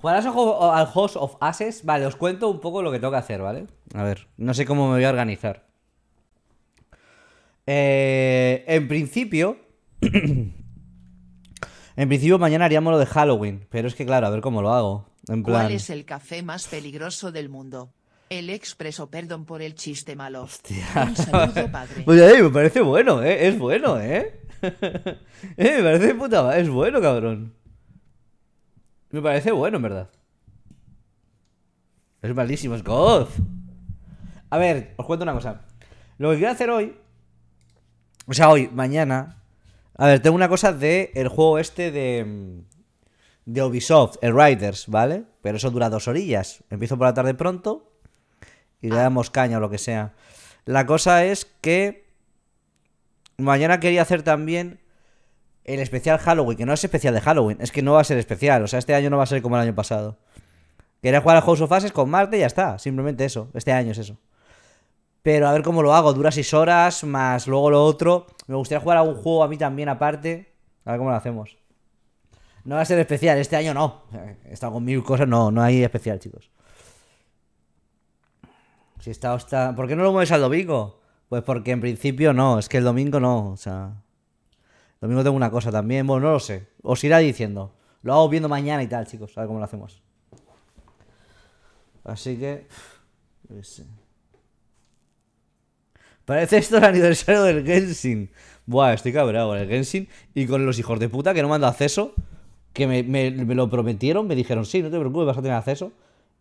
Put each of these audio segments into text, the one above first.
Jugarás al Host of Ashes. Vale, os cuento un poco lo que tengo que hacer, ¿vale? A ver, no sé cómo me voy a organizar. Eh, en principio. en principio, mañana haríamos lo de Halloween. Pero es que, claro, a ver cómo lo hago. En ¿Cuál es el café más peligroso del mundo? El expreso, perdón por el chiste malo. Hostia. Un saludo, padre. Pues me parece bueno, ¿eh? Es bueno, ¿eh? eh me parece puta, es bueno, cabrón. Me parece bueno, en verdad. Es malísimo, es God. A ver, os cuento una cosa. Lo que quiero hacer hoy. O sea, hoy, mañana. A ver, tengo una cosa de el juego este de. Mm, de Ubisoft, el Riders, ¿vale? Pero eso dura dos orillas. Empiezo por la tarde pronto. Y le ah. damos caña o lo que sea. La cosa es que. Mañana quería hacer también el especial Halloween, que no es especial de Halloween, es que no va a ser especial, o sea, este año no va a ser como el año pasado. Quería jugar a House of Faces con Marte y ya está, simplemente eso, este año es eso. Pero a ver cómo lo hago, dura seis horas, más luego lo otro. Me gustaría jugar a un juego a mí también aparte, a ver cómo lo hacemos. No va a ser especial, este año no. He estado con mil cosas, no, no hay especial, chicos. Si está, está... ¿Por qué no lo mueves al domingo? Pues porque en principio no, es que el domingo no, o sea... Domingo tengo una cosa también, bueno, no lo sé. Os irá diciendo. Lo hago viendo mañana y tal, chicos, a ver cómo lo hacemos. Así que... Parece esto el aniversario del Genshin. Buah, estoy cabreado con el Genshin y con los hijos de puta que no mando acceso. Que me, lo prometieron, me dijeron, sí, no te preocupes, vas a tener acceso.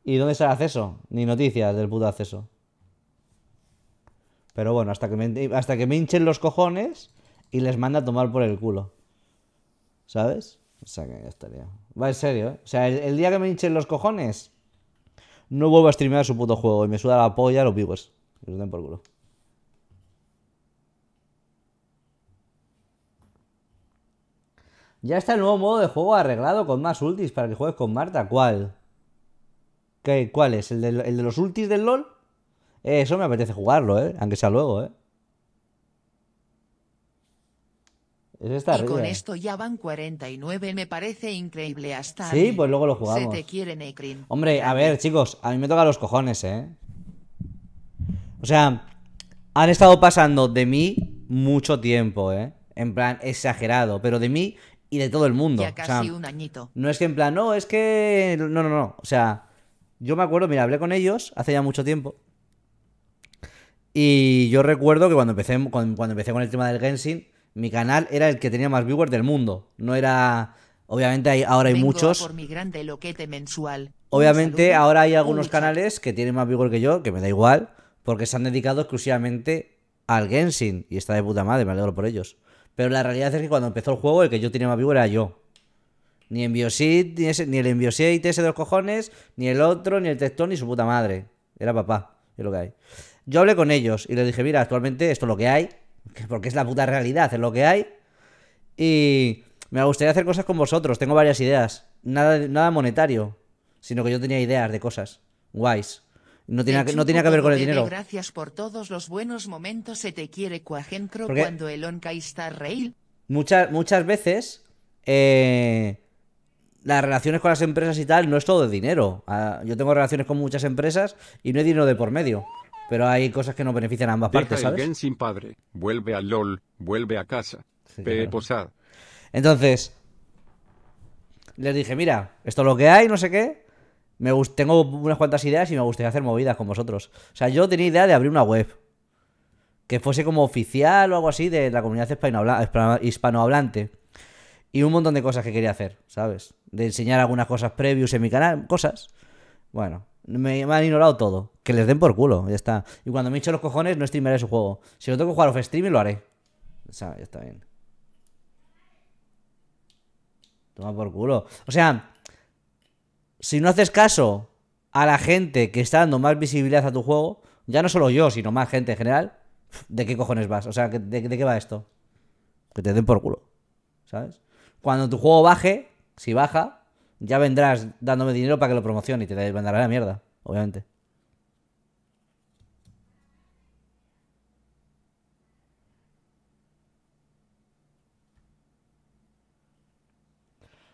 ¿Y dónde está el acceso? Ni noticias del puto acceso. Pero bueno, hasta que hasta que me hinchen los cojones y les manda a tomar por el culo. ¿Sabes? O sea que ya estaría. Va en serio, ¿eh? O sea, el, día que me hinchen los cojones, no vuelvo a streamear su puto juego y me suda la polla a los vivos. Que lo den por culo. Ya está el nuevo modo de juego arreglado con más ultis para que juegues con Marta. ¿Cuál? ¿Qué, ¿Cuál es? ¿El de, los ultis del LOL? Eh, eso me apetece jugarlo, ¿eh? Aunque sea luego, ¿eh? y con esto ya van 49, me parece increíble hasta. Sí, pues luego lo jugamos. Hombre, a ver, chicos, a mí me toca los cojones, ¿eh? O sea, han estado pasando de mí mucho tiempo, ¿eh? En plan, exagerado, pero de mí y de todo el mundo. Ya casi un añito. No es que en plan, no, es que. No, no, no. O sea, yo me acuerdo, mira, hablé con ellos hace ya mucho tiempo. Y yo recuerdo que cuando empecé, cuando, cuando empecé con el tema del Genshin mi canal era el que tenía más viewers del mundo. No era. Obviamente ahora hay muchos. mensual. Obviamente ahora hay algunos canales que tienen más viewers que yo, que me da igual, porque se han dedicado exclusivamente al Genshin. Y está de puta madre, me alegro por ellos. Pero la realidad es que cuando empezó el juego, el que yo tenía más viewers era yo. Ni Enviosit, ni, ese, ni el ni ese de los cojones, ni el otro, ni el Tectón, ni su puta madre. Era papá, es lo que hay. Yo hablé con ellos y les dije, mira, actualmente esto es lo que hay, porque es la puta realidad, es lo que hay. Y me gustaría hacer cosas con vosotros, tengo varias ideas. Nada, nada monetario, sino que yo tenía ideas de cosas guays. No tenía, que, no tenía que ver con el dinero. Gracias por todos los buenos momentos, se te quiere cuando el está Muchas, muchas veces eh, las relaciones con las empresas y tal no es todo de dinero. Ah, yo tengo relaciones con muchas empresas y no hay dinero de por medio pero hay cosas que nos benefician a ambas partes, ¿sabes? El sin padre, vuelve al LOL, vuelve a casa, sí, Entonces, les dije, mira, esto es lo que hay, no sé qué. Me tengo unas cuantas ideas y me gustaría hacer movidas con vosotros. O sea, yo tenía idea de abrir una web. Que fuese como oficial o algo así de la comunidad hispanohablante. Y un montón de cosas que quería hacer, ¿sabes? De enseñar algunas cosas previos en mi canal, cosas. Bueno, me, han ignorado todo. Que les den por culo, ya está. Y cuando me echen los cojones, no streameré su juego. Si no tengo que jugar off stream, lo haré. O sea, ya está bien. Toma por culo. O sea, si no haces caso a la gente que está dando más visibilidad a tu juego, ya no solo yo, sino más gente en general, ¿de qué cojones vas? O sea, ¿de, de qué va esto? Que te den por culo. ¿Sabes? Cuando tu juego baje, si baja, ya vendrás dándome dinero para que lo promocione y te mandará la mierda, obviamente.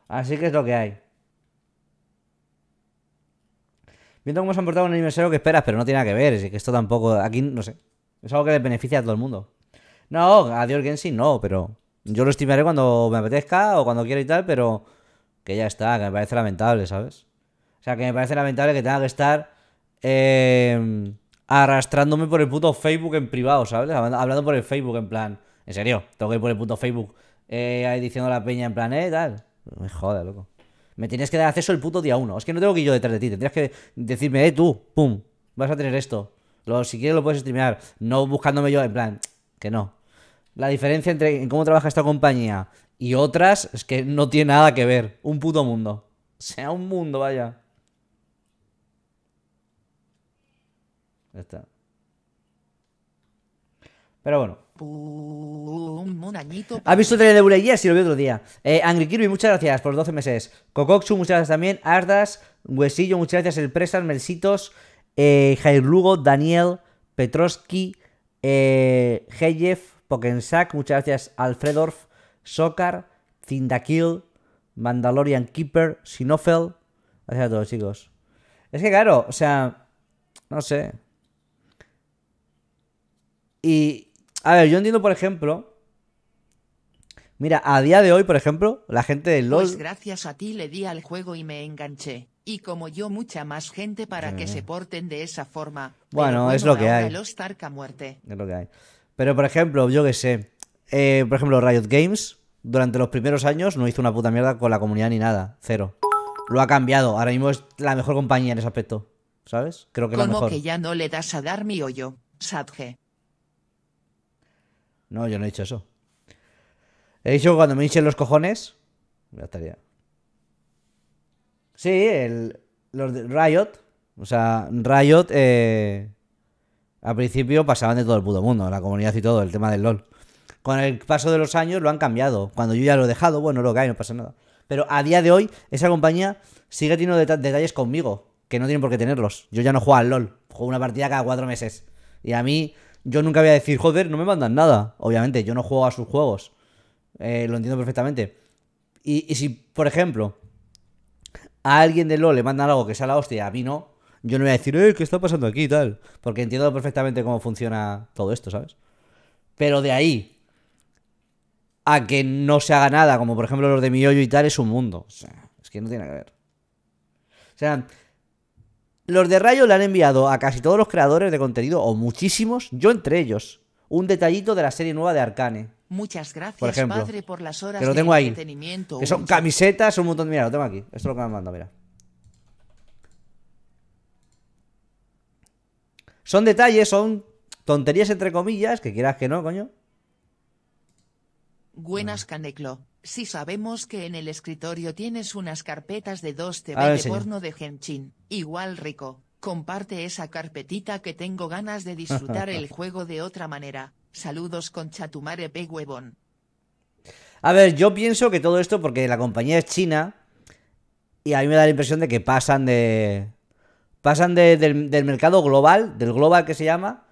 Así que es lo que hay. Viendo cómo se han portado un aniversario que esperas, pero no tiene nada que ver. Es que esto tampoco. Aquí, no sé. Es algo que le beneficia a todo el mundo. No, a adiós Genshin, no, pero. Yo lo estimaré cuando me apetezca o cuando quiera y tal, pero que ya está, que me parece lamentable, ¿sabes? O sea, que me parece lamentable que tenga que estar em, arrastrándome por el puto Facebook en privado, ¿sabes? Hablando por el Facebook en plan, en serio, tengo que ir por el puto Facebook eh, diciendo la peña en plan, eh, tal. Me joda, loco. Me tienes que dar acceso el puto día uno. Es que no tengo que ir yo detrás de ti. Tendrías que decirme, eh, tú, pum, vas a tener esto. Lo, si quieres lo puedes streamear. No buscándome yo, en plan, que no. La diferencia entre cómo trabaja esta compañía y otras es que no tiene nada que ver. Un puto mundo. sea, un mundo, vaya. Ya está. Pero bueno. ¿Has visto el de Sí, lo vi otro día. Eh, Angry Kirby, muchas gracias por los 12 meses. Kokoksu, muchas gracias también. Ardas, Huesillo, muchas gracias. El Presas, Melsitos, eh, Jair Lugo, Daniel, Petroski, eh, Heyef, Pokensack, muchas gracias. Alfredorf, Sokar, Zindakil, Mandalorian Keeper, Sinofel. Gracias a todos, chicos. Es que claro, o sea, no sé. Y, a ver, yo entiendo, por ejemplo, mira, a día de hoy, por ejemplo, la gente de LOL... Pues gracias a ti le di al juego y me enganché. Y como yo, mucha más gente para que eh. se porten de esa forma. Bueno, es lo que hay. Es lo que hay. Pero, por ejemplo, yo que sé, eh, por ejemplo, Riot Games, durante los primeros años no hizo una puta mierda con la comunidad ni nada, cero. Lo ha cambiado, ahora mismo es la mejor compañía en ese aspecto, ¿sabes? Creo que es la que ya no le das a dar mi hoyo, Sadge? No, yo no he dicho eso. He dicho que cuando me hinchen los cojones, ya estaría. Sí, el, los de Riot, o sea, Riot eh, A principio pasaban de todo el puto mundo, la comunidad y todo, el tema del LOL. Con el paso de los años lo han cambiado. Cuando yo ya lo he dejado, bueno, lo cae, no pasa nada. Pero a día de hoy, esa compañía sigue teniendo detalles conmigo, que no tienen por qué tenerlos. Yo ya no juego al LOL, juego una partida cada cuatro meses. Y a mí, yo nunca voy a decir, joder, no me mandan nada. Obviamente, yo no juego a sus juegos. Eh, lo entiendo perfectamente. Y, si, por ejemplo, a alguien de LOL le mandan algo que sea la hostia, a mí no, yo no voy a decir, eh, ¿qué está pasando aquí y tal? Porque entiendo perfectamente cómo funciona todo esto, ¿sabes? Pero de ahí a que no se haga nada, como por ejemplo los de Miyoyo y tal, es un mundo. O sea, es que no tiene que ver. O sea, los de Rayo le han enviado a casi todos los creadores de contenido, o muchísimos, yo entre ellos, un detallito de la serie nueva de Arcane. Muchas gracias, por ejemplo, padre, por las horas que lo tengo ahí. Que son camisetas, un montón de... Mira, lo tengo aquí. Esto es lo que me han mandado, mira. Son detalles, son tonterías entre comillas, que quieras que no, coño. Buenas mm. Caneclo, si sabemos que en el escritorio tienes unas carpetas de 2 TV de porno de Genchin, igual rico, comparte esa carpetita que tengo ganas de disfrutar el juego de otra manera. Saludos con Chatumare P. Huevón. A ver, yo pienso que todo esto, porque la compañía es china, y a mí me da la impresión de que pasan de. Pasan del mercado global, del global que se llama,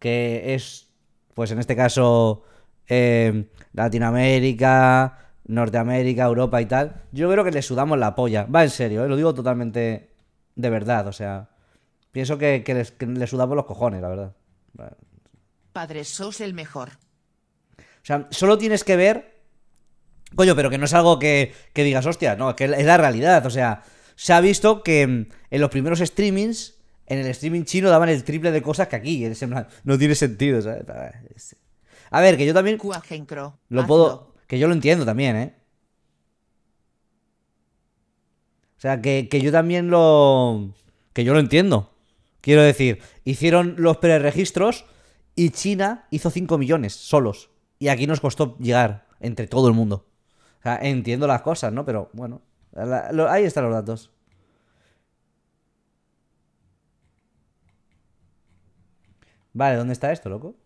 que es, pues en este caso, eh, Latinoamérica, Norteamérica, Europa y tal, yo creo que le sudamos la polla. Va en serio, ¿eh? lo digo totalmente de verdad, o sea, pienso que, Le les, sudamos los cojones, la verdad. Padre, sos el mejor. O sea, solo tienes que ver. Coño, pero que no es algo que, digas, hostia, no, es que es la realidad. O sea, se ha visto que em, en los primeros streamings, en el streaming chino daban el triple de cosas que aquí. no tiene sentido, ¿sabes? A ver, que yo también. Lo puedo. Que yo lo entiendo también, ¿eh? O sea, que, yo también lo. Que yo lo entiendo. Quiero decir, hicieron los preregistros y China hizo 5 millones solos. Y aquí nos costó llegar entre todo el mundo. O sea, entiendo las cosas, ¿no? Pero bueno, ahí están los datos. Vale, ¿dónde está esto, loco?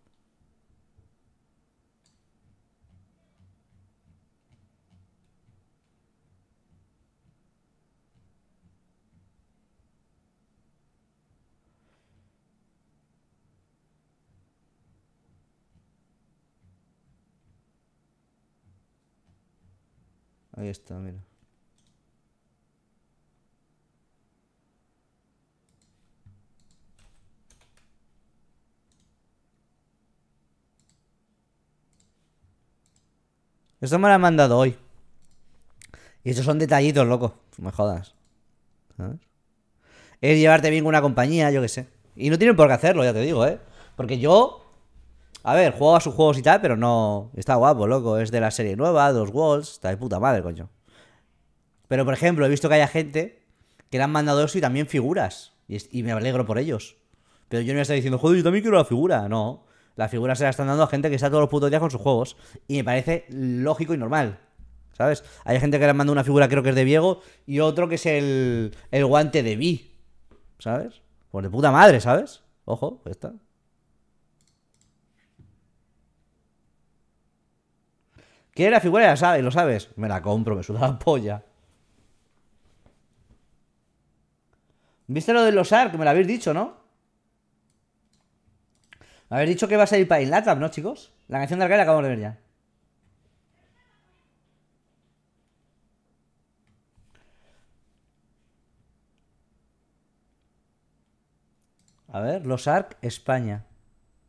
Ahí está, mira. Esto me lo han mandado hoy. Y estos son detallitos, loco. me jodas. ¿Sabes? Es llevarte bien con una compañía, yo qué sé. Y no tienen por qué hacerlo, ya te digo, ¿eh? Porque yo a ver, a sus juegos y tal, pero no. Está guapo, loco. Es de la serie nueva, dos Walls. Está de puta madre, coño. Pero por ejemplo, he visto que haya gente que le han mandado eso y también figuras. Y, me alegro por ellos. Pero yo no a estar diciendo, joder, yo también quiero la figura. No. La figura se la están dando a gente que está todos los putos días con sus juegos. Y me parece lógico y normal. ¿Sabes? Hay gente que le mandado una figura, creo que es de Diego, y otro que es el, el guante de Vi. ¿Sabes? Pues de puta madre, ¿sabes? Ojo, pues está. Quiere la figura ya sabes, lo sabes. Me la compro, me suda la polla. ¿Viste lo de los ARC? Me lo habéis dicho, ¿no? Me habéis dicho que va a salir para Inlatam, ¿no, chicos? La canción de Arcade la acabamos de ver ya. A ver, los ARC España.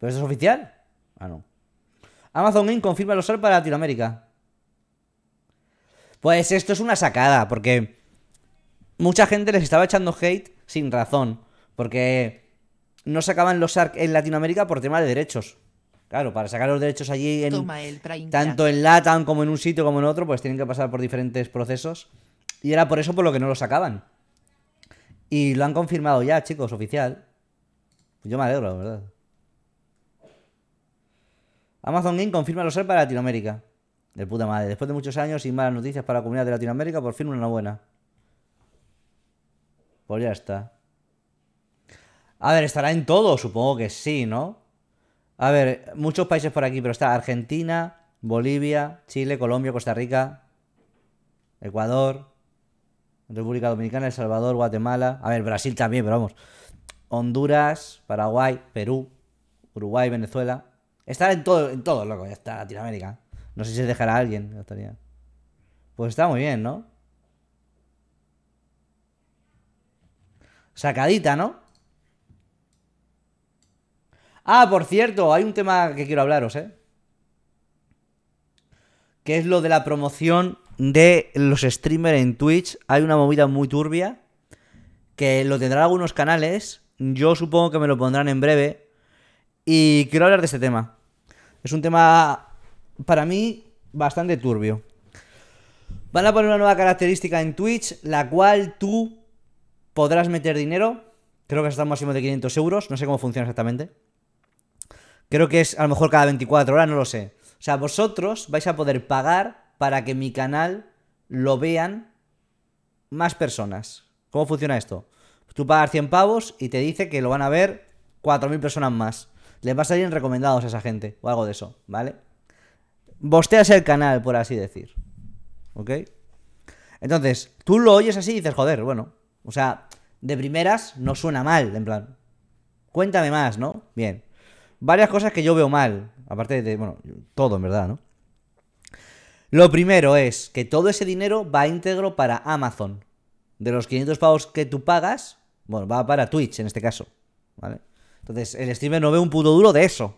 ¿Pero esto es oficial? Ah, no. Amazon Inc. confirma los SAR para Latinoamérica. Pues esto es una sacada, porque mucha gente les estaba echando hate sin razón, porque no sacaban los ARC en Latinoamérica por tema de derechos. Claro, para sacar los derechos allí, en, tanto en LATAM como en un sitio como en otro, pues tienen que pasar por diferentes procesos. Y era por eso por lo que no los sacaban. Y lo han confirmado ya, chicos, oficial. yo me alegro, la verdad. Amazon Game confirma los para Latinoamérica. De puta madre. Después de muchos años y malas noticias para la comunidad de Latinoamérica, por fin una buena. Pues ya está. A ver, estará en todo, supongo que sí, ¿no? A ver, muchos países por aquí, pero está Argentina, Bolivia, Chile, Colombia, Costa Rica, Ecuador, República Dominicana, El Salvador, Guatemala. A ver, Brasil también, pero vamos. Honduras, Paraguay, Perú, Uruguay, Venezuela, Estar en todo, en todo, loco, ya está, Latinoamérica. No sé si dejará a alguien, estaría. Pues está muy bien, ¿no? Sacadita, ¿no? Ah, por cierto, hay un tema que quiero hablaros, ¿eh? Que es lo de la promoción de los streamers en Twitch. Hay una movida muy turbia que lo tendrán algunos canales. Yo supongo que me lo pondrán en breve. Y quiero hablar de este tema. Es un tema, para mí, bastante turbio. Van a poner una nueva característica en Twitch, la cual tú podrás meter dinero. Creo que hasta un máximo de 500 euros. No sé cómo funciona exactamente. Creo que es a lo mejor cada 24 horas, no lo sé. O sea, vosotros vais a poder pagar para que mi canal lo vean más personas. ¿Cómo funciona esto? Tú pagas 100 pavos y te dice que lo van a ver 4.000 personas más. Les va a salir recomendados a esa gente o algo de eso, ¿vale? Bosteas el canal, por así decir. ¿Ok? Entonces, tú lo oyes así y dices, joder, bueno. O sea, de primeras no suena mal, en plan. Cuéntame más, ¿no? Bien. Varias cosas que yo veo mal. Aparte de, bueno, todo en verdad, ¿no? Lo primero es que todo ese dinero va íntegro para Amazon. De los 500 pavos que tú pagas, bueno, va para Twitch en este caso, ¿vale? Entonces, el streamer no ve un puto duro de eso.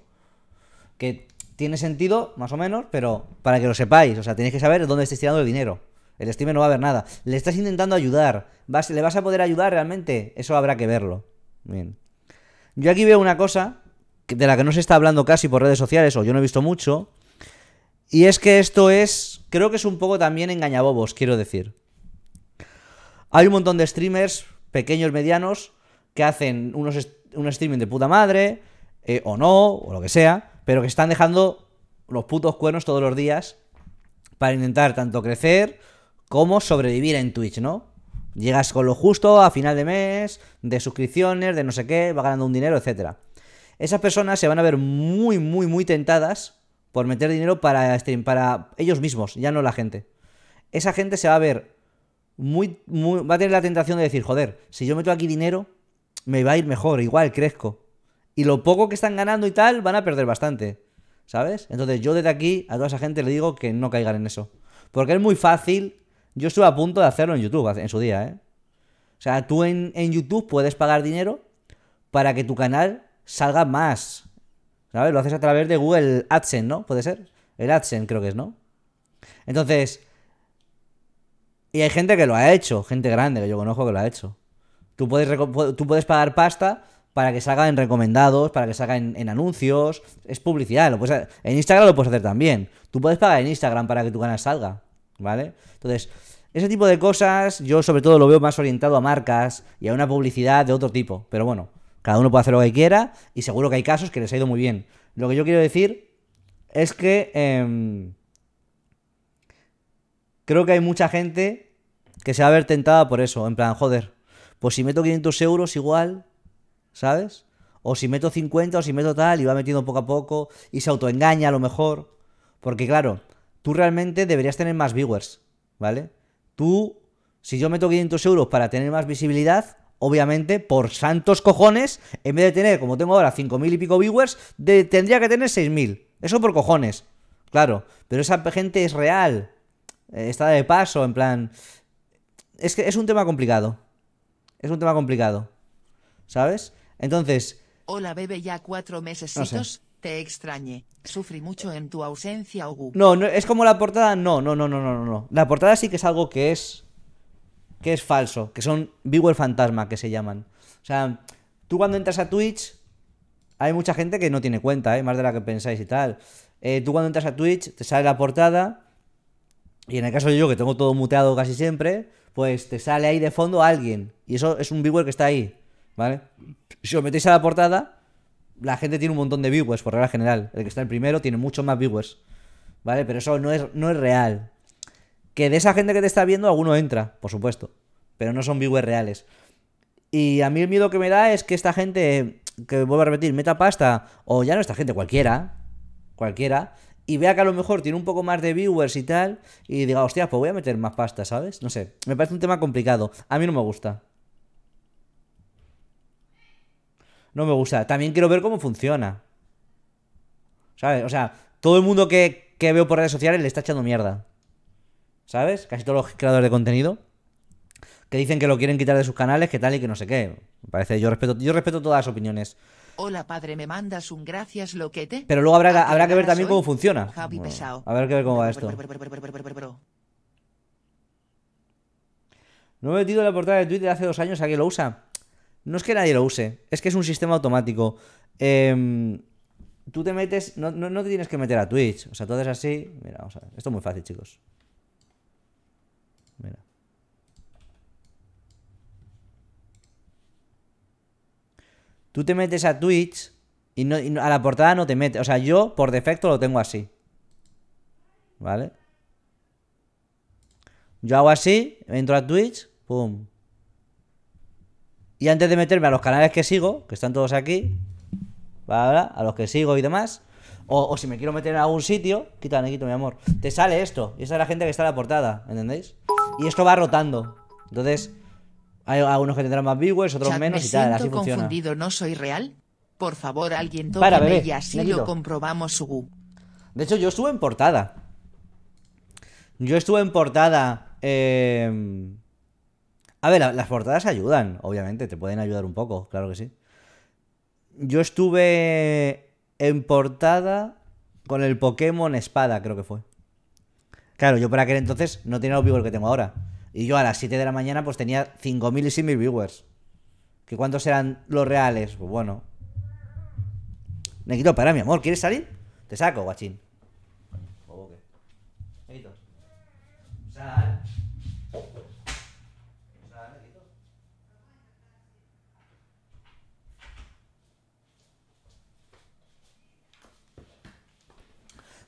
Que tiene sentido, más o menos, pero para que lo sepáis, o sea, tenéis que saber dónde está tirando el dinero. El streamer no va a ver nada. Le estás intentando ayudar. ¿Le vas a poder ayudar realmente? Eso habrá que verlo. Bien. Yo aquí veo una cosa de la que no se está hablando casi por redes sociales, o yo no he visto mucho. Y es que esto es. Creo que es un poco también engañabobos, quiero decir. Hay un montón de streamers, pequeños, medianos, que hacen unos un streaming de puta madre, eh, o no, o lo que sea, pero que están dejando los putos cuernos todos los días para intentar tanto crecer como sobrevivir en Twitch, ¿no? Llegas con lo justo a final de mes, de suscripciones, de no sé qué, va ganando un dinero, etc. Esas personas se van a ver muy, muy, muy tentadas por meter dinero para, stream, para ellos mismos, ya no la gente. Esa gente se va a ver muy, muy, va a tener la tentación de decir, joder, si yo meto aquí dinero, me va a ir mejor, igual crezco. Y lo poco que están ganando y tal, van a perder bastante. ¿Sabes? Entonces yo desde aquí a toda esa gente le digo que no caigan en eso. Porque es muy fácil. Yo estuve a punto de hacerlo en YouTube en su día, ¿eh? O sea, tú en, YouTube puedes pagar dinero para que tu canal salga más. ¿Sabes? Lo haces a través de Google AdSense, ¿no? ¿Puede ser? El AdSense creo que es, ¿no? Entonces... Y hay gente que lo ha hecho, gente grande que yo conozco que lo ha hecho. Tú puedes, tú puedes pagar pasta para que salga en recomendados, para que salga en, anuncios. Es publicidad. Lo puedes en Instagram lo puedes hacer también. Tú puedes pagar en Instagram para que tu canal salga. ¿Vale? Entonces, ese tipo de cosas yo sobre todo lo veo más orientado a marcas y a una publicidad de otro tipo. Pero bueno, cada uno puede hacer lo que quiera y seguro que hay casos que les ha ido muy bien. Lo que yo quiero decir es que em, creo que hay mucha gente que se va a ver tentada por eso. En plan, joder, pues si meto 500 euros igual, ¿sabes? O si meto 50 o si meto tal y va metiendo poco a poco y se autoengaña a lo mejor. Porque claro, tú realmente deberías tener más viewers, ¿vale? Tú, si yo meto 500 euros para tener más visibilidad, obviamente, por santos cojones, en vez de tener, como tengo ahora, 5.000 y pico viewers, tendría que tener 6.000. Eso por cojones, claro. Pero esa gente es real. Eh, está de paso, en plan... Es que es un tema complicado. Es un tema complicado. ¿Sabes? Entonces. Hola, bebé, ya cuatro meses. Te extrañe. Sufrí mucho en tu ausencia, o No, no, es como la portada. No, no, no, no, no, no. La portada sí que es algo que es. que es falso. Que son viewer fantasma, que se llaman. O sea, tú cuando entras a Twitch. Hay mucha gente que no tiene cuenta, ¿eh? más de la que pensáis y tal. Eh, tú cuando entras a Twitch, te sale la portada y en el caso de yo, que tengo todo muteado casi siempre, pues te sale ahí de fondo alguien. Y eso es un viewer que está ahí, ¿vale? Si os metéis a la portada, la gente tiene un montón de viewers, por regla general. El que está en primero tiene muchos más viewers, ¿vale? Pero eso no es, no es real. Que de esa gente que te está viendo, alguno entra, por supuesto. Pero no son viewers reales. Y a mí el miedo que me da es que esta gente, que vuelvo a repetir, meta pasta, o ya no esta gente, cualquiera, cualquiera, y vea que a lo mejor tiene un poco más de viewers y tal, y diga, hostia, pues voy a meter más pasta, ¿sabes? No sé, me parece un tema complicado. A mí no me gusta. No me gusta. También quiero ver cómo funciona. ¿Sabes? O sea, todo el mundo que, veo por redes sociales le está echando mierda. ¿Sabes? Casi todos los creadores de contenido. Que dicen que lo quieren quitar de sus canales, que tal y que no sé qué. Me parece, yo respeto, yo respeto todas las opiniones. Hola padre, me mandas un gracias loquete. Pero luego habrá, que ver también cómo ¿eh? funciona. A ver que ver cómo va esto. No he metido la portada de Twitter hace dos años a quién lo usa. No es que nadie lo use, es que es un sistema automático. Em, tú te metes, no, no, te tienes que meter a Twitch. O sea, todo es así. Mira, vamos a ver. Esto es muy fácil, chicos. Tú te metes a Twitch y, a la portada no te metes. O sea, yo por defecto lo tengo así. ¿Vale? Yo hago así, entro a Twitch, pum. Y antes de meterme a los canales que sigo, que están todos aquí, ¿vale? a los que sigo y demás, o, si me quiero meter en algún sitio, quítame, quito mi amor, te sale esto. Y esa es la gente que está en la portada, ¿entendéis? Y esto va rotando. Entonces, hay algunos que tendrán más viewers, otros menos y tal. confundido, ¿no soy real? Por favor, alguien toque ella Si lo comprobamos, De hecho, yo estuve en portada. Yo estuve en portada. Eh, a ver, las portadas ayudan, obviamente, te pueden ayudar un poco, claro que sí. Yo estuve en portada con el Pokémon Espada, creo que fue. Claro, yo para aquel entonces no tenía los viewers que tengo ahora. Y yo a las 7 de la mañana pues tenía 5.000 y 6.000 viewers. ¿Que cuántos eran los reales? Pues bueno. Nequito, para mi amor, ¿quieres salir? Te saco, guachín. Nequito.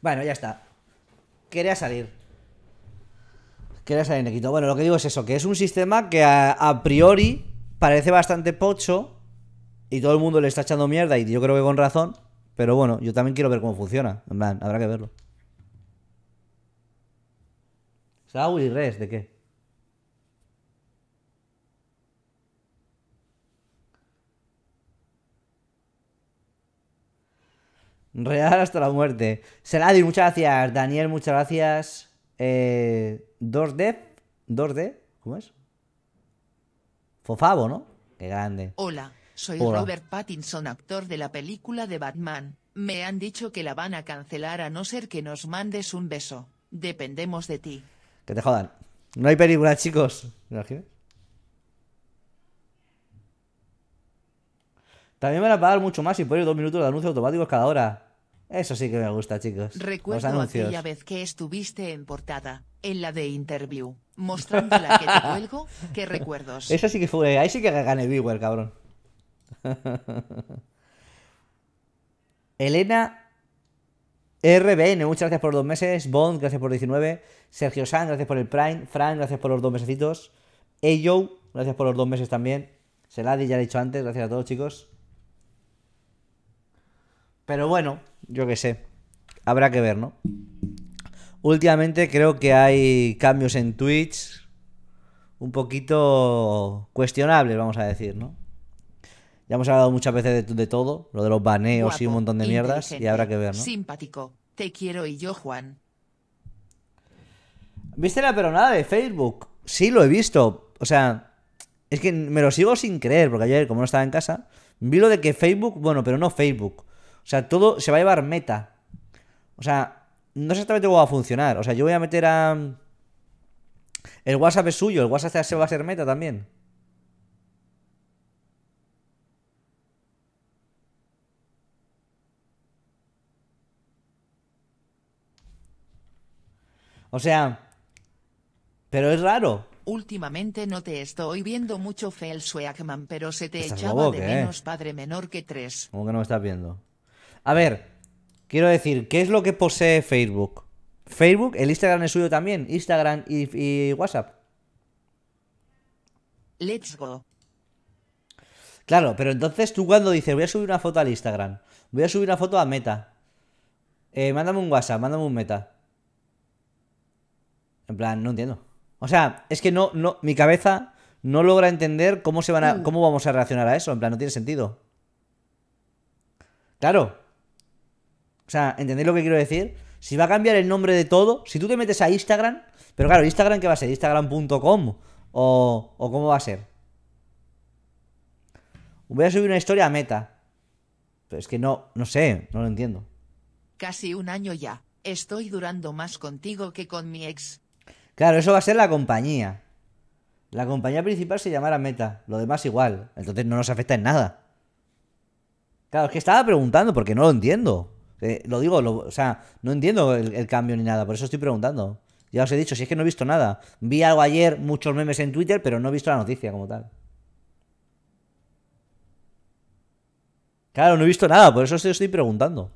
Bueno, ya está. Quería salir. Que era Sarenequito. Bueno, lo que digo es eso, que es un sistema que a, priori parece bastante pocho y todo el mundo le está echando mierda y yo creo que con razón, pero bueno, yo también quiero ver cómo funciona. En plan, habrá que verlo. ¿Será y Res? ¿De qué? Real hasta la muerte. Seladi, muchas gracias. Daniel, muchas gracias. Eh, 2D. 2D. ¿Cómo es? Fofavo, ¿no? Qué grande. Hola, soy Robert Pattinson, actor de la película de Batman. Me han dicho que la van a cancelar a no ser que nos mandes un beso. Dependemos de ti. Que te jodan. No hay película, chicos. ¿Me imaginas? También me van a pagar mucho más y si dos minutos de anuncio automático cada hora. Eso sí que me gusta, chicos. Recuerdo aquella vez que estuviste en portada, en la de interview, mostrando que te cuelgo, recuerdos. Eso sí que fue, ahí sí que gané viewer, cabrón. Elena RBN, muchas gracias por los dos meses. Bond, gracias por 19. Sergio San, gracias por el Prime. Frank, gracias por los dos mesecitos. ello gracias por los dos meses también. Seladi, ya lo he dicho antes, gracias a todos, chicos. Pero bueno, yo qué sé. Habrá que ver, ¿no? Últimamente creo que hay cambios en Twitch un poquito cuestionables, vamos a decir, ¿no? Ya hemos hablado muchas veces de, todo, lo de los baneos y un montón de mierdas, y habrá que ver, ¿no? Simpático, te quiero y yo, Juan. ¿Viste la peronada de Facebook? Sí, lo he visto. O sea, es que me lo sigo sin creer, porque ayer, como no estaba en casa, vi lo de que Facebook, bueno, pero no Facebook, o sea, todo se va a llevar meta. O sea, no sé exactamente cómo va a funcionar. O sea, yo voy a meter a... Mm, el WhatsApp es suyo, el WhatsApp se va a ser meta también. O sea, pero es raro. Últimamente no te estoy viendo mucho Felsweagman, pero se te echaba de menos padre menor que tres. ¿Cómo que no me estás viendo? A ver, quiero decir, ¿qué es lo que posee Facebook? Facebook, el Instagram es suyo también, Instagram y, WhatsApp. Let's go. Claro, pero entonces tú cuando dices, voy a subir una foto al Instagram, voy a subir una foto a Meta, eh, mándame un WhatsApp, mándame un Meta. En plan, no entiendo. O sea, es que no, no, mi cabeza no logra entender cómo se van a, mm. cómo vamos a reaccionar a eso. En plan, no tiene sentido. Claro, o sea, ¿entendéis lo que quiero decir? Si va a cambiar el nombre de todo, si tú te metes a Instagram, pero claro, Instagram ¿qué va a ser? Instagram.com o, o cómo va a ser. Voy a subir una historia a Meta. Pero es que no, no sé, no lo entiendo. Casi un año ya. Estoy durando más contigo que con mi ex. Claro, eso va a ser la compañía. La compañía principal se llamará Meta, lo demás igual. Entonces no nos afecta en nada. Claro, es que estaba preguntando porque no lo entiendo. Eh, lo digo, o sea, no entiendo el, cambio ni nada, por eso estoy preguntando. Ya os he dicho, si es que no he visto nada. Vi algo ayer, muchos memes en Twitter, pero no he visto la noticia como tal. Claro, no he visto nada, por eso estoy preguntando.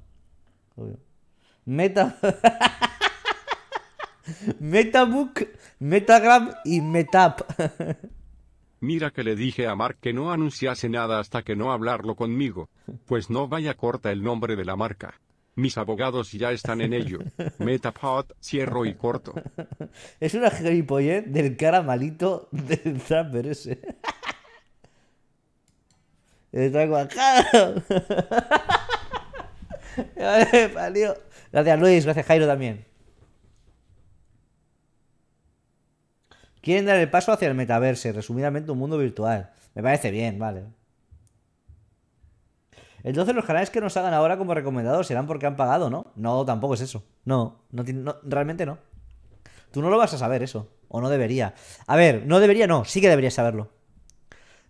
Meta... Metabook, Metagram y Metap. Mira que le dije a Mark que no anunciase nada hasta que no hablarlo conmigo, pues no vaya corta el nombre de la marca. Mis abogados ya están en ello. Metapod, cierro y corto. Es una gilipollez del cara malito del trapper ese. gracias Luis, gracias Jairo también. Quieren dar el paso hacia el metaverse, resumidamente un mundo virtual. Me parece bien, vale. Entonces los canales que nos hagan ahora como recomendados serán porque han pagado, ¿no? No, tampoco es eso. No, no, realmente no. Tú no lo vas a saber eso. O no debería. A ver, no debería, no. Sí que deberías saberlo.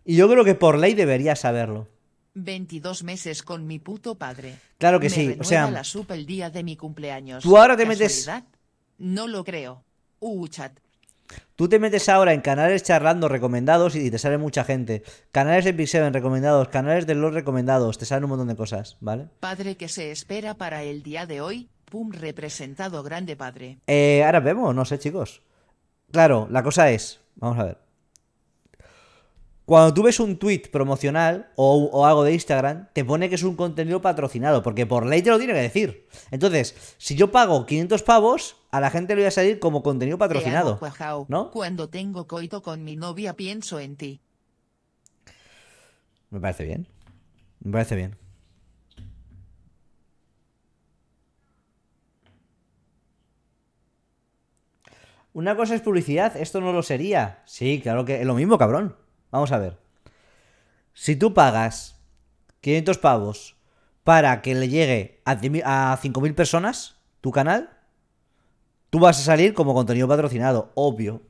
Y yo creo que por ley deberías saberlo. 22 meses con mi puto padre. Claro que sí. O sea. La el día de mi cumpleaños. Tú ahora te metes. No lo creo. Uh, chat. Tú te metes ahora en canales charlando recomendados y te sale mucha gente. Canales de Big recomendados, canales de los recomendados, te salen un montón de cosas, ¿vale? Padre que se espera para el día de hoy, pum, representado grande padre. Eh, ahora vemos, no sé, chicos. Claro, la cosa es, vamos a ver. Cuando tú ves un tweet promocional o, algo de Instagram, te pone que es un contenido patrocinado, porque por ley te lo tiene que decir. Entonces, si yo pago 500 pavos, a la gente le voy a salir como contenido patrocinado. ¿no? Cuando tengo coito con mi novia, pienso en ti. Me parece bien. Me parece bien. Una cosa es publicidad, esto no lo sería. Sí, claro que es lo mismo, cabrón. Vamos a ver. Si tú pagas 500 pavos para que le llegue a 5.000 personas tu canal, tú vas a salir como contenido patrocinado, obvio.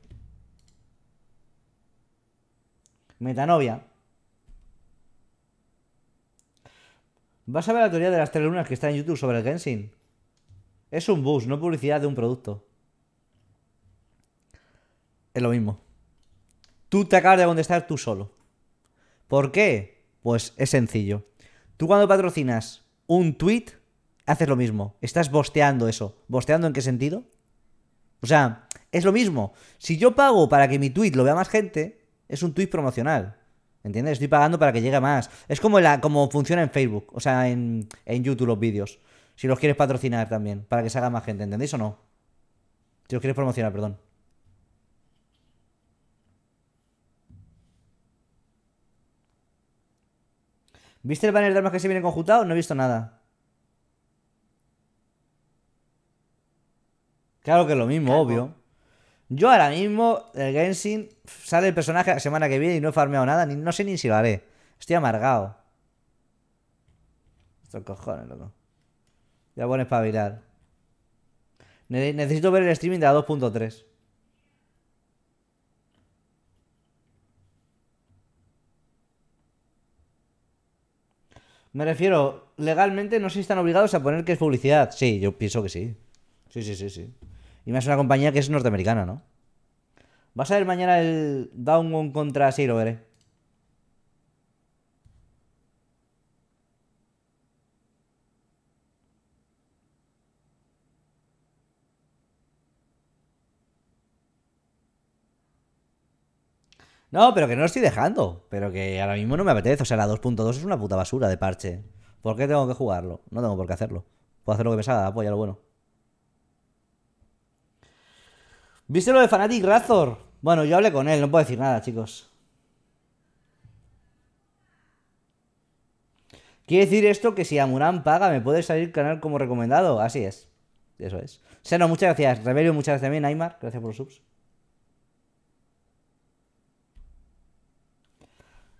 Metanovia. ¿Vas a ver la teoría de las tres lunas que está en YouTube sobre el Genshin? Es un bus, no publicidad de un producto. Es lo mismo tú te acabas de contestar tú solo. ¿Por qué? Pues es sencillo. Tú cuando patrocinas un tweet, haces lo mismo. Estás bosteando eso. ¿Bosteando en qué sentido? O sea, es lo mismo. Si yo pago para que mi tweet lo vea más gente, es un tweet promocional. ¿Entiendes? Estoy pagando para que llegue más. Es como, la, como funciona en Facebook, o sea, en, en YouTube los vídeos. Si los quieres patrocinar también, para que se haga más gente, ¿entendéis o no? Si los quieres promocionar, perdón. ¿Viste el banner de armas que se viene conjuntado? No he visto nada. Claro que es lo mismo, obvio. Yo ahora mismo, el Genshin, sale el personaje la semana que viene y no he farmeado nada, no sé ni si lo haré. Estoy amargado. Estos cojones, loco. Ya pones para virar. necesito ver el streaming de la 2.3. Me refiero, legalmente no se están obligados a poner que es publicidad. Sí, yo pienso que sí. Sí, sí, sí, sí. Y más una compañía que es norteamericana, ¿no? ¿Vas a ver mañana el One contra sí, lo veré. No, pero que no lo estoy dejando. Pero que ahora mismo no me apetece. O sea, la 2.2 es una puta basura de parche. ¿Por qué tengo que jugarlo? No tengo por qué hacerlo. Puedo hacer lo que me salga, pues lo bueno. ¿Viste lo de Fanatic Razor? Bueno, yo hablé con él, no puedo decir nada, chicos. Quiere decir esto que si Amurán paga, me puede salir canal como recomendado. Así es. Eso es. Seno, muchas gracias. Rebelio, muchas gracias también. Aymar, gracias por los subs.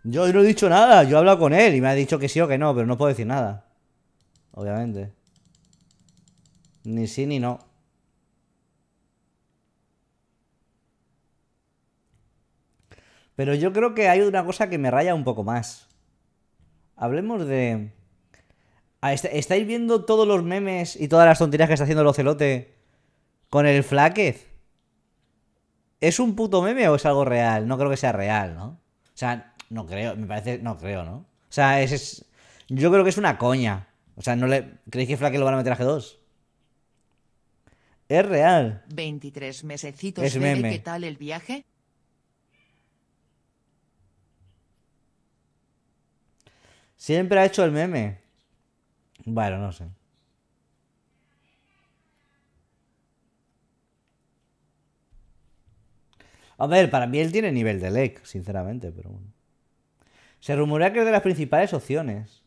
Yo no he dicho nada, yo he hablado con él y me ha dicho que sí o que no, pero no puedo decir nada. Obviamente. Ni sí ni no. Pero yo creo que hay una cosa que me raya un poco más. Hablemos de... Este, ¿Estáis viendo todos los memes y todas las tonterías que está haciendo el ocelote con el flaquez? ¿Es un puto meme o es algo real? No creo que sea real, ¿no? O sea, no creo, me parece, no creo, ¿no? O sea, es, es yo creo que es una coña. O sea, no le ¿creéis que Flaque lo van a meter a G2? Es real. 23 mesecitos es ¿Qué tal el viaje? Siempre ha hecho el meme. Bueno, no sé. A ver, para mí él tiene nivel de lec, sinceramente, pero bueno. Se rumorea que es de las principales opciones.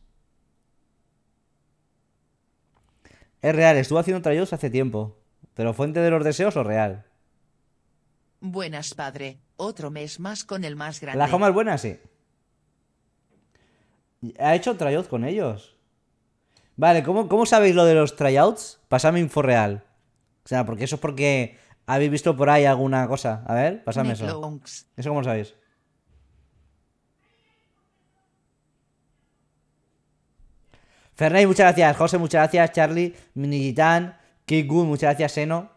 Es real, estuvo haciendo tryouts hace tiempo. ¿Pero fuente de los deseos o real? Buenas, padre. Otro mes más con el más grande. La joma es buena, sí. Ha hecho tryouts con ellos. Vale, ¿cómo, ¿cómo sabéis lo de los tryouts? Pasame info real. O sea, porque eso es porque habéis visto por ahí alguna cosa. A ver, pasame eso. ¿Eso cómo sabéis? Fernández, muchas gracias. José, muchas gracias. Charlie, Minigitan, Kikun muchas gracias. Seno.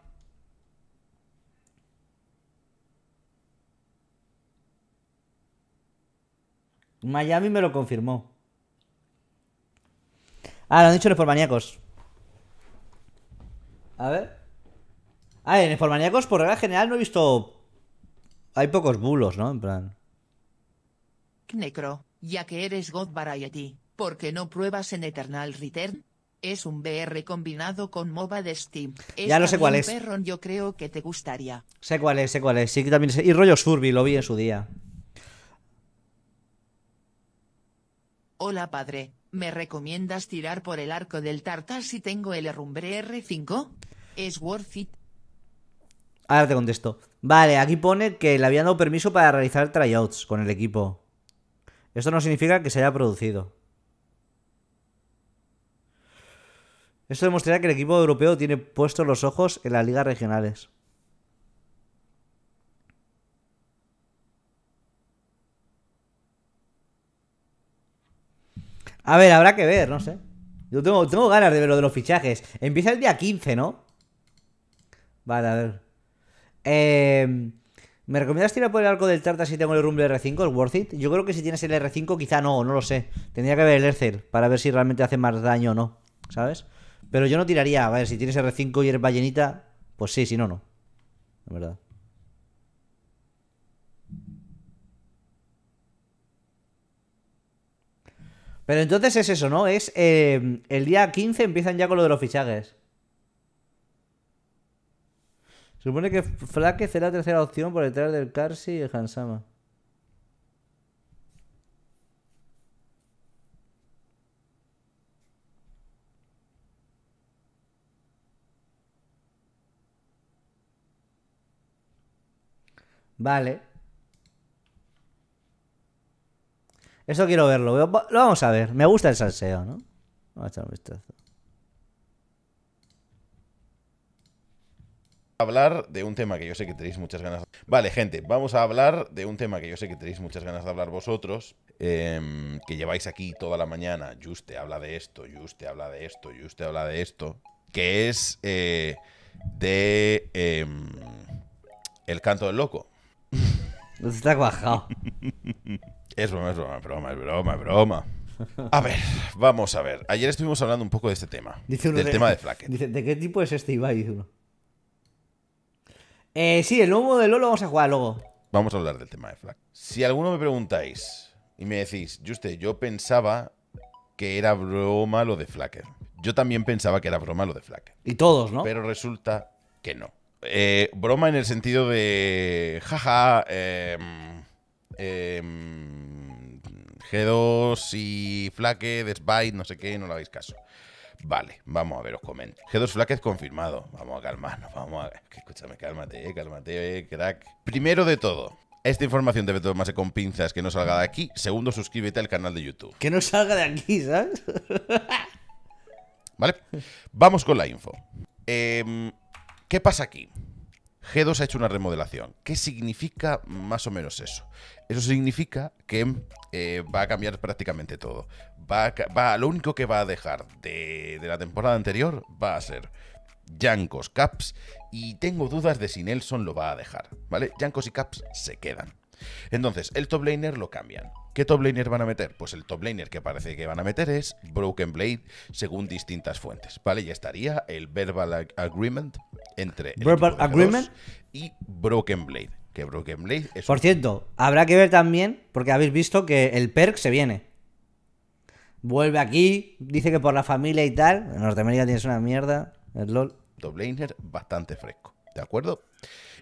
Miami me lo confirmó. Ah, lo han dicho en formaniacos. A ver. Ah, en formaniacos por regla general, no he visto. Hay pocos bulos, ¿no? En plan. Necro, ya que eres God ti ¿por no pruebas en Eternal Return? Es un BR combinado con MOBA de Steam. ya no sé cuál es. yo creo que te gustaría. Sé cuál es, sé cuál es. también sé. Y rollo Surby, lo vi en su día. Hola padre, ¿me recomiendas tirar por el arco del tartar si tengo el Rumbre R5? ¿Es worth it? Ahora te contesto. Vale, aquí pone que le habían dado permiso para realizar tryouts con el equipo. Esto no significa que se haya producido. Esto demostraría que el equipo europeo tiene puestos los ojos en las ligas regionales. A ver, habrá que ver, no sé. Yo tengo, ganas de ver lo de los fichajes. Empieza el día 15, ¿no? Vale, a ver. Em, ¿Me recomiendas tirar por el arco del tartar si tengo el Rumble R5? ¿Es worth it? Yo creo que si tienes el R5 quizá no, no lo sé. Tendría que ver el Ercel para ver si realmente hace más daño o no. ¿Sabes? Pero yo no tiraría, a ver, si tienes R5 y eres ballenita, pues sí, si no, no. La verdad. Pero entonces es eso, ¿no? Es em, el día 15 empiezan ya con lo de los fichajes. Se supone que Flaque será la tercera opción por detrás del Karsi y el Hansama. Vale. Eso quiero verlo. Lo vamos a ver. Me gusta el salseo, ¿no? Vamos a echar un vistazo. hablar de un tema que yo sé que tenéis muchas ganas. Vale, gente, vamos a hablar de un tema que yo sé que tenéis muchas ganas de hablar vosotros, em, que lleváis aquí toda la mañana. Juste habla de esto, Juste habla de esto, Juste habla de esto, que es eh, de em, El canto del loco se está cuajado. Es broma, es broma, es broma, es broma, broma. A ver, vamos a ver. Ayer estuvimos hablando un poco de este tema. del tema de Flaker ¿de qué tipo es este Ibai? Dice uno. Eh, sí, el nuevo modelo lo vamos a jugar luego. Vamos a hablar del tema de Flack. Si alguno me preguntáis y me decís, Juste, yo pensaba que era broma lo de Flaker Yo también pensaba que era broma lo de Flacker. Y todos, ¿no? Pero resulta que no. Eh, broma en el sentido de, jaja, em, em, G2 y Flaque, Despite, no sé qué, no le hagáis caso. Vale, vamos a ver, os comento. G2 es confirmado. Vamos a calmarnos, vamos a... Escúchame, cálmate, eh, cálmate, eh, crack. Primero de todo, esta información debe tomarse con pinzas que no salga de aquí. Segundo, suscríbete al canal de YouTube. Que no salga de aquí, ¿sabes? vale, vamos con la info. Eh, ¿Qué pasa aquí? G2 ha hecho una remodelación. ¿Qué significa más o menos eso? Eso significa que eh, va a cambiar prácticamente todo. Va, lo único que va a dejar de, la temporada anterior va a ser Jankos, Caps y tengo dudas de si Nelson lo va a dejar, ¿vale? Jankos y Caps se quedan. Entonces, el top laner lo cambian. ¿Qué top laner van a meter? Pues el top laner que parece que van a meter es Broken Blade, según distintas fuentes. ¿Vale? Ya estaría el Verbal Agreement entre Verbal Agreement y Broken Blade. Que Broken Blade es Por cierto, habrá que ver también, porque habéis visto que el perk se viene. Vuelve aquí, dice que por la familia y tal. En Norteamérica tienes una mierda, el LOL. Top laner bastante fresco, ¿de acuerdo?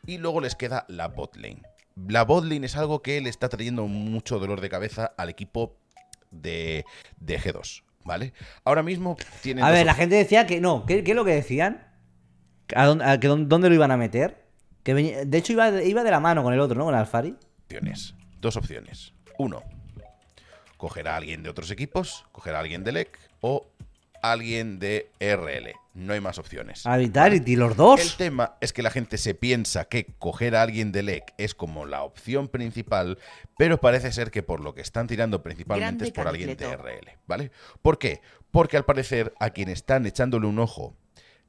Y luego les queda la bot lane la botlane es algo que le está trayendo mucho dolor de cabeza al equipo de, G2, ¿vale? Ahora mismo tienen... A ver, la gente decía que no, ¿qué, es lo que decían? ¿A dónde, lo iban a meter? Que de hecho iba, de la mano con el otro, ¿no? Con Alfari. Opciones. Dos opciones. Uno, coger a alguien de otros equipos, coger a alguien de LEC o alguien de RL no hay más opciones. Vitality, los dos. El tema es que la gente se piensa que coger a alguien de LEC es como la opción principal, pero parece ser que por lo que están tirando principalmente es por alguien de RL, ¿vale? ¿Por qué? Porque al parecer a quien están echándole un ojo,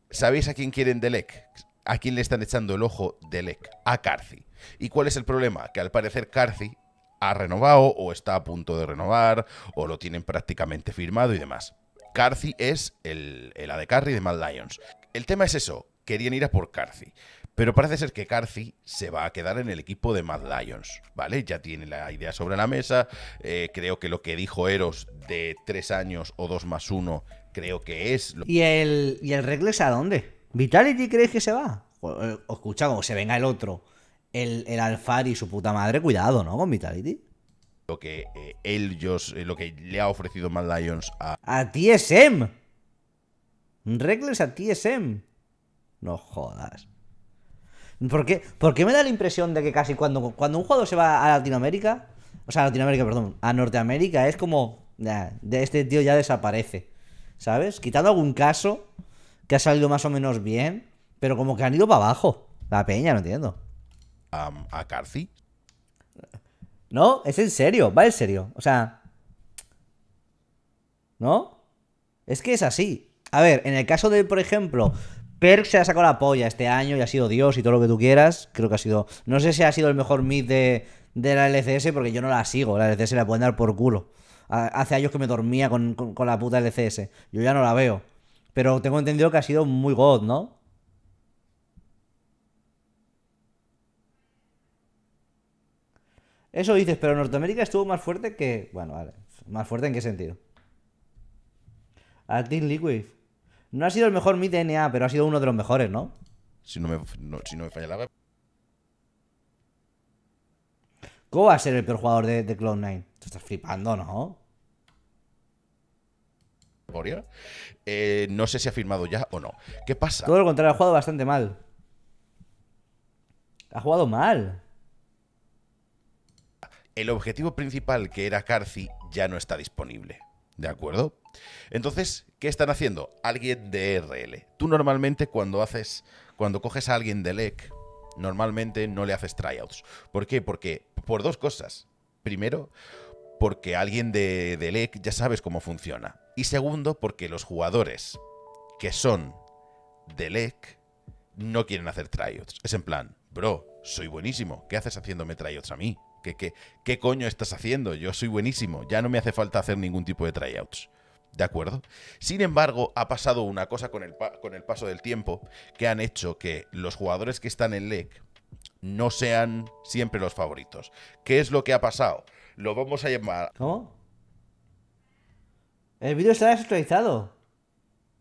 ¿sabéis a quién quieren de LEC? ¿A quién le están echando el ojo de LEC. A Carthy. ¿Y cuál es el problema? Que al parecer Carthy ha renovado o está a punto de renovar o lo tienen prácticamente firmado y demás. Carthy es el, de Carry de Mad Lions. El tema es eso, querían ir a por Carthy. Pero parece ser que Carthy se va a quedar en el equipo de Mad Lions, ¿vale? Ya tiene la idea sobre la mesa. Eh, creo que lo que dijo Eros de tres años o dos más uno, creo que es. ¿Y el, y el Regles a dónde? ¿Vitality crees que se va? Eh, o, escucha, como se venga el otro, el, el Alfari y su puta madre, cuidado, ¿no? Con Vitality lo que ellos, eh, eh, lo que le ha ofrecido más Lions a... ¡A TSM! Regles a TSM. No jodas. ¿Por qué, me da la impresión de que casi cuando, cuando un jugador se va a Latinoamérica, o sea, a Latinoamérica, perdón, a Norteamérica, es como, de este tío ya desaparece, ¿sabes? Quitando algún caso que ha salido más o menos bien, pero como que han ido para abajo. La peña, no entiendo. a a Carci, no, es en serio, va en serio. O sea. ¿No? Es que es así. A ver, en el caso de, por ejemplo, Perk se ha sacado la polla este año y ha sido Dios y todo lo que tú quieras. Creo que ha sido. No sé si ha sido el mejor mid de, la LCS porque yo no la sigo. La LCS la pueden dar por culo. Hace años que me dormía con la puta LCS. Yo ya no la veo. Pero tengo entendido que ha sido muy god, ¿no? Eso dices, pero Norteamérica estuvo más fuerte que. Bueno, vale. ¿Más fuerte en qué sentido? Team Liquid. No ha sido el mejor mi NA, pero ha sido uno de los mejores, ¿no? Si no me, si no me falla la. ¿Cómo va a ser el peor jugador de, de Cloud9? Te estás flipando, ¿no? Eh, no sé si ha firmado ya o no. ¿Qué pasa? Todo lo contrario, ha jugado bastante mal. Ha jugado mal el objetivo principal que era Carthy ya no está disponible. ¿De acuerdo? Entonces, ¿qué están haciendo? Alguien de RL. Tú normalmente cuando haces, cuando coges a alguien de LEC, normalmente no le haces tryouts. ¿Por qué? Porque, por dos cosas. Primero, porque alguien de, de LEC ya sabes cómo funciona. Y segundo, porque los jugadores que son de LEC no quieren hacer tryouts. Es en plan, bro, soy buenísimo, ¿qué haces haciéndome tryouts a mí? ¿Qué, coño estás haciendo? Yo soy buenísimo, ya no me hace falta hacer ningún tipo de tryouts. ¿De acuerdo? Sin embargo, ha pasado una cosa con el, con el paso del tiempo que han hecho que los jugadores que están en LEC no sean siempre los favoritos. ¿Qué es lo que ha pasado? Lo vamos a llamar. ¿Cómo? El vídeo está desactualizado.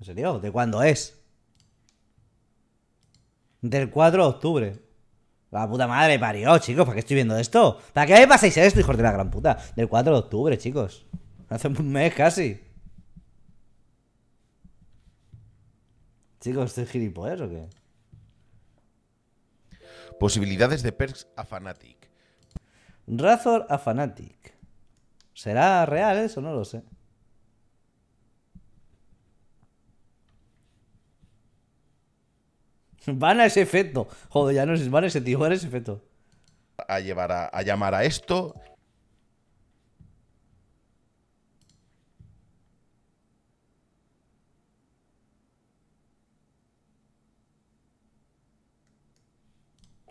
¿En serio? ¿De cuándo es? Del 4 de octubre. La puta madre parió, chicos. ¿Para qué estoy viendo esto? ¿Para qué me pasáis esto, hijos de la gran puta? Del 4 de octubre, chicos. Hace un mes casi. Chicos, ¿estoy gilipollas o qué? Posibilidades de perks a Fanatic. Razor a Fanatic. ¿Será real eso? No lo sé. Van a ese efecto. Joder, ya no es. Van a ese tío, van a ese efecto. A llevar a, a llamar a esto.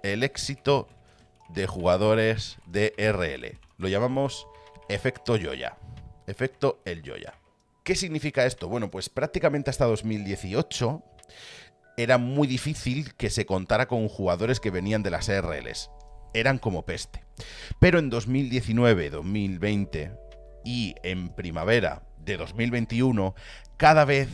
El éxito de jugadores de RL. Lo llamamos efecto Yoya. Efecto el Yoya. ¿Qué significa esto? Bueno, pues prácticamente hasta 2018 era muy difícil que se contara con jugadores que venían de las RLs. Eran como peste. Pero en 2019, 2020 y en primavera de 2021, cada vez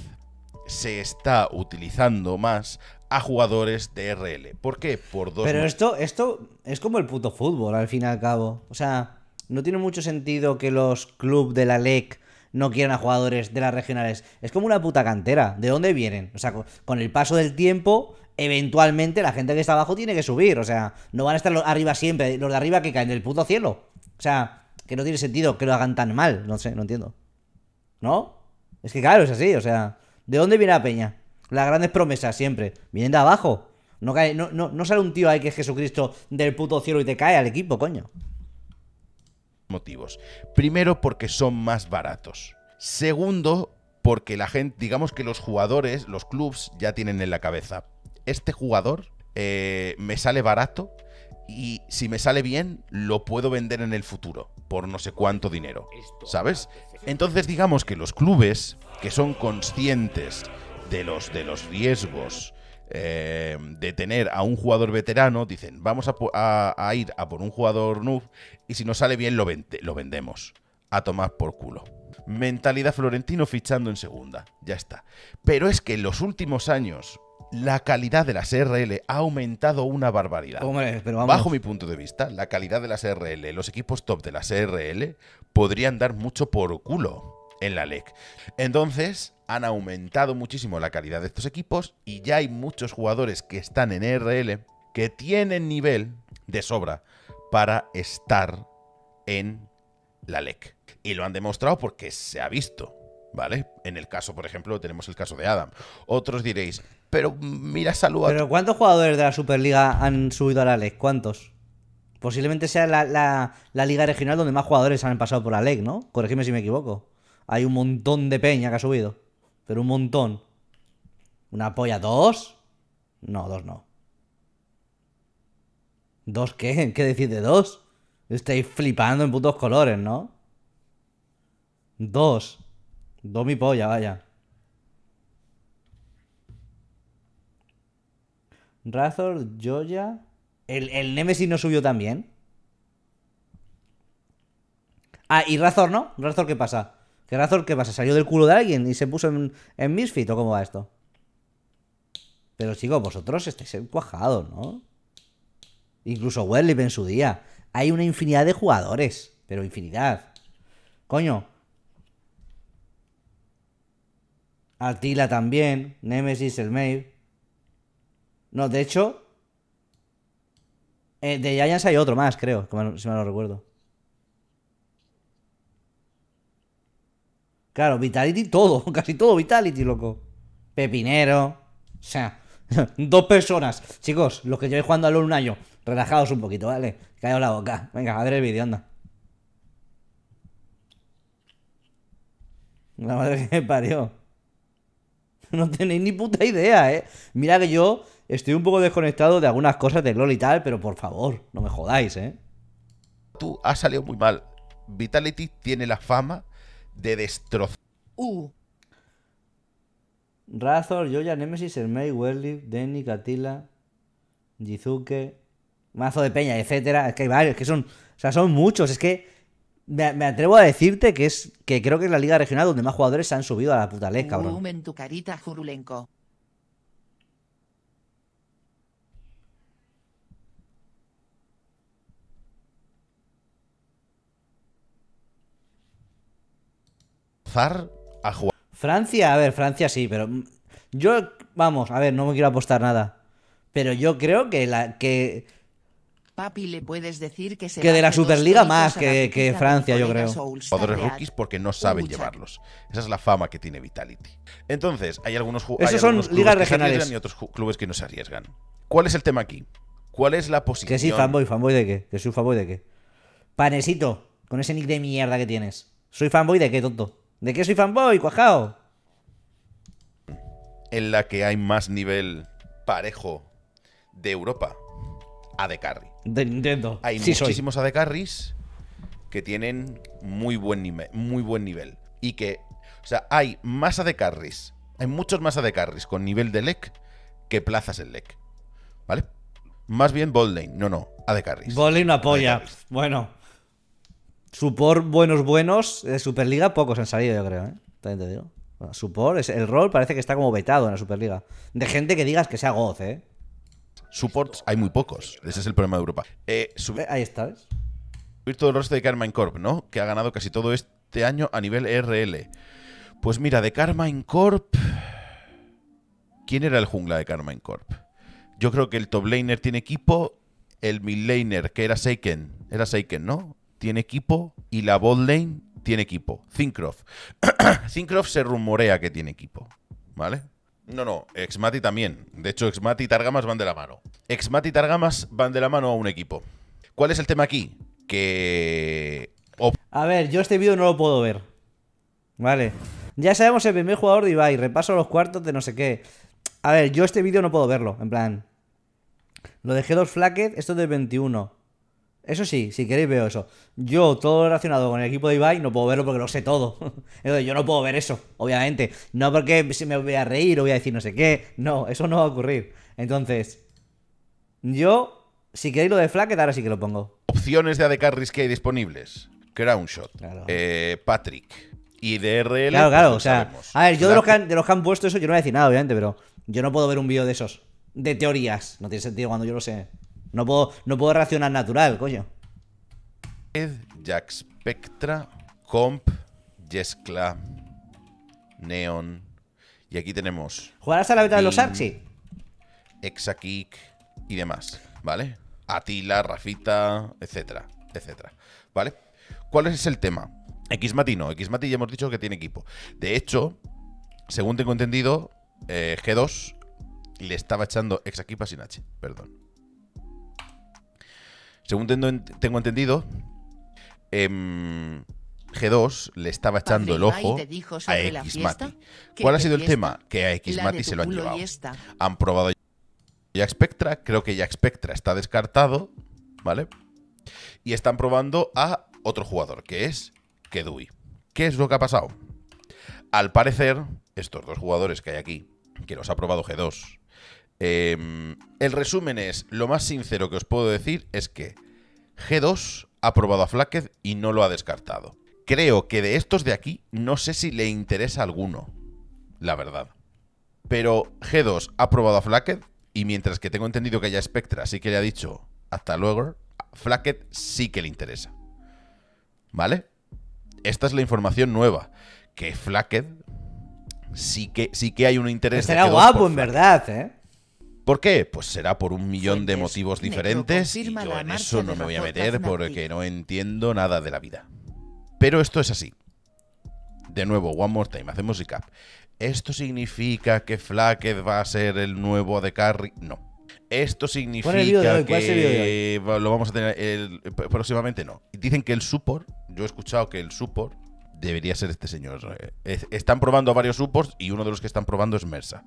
se está utilizando más a jugadores de RL. ¿Por qué? Por dos. Pero esto, esto es como el puto fútbol, al fin y al cabo. O sea, no tiene mucho sentido que los clubes de la LEC no quieren a jugadores de las regionales. Es como una puta cantera. ¿De dónde vienen? O sea, con el paso del tiempo, eventualmente la gente que está abajo tiene que subir. O sea, no van a estar arriba siempre, los de arriba que caen del puto cielo. O sea, que no tiene sentido que lo hagan tan mal. No sé, no entiendo. ¿No? Es que claro, es así. O sea, ¿de dónde viene la peña? Las grandes promesas siempre. Vienen de abajo. No, cae, no, no, no sale un tío ahí que es Jesucristo del puto cielo y te cae al equipo, coño motivos. Primero, porque son más baratos. Segundo, porque la gente, digamos que los jugadores, los clubs, ya tienen en la cabeza. Este jugador eh, me sale barato y si me sale bien, lo puedo vender en el futuro por no sé cuánto dinero. ¿Sabes? Entonces digamos que los clubes que son conscientes de los, de los riesgos eh, de tener a un jugador veterano, dicen, vamos a, ir a por un jugador noob y si no sale bien lo, vendemos. A tomar por culo. Mentalidad Florentino fichando en segunda. Ya está. Pero es que en los últimos años, la calidad de las RL ha aumentado una barbaridad. pero Bajo mi punto de vista, la calidad de las RL, los equipos top de las CRL podrían dar mucho por culo en la LEC. Entonces, han aumentado muchísimo la calidad de estos equipos y ya hay muchos jugadores que están en RL que tienen nivel de sobra para estar en la LEC. Y lo han demostrado porque se ha visto, ¿vale? En el caso, por ejemplo, tenemos el caso de Adam. Otros diréis, pero mira, saluda. Pero ¿cuántos jugadores de la Superliga han subido a la LEC? ¿Cuántos? Posiblemente sea la, liga regional donde más jugadores han pasado por la LEC, ¿no? Corregime si me equivoco hay un montón de peña que ha subido. Pero un montón. ¿Una polla? ¿Dos? No, dos no. ¿Dos qué? ¿Qué decís de dos? Estáis flipando en putos colores, ¿no? Dos. Dos mi polla, vaya. Razor, Joya. ¿El, el Nemesis no subió también? Ah, y Razor no. ¿Razor qué pasa? ¿Qué razón que pasa? ¿Salió del culo de alguien y se puso en, Misfit o cómo va esto? Pero chicos, vosotros estáis encuajados, ¿no? Incluso Werlip en su día. Hay una infinidad de jugadores, pero infinidad. Coño. Atila también, Nemesis, el Mave. No, de hecho, eh, de Giants hay otro más, creo, si me lo recuerdo. Claro, Vitality todo, casi todo Vitality, loco. Pepinero. O sea, dos personas. Chicos, los que llevéis jugando al LOL un año, relajaos un poquito, ¿vale? Callaos la boca. Venga, madre el vídeo, anda. La madre que me parió. No tenéis ni puta idea, ¿eh? Mira que yo estoy un poco desconectado de algunas cosas de LOL y tal, pero por favor, no me jodáis, ¿eh? Tú has salido muy mal. Vitality tiene la fama de destrozo uh. Razor, Joya, Nemesis, Hermei, Werly, Denny, Katila, Jizuke, Mazo de Peña, etcétera. Es que hay varios, que son. son muchos. Es que. Me, atrevo a decirte que es. Que creo que es la liga regional donde más jugadores se han subido a la puta cabrón. tu carita, Jurulenko. a jugar. Francia, a ver, Francia sí, pero yo, vamos, a ver, no me quiero apostar nada. Pero yo creo que la que Papi, le puedes decir que se que de la Superliga más que, Francia, yo creo. Jugadores rookies porque no saben llevarlos. Esa es la fama que tiene Vitality. Entonces, hay algunos jugadores. son ligas regionales. y otros clubes que no se arriesgan. ¿Cuál es el tema aquí? ¿Cuál es la posición? Que sí, fanboy, fanboy de qué. Que soy fanboy de qué. Panecito, con ese nick de mierda que tienes. Soy fanboy de qué, tonto. ¿De qué soy fanboy, cuajao? En la que hay más nivel parejo de Europa. AD Carry. De Nintendo. Hay muchísimos a de Carries que tienen muy buen, nivel, muy buen nivel. Y que, o sea, hay más de Carries. Hay muchos más de Carries con nivel de LEC que plazas en LEC. ¿Vale? Más bien Bold No, no. AD Carries. Bold Lane apoya Bueno. Support buenos buenos de Superliga pocos han salido, yo creo, ¿eh? También te digo. Support el rol parece que está como vetado en la Superliga. De gente que digas que sea goz, ¿eh? Supports hay muy pocos. Ese es el problema de Europa. Eh, eh, ahí está, ¿ves? Subir de Carmine Corp, ¿no? Que ha ganado casi todo este año a nivel RL. Pues mira, de Carmine Corp... ¿Quién era el jungla de Carmine Corp? Yo creo que el top laner tiene equipo. El mid laner, que era Seiken. Era Seiken, ¿no? tiene equipo y la bot lane tiene equipo. Zincroft Zincroft se rumorea que tiene equipo, ¿vale? No, no, Exmati también. De hecho, Exmati y Targamas van de la mano. Exmati y Targamas van de la mano a un equipo. ¿Cuál es el tema aquí? Que... A ver, yo este vídeo no lo puedo ver. Vale. Ya sabemos el primer jugador de Ibai, repaso los cuartos de no sé qué. A ver, yo este vídeo no puedo verlo, en plan. Lo dejé dos flaques, esto es del 21. Eso sí, si queréis veo eso. Yo, todo relacionado con el equipo de Ibai, no puedo verlo porque lo sé todo. Entonces, yo no puedo ver eso, obviamente. No porque me voy a reír o voy a decir no sé qué. No, eso no va a ocurrir. Entonces, yo, si queréis lo de Flacket, ahora sí que lo pongo. Opciones de ADK Risk hay disponibles. Crownshot, Shot. Eh, Patrick y DRL. Claro, claro, pues A ver, yo de los, han, de los que han puesto eso, yo no voy a decir nada, obviamente, pero yo no puedo ver un vídeo de esos. De teorías. No tiene sentido cuando yo lo sé. No puedo, no puedo reaccionar natural, coño. Ed, Jack Spectra, Comp, Jescla, Neon. Y aquí tenemos. ¿Jugarás a la beta de los Exa Exakick y demás, ¿vale? Atila, Rafita, etcétera, etcétera. ¿Vale? ¿Cuál es el tema? Xmati no, Xmati ya hemos dicho que tiene equipo. De hecho, según tengo entendido, eh, G2 le estaba echando Kick a Sinachi, perdón. Según tengo entendido, em, G2 le estaba echando el ojo a Xmati. ¿Cuál ha sido el tema? Que a Xmati se lo han llevado. Han probado Jack Spectra, creo que Jack Spectra está descartado, ¿vale? Y están probando a otro jugador, que es Kedui. ¿Qué es lo que ha pasado? Al parecer, estos dos jugadores que hay aquí, que los ha probado G2 Em, el resumen es, lo más sincero que os puedo decir es que G2 ha probado a Flaked y no lo ha descartado. Creo que de estos de aquí no sé si le interesa alguno, la verdad. Pero G2 ha probado a Flaked y mientras que tengo entendido que haya Spectra sí que le ha dicho hasta luego, Flacket sí que le interesa. ¿Vale? Esta es la información nueva. Que Flacket sí que, sí que hay un interés. Será guapo, en verdad, ¿eh? ¿Por qué? Pues será por un millón de motivos diferentes yo en eso no me voy a meter porque no entiendo nada de la vida. Pero esto es así. De nuevo, one more time, hacemos recap. ¿Esto significa que Flaked va a ser el nuevo de Carry? No. Esto significa que lo vamos a tener próximamente, no. Dicen que el support, yo he escuchado que el support debería ser este señor. Eh, están probando varios supports y uno de los que están probando es Mersa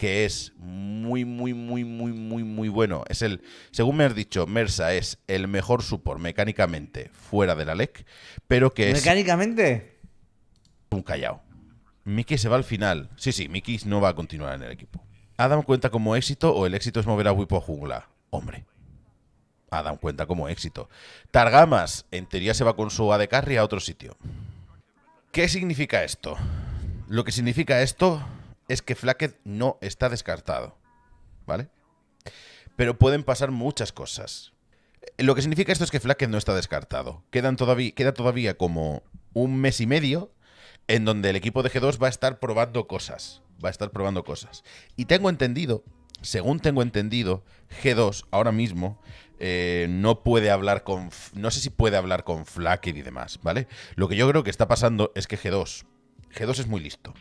que es muy, muy, muy, muy, muy, muy bueno. Es el, según me has dicho, Mersa es el mejor support mecánicamente fuera de la LEC, pero que es... ¿Mecánicamente? Un callao. Mickey se va al final. Sí, sí, Mickey no va a continuar en el equipo. ¿Adam cuenta como éxito o el éxito es mover a Wipo a jungla? Hombre. Adam cuenta como éxito. Targamas, en teoría, se va con su AD Carry a otro sitio. ¿Qué significa esto? Lo que significa esto es que Flaked no está descartado, ¿vale? Pero pueden pasar muchas cosas. Lo que significa esto es que Flaked no está descartado. Quedan todavía, queda todavía como un mes y medio en donde el equipo de G2 va a estar probando cosas. Va a estar probando cosas. Y tengo entendido, según tengo entendido, G2 ahora mismo eh, no puede hablar con. No sé si puede hablar con Flaked y demás, ¿vale? Lo que yo creo que está pasando es que G2 G2 es muy listo.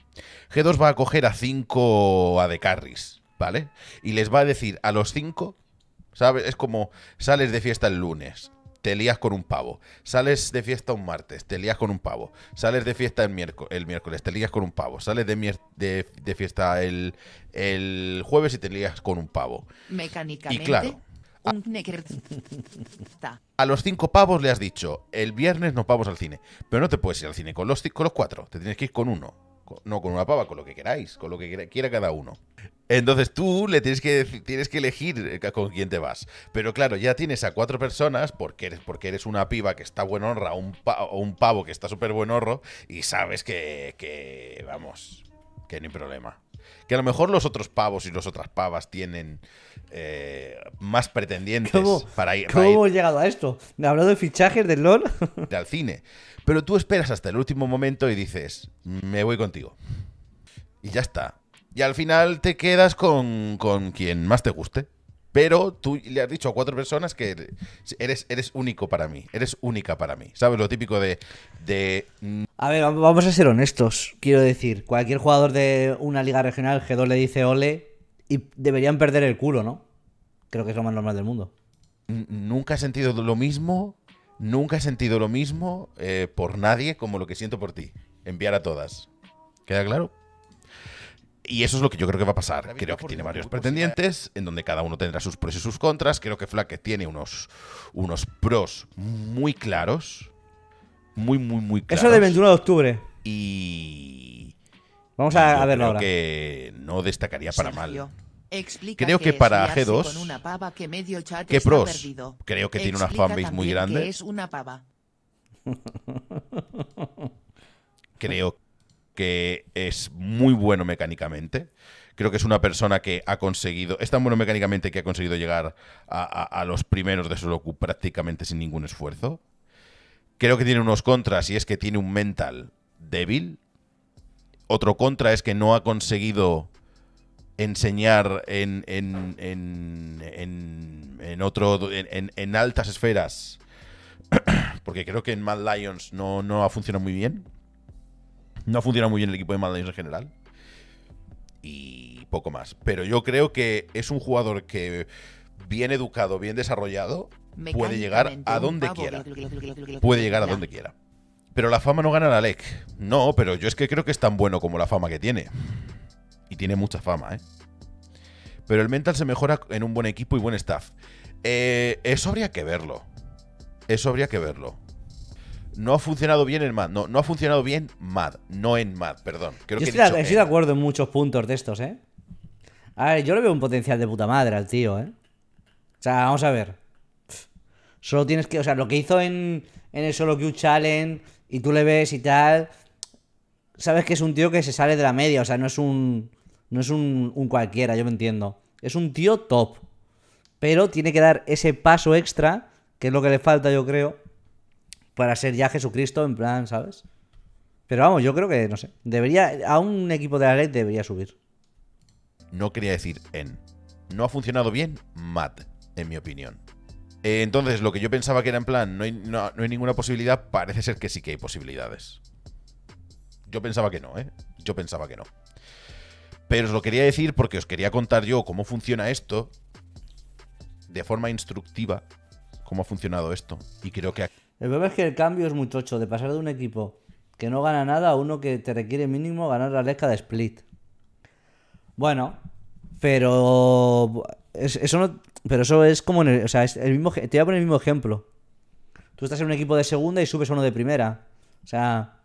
G2 va a coger a 5 de carries, ¿vale? Y les va a decir a los 5, ¿sabes? Es como sales de fiesta el lunes, te lías con un pavo. Sales de fiesta un martes, te lías con un pavo. Sales de fiesta el miércoles, el te lías con un pavo. Sales de, de, fiesta el, jueves y te lías con un pavo. Mecánicamente. Y claro. Un... Ah a los cinco pavos le has dicho, el viernes nos vamos al cine. Pero no te puedes ir al cine con los, los cuatro, te tienes que ir con uno. no con una pava, con lo que queráis, con lo que quiera cada uno. Entonces tú le tienes que, tienes que elegir eh, con quién te vas. Pero claro, ya tienes a cuatro personas porque eres, porque eres una piba que está buen honra un o un pavo que está súper buen horro y sabes que, que, vamos, que no hay problema. Que a lo mejor los otros pavos y las otras pavas tienen eh, más pretendientes para ir. ¿Cómo hemos llegado a esto? ¿Me hablado de fichajes del LOL. Al cine. Pero tú esperas hasta el último momento y dices, me voy contigo. Y ya está. Y al final te quedas con quien más te guste pero tú le has dicho a cuatro personas que eres, eres único para mí, eres única para mí. ¿Sabes? Lo típico de, A ver, vamos a ser honestos. Quiero decir, cualquier jugador de una liga regional, G2 le dice ole y deberían perder el culo, ¿no? Creo que es lo más normal del mundo. Nunca he sentido lo mismo, nunca he sentido lo mismo eh, por nadie como lo que siento por ti. Enviar a todas. ¿Queda claro? Y eso es lo que yo creo que va a pasar. Creo que tiene varios ¿eh? pretendientes, en donde cada uno tendrá sus pros y sus contras. Creo que Flaque tiene unos, unos pros muy claros. Muy, muy, muy claros. Eso del 21 de octubre. Y. Vamos a, verlo ahora. que no destacaría para mal. creo que, para G2, que ¿qué pros? Creo que tiene una fanbase muy grande. Que es una pava. creo que es muy bueno mecánicamente. Creo que es una persona que ha conseguido, es tan bueno mecánicamente que ha conseguido llegar a, los primeros de Solo prácticamente sin ningún esfuerzo. Creo que tiene unos contras y es que tiene un mental débil. Otro contra es que no ha conseguido enseñar en, en, altas esferas, porque creo que en Mad Lions no, no ha funcionado muy bien no ha funcionado muy bien el equipo de Madrid en general. Y poco más. Pero yo creo que es un jugador que, bien educado, bien desarrollado, puede llegar a donde quiera. Puede llegar a donde quiera. Pero la fama no gana la LEC. No, pero yo es que creo que es tan bueno como la fama que tiene. Y tiene mucha fama, ¿eh? Pero el mental se mejora en un buen equipo y buen staff. eso habría que verlo. Eso habría que verlo. No ha funcionado bien en MAD. No, no ha funcionado bien MAD. No en MAD, perdón. estoy, he de acuerdo en muchos puntos de estos, ¿eh? A ver, yo le veo un potencial de puta madre al tío, ¿eh? O sea, vamos a ver. Solo tienes que. O sea, lo que hizo en, en el Solo Q Challenge y tú le ves y tal. Sabes que es un tío que se sale de la media. O sea, no es un. No es un, un cualquiera, yo me entiendo. Es un tío top. Pero tiene que dar ese paso extra, que es lo que le falta, yo creo para ser ya Jesucristo, en plan, ¿sabes? Pero vamos, yo creo que, no sé, debería, a un equipo de la red debería subir. No quería decir en. No ha funcionado bien, Matt, en mi opinión. Eh, entonces, lo que yo pensaba que era en plan, no hay, hay ninguna posibilidad, parece ser que sí que hay posibilidades. Yo pensaba que no, ¿eh? Yo pensaba que no. Pero os lo quería decir porque os quería contar yo cómo funciona esto de forma instructiva, cómo ha funcionado esto. Y creo que... El problema es que el cambio es muy de pasar de un equipo que no gana nada a uno que te requiere mínimo ganar la LEC de split. Bueno, pero eso no, pero eso es como en el, o sea, es el mismo, te voy a poner el mismo ejemplo. Tú estás en un equipo de segunda y subes a uno de primera. O sea,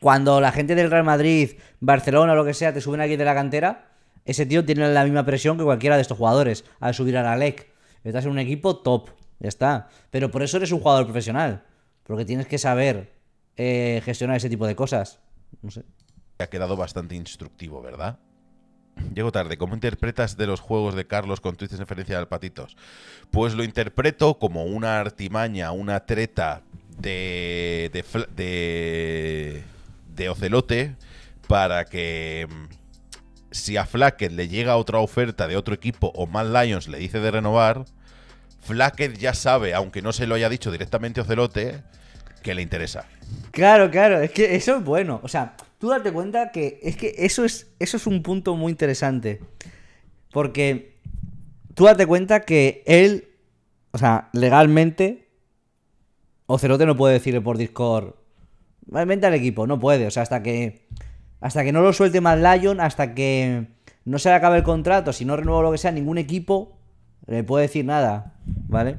cuando la gente del Real Madrid, Barcelona o lo que sea te suben aquí de la cantera, ese tío tiene la misma presión que cualquiera de estos jugadores al subir a la LEC. Estás en un equipo top. Ya está. Pero por eso eres un jugador profesional. Porque tienes que saber eh, gestionar ese tipo de cosas. No sé. Ha quedado bastante instructivo, ¿verdad? Llego tarde. ¿Cómo interpretas de los juegos de Carlos con tristes en referencia al Patitos? Pues lo interpreto como una artimaña, una treta de, de, de, de Ocelote para que mm, si a Flacket le llega otra oferta de otro equipo o Mad Lions le dice de renovar, Flacket ya sabe, aunque no se lo haya dicho directamente a Ocelote, que le interesa. Claro, claro, es que eso es bueno. O sea, tú date cuenta que es que eso es, eso es un punto muy interesante. Porque tú date cuenta que él, o sea, legalmente, Ocelote no puede decirle por Discord, realmente al equipo, no puede. O sea, hasta que, hasta que no lo suelte más Lion, hasta que no se le acabe el contrato, si no renueva lo que sea, ningún equipo le puede decir nada, ¿vale?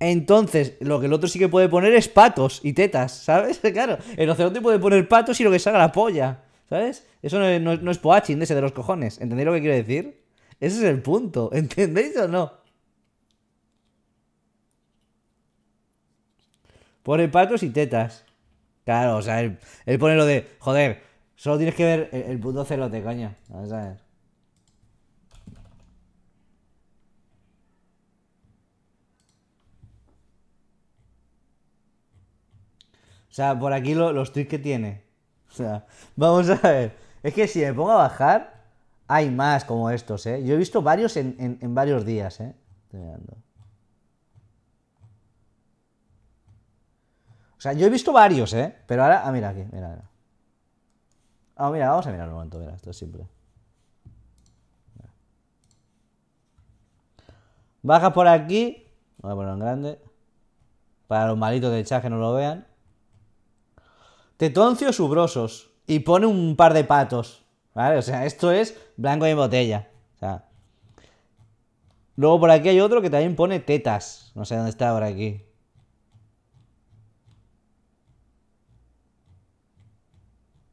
Entonces, lo que el otro sí que puede poner es patos y tetas, ¿sabes? Claro, el ocelote puede poner patos y lo que salga la polla, ¿sabes? Eso no, es poaching ese de los cojones, ¿entendéis lo que quiero decir? Ese es el punto, ¿entendéis o no? Pone patos y tetas. Claro, o sea, él, pone lo de, joder, solo tienes que ver el, punto celote, coño. ver, a ver. O sea, por aquí los tweets que tiene. O sea, vamos a ver. Es que si me pongo a bajar, hay más como estos, ¿eh? Yo he visto varios en, varios días, ¿eh? Estoy mirando. O sea, yo he visto varios, ¿eh? Pero ahora, ah, mira aquí, mira, mira. Ah, mira, vamos a mirar un momento, mira, esto es simple. Baja por aquí, voy a ponerlo en grande, para los malitos de chat que no lo vean. Tetoncios subrosos. Y pone un par de patos. ¿Vale? O sea, esto es blanco y botella. O sea. Luego por aquí hay otro que también pone tetas. No sé dónde está ahora aquí.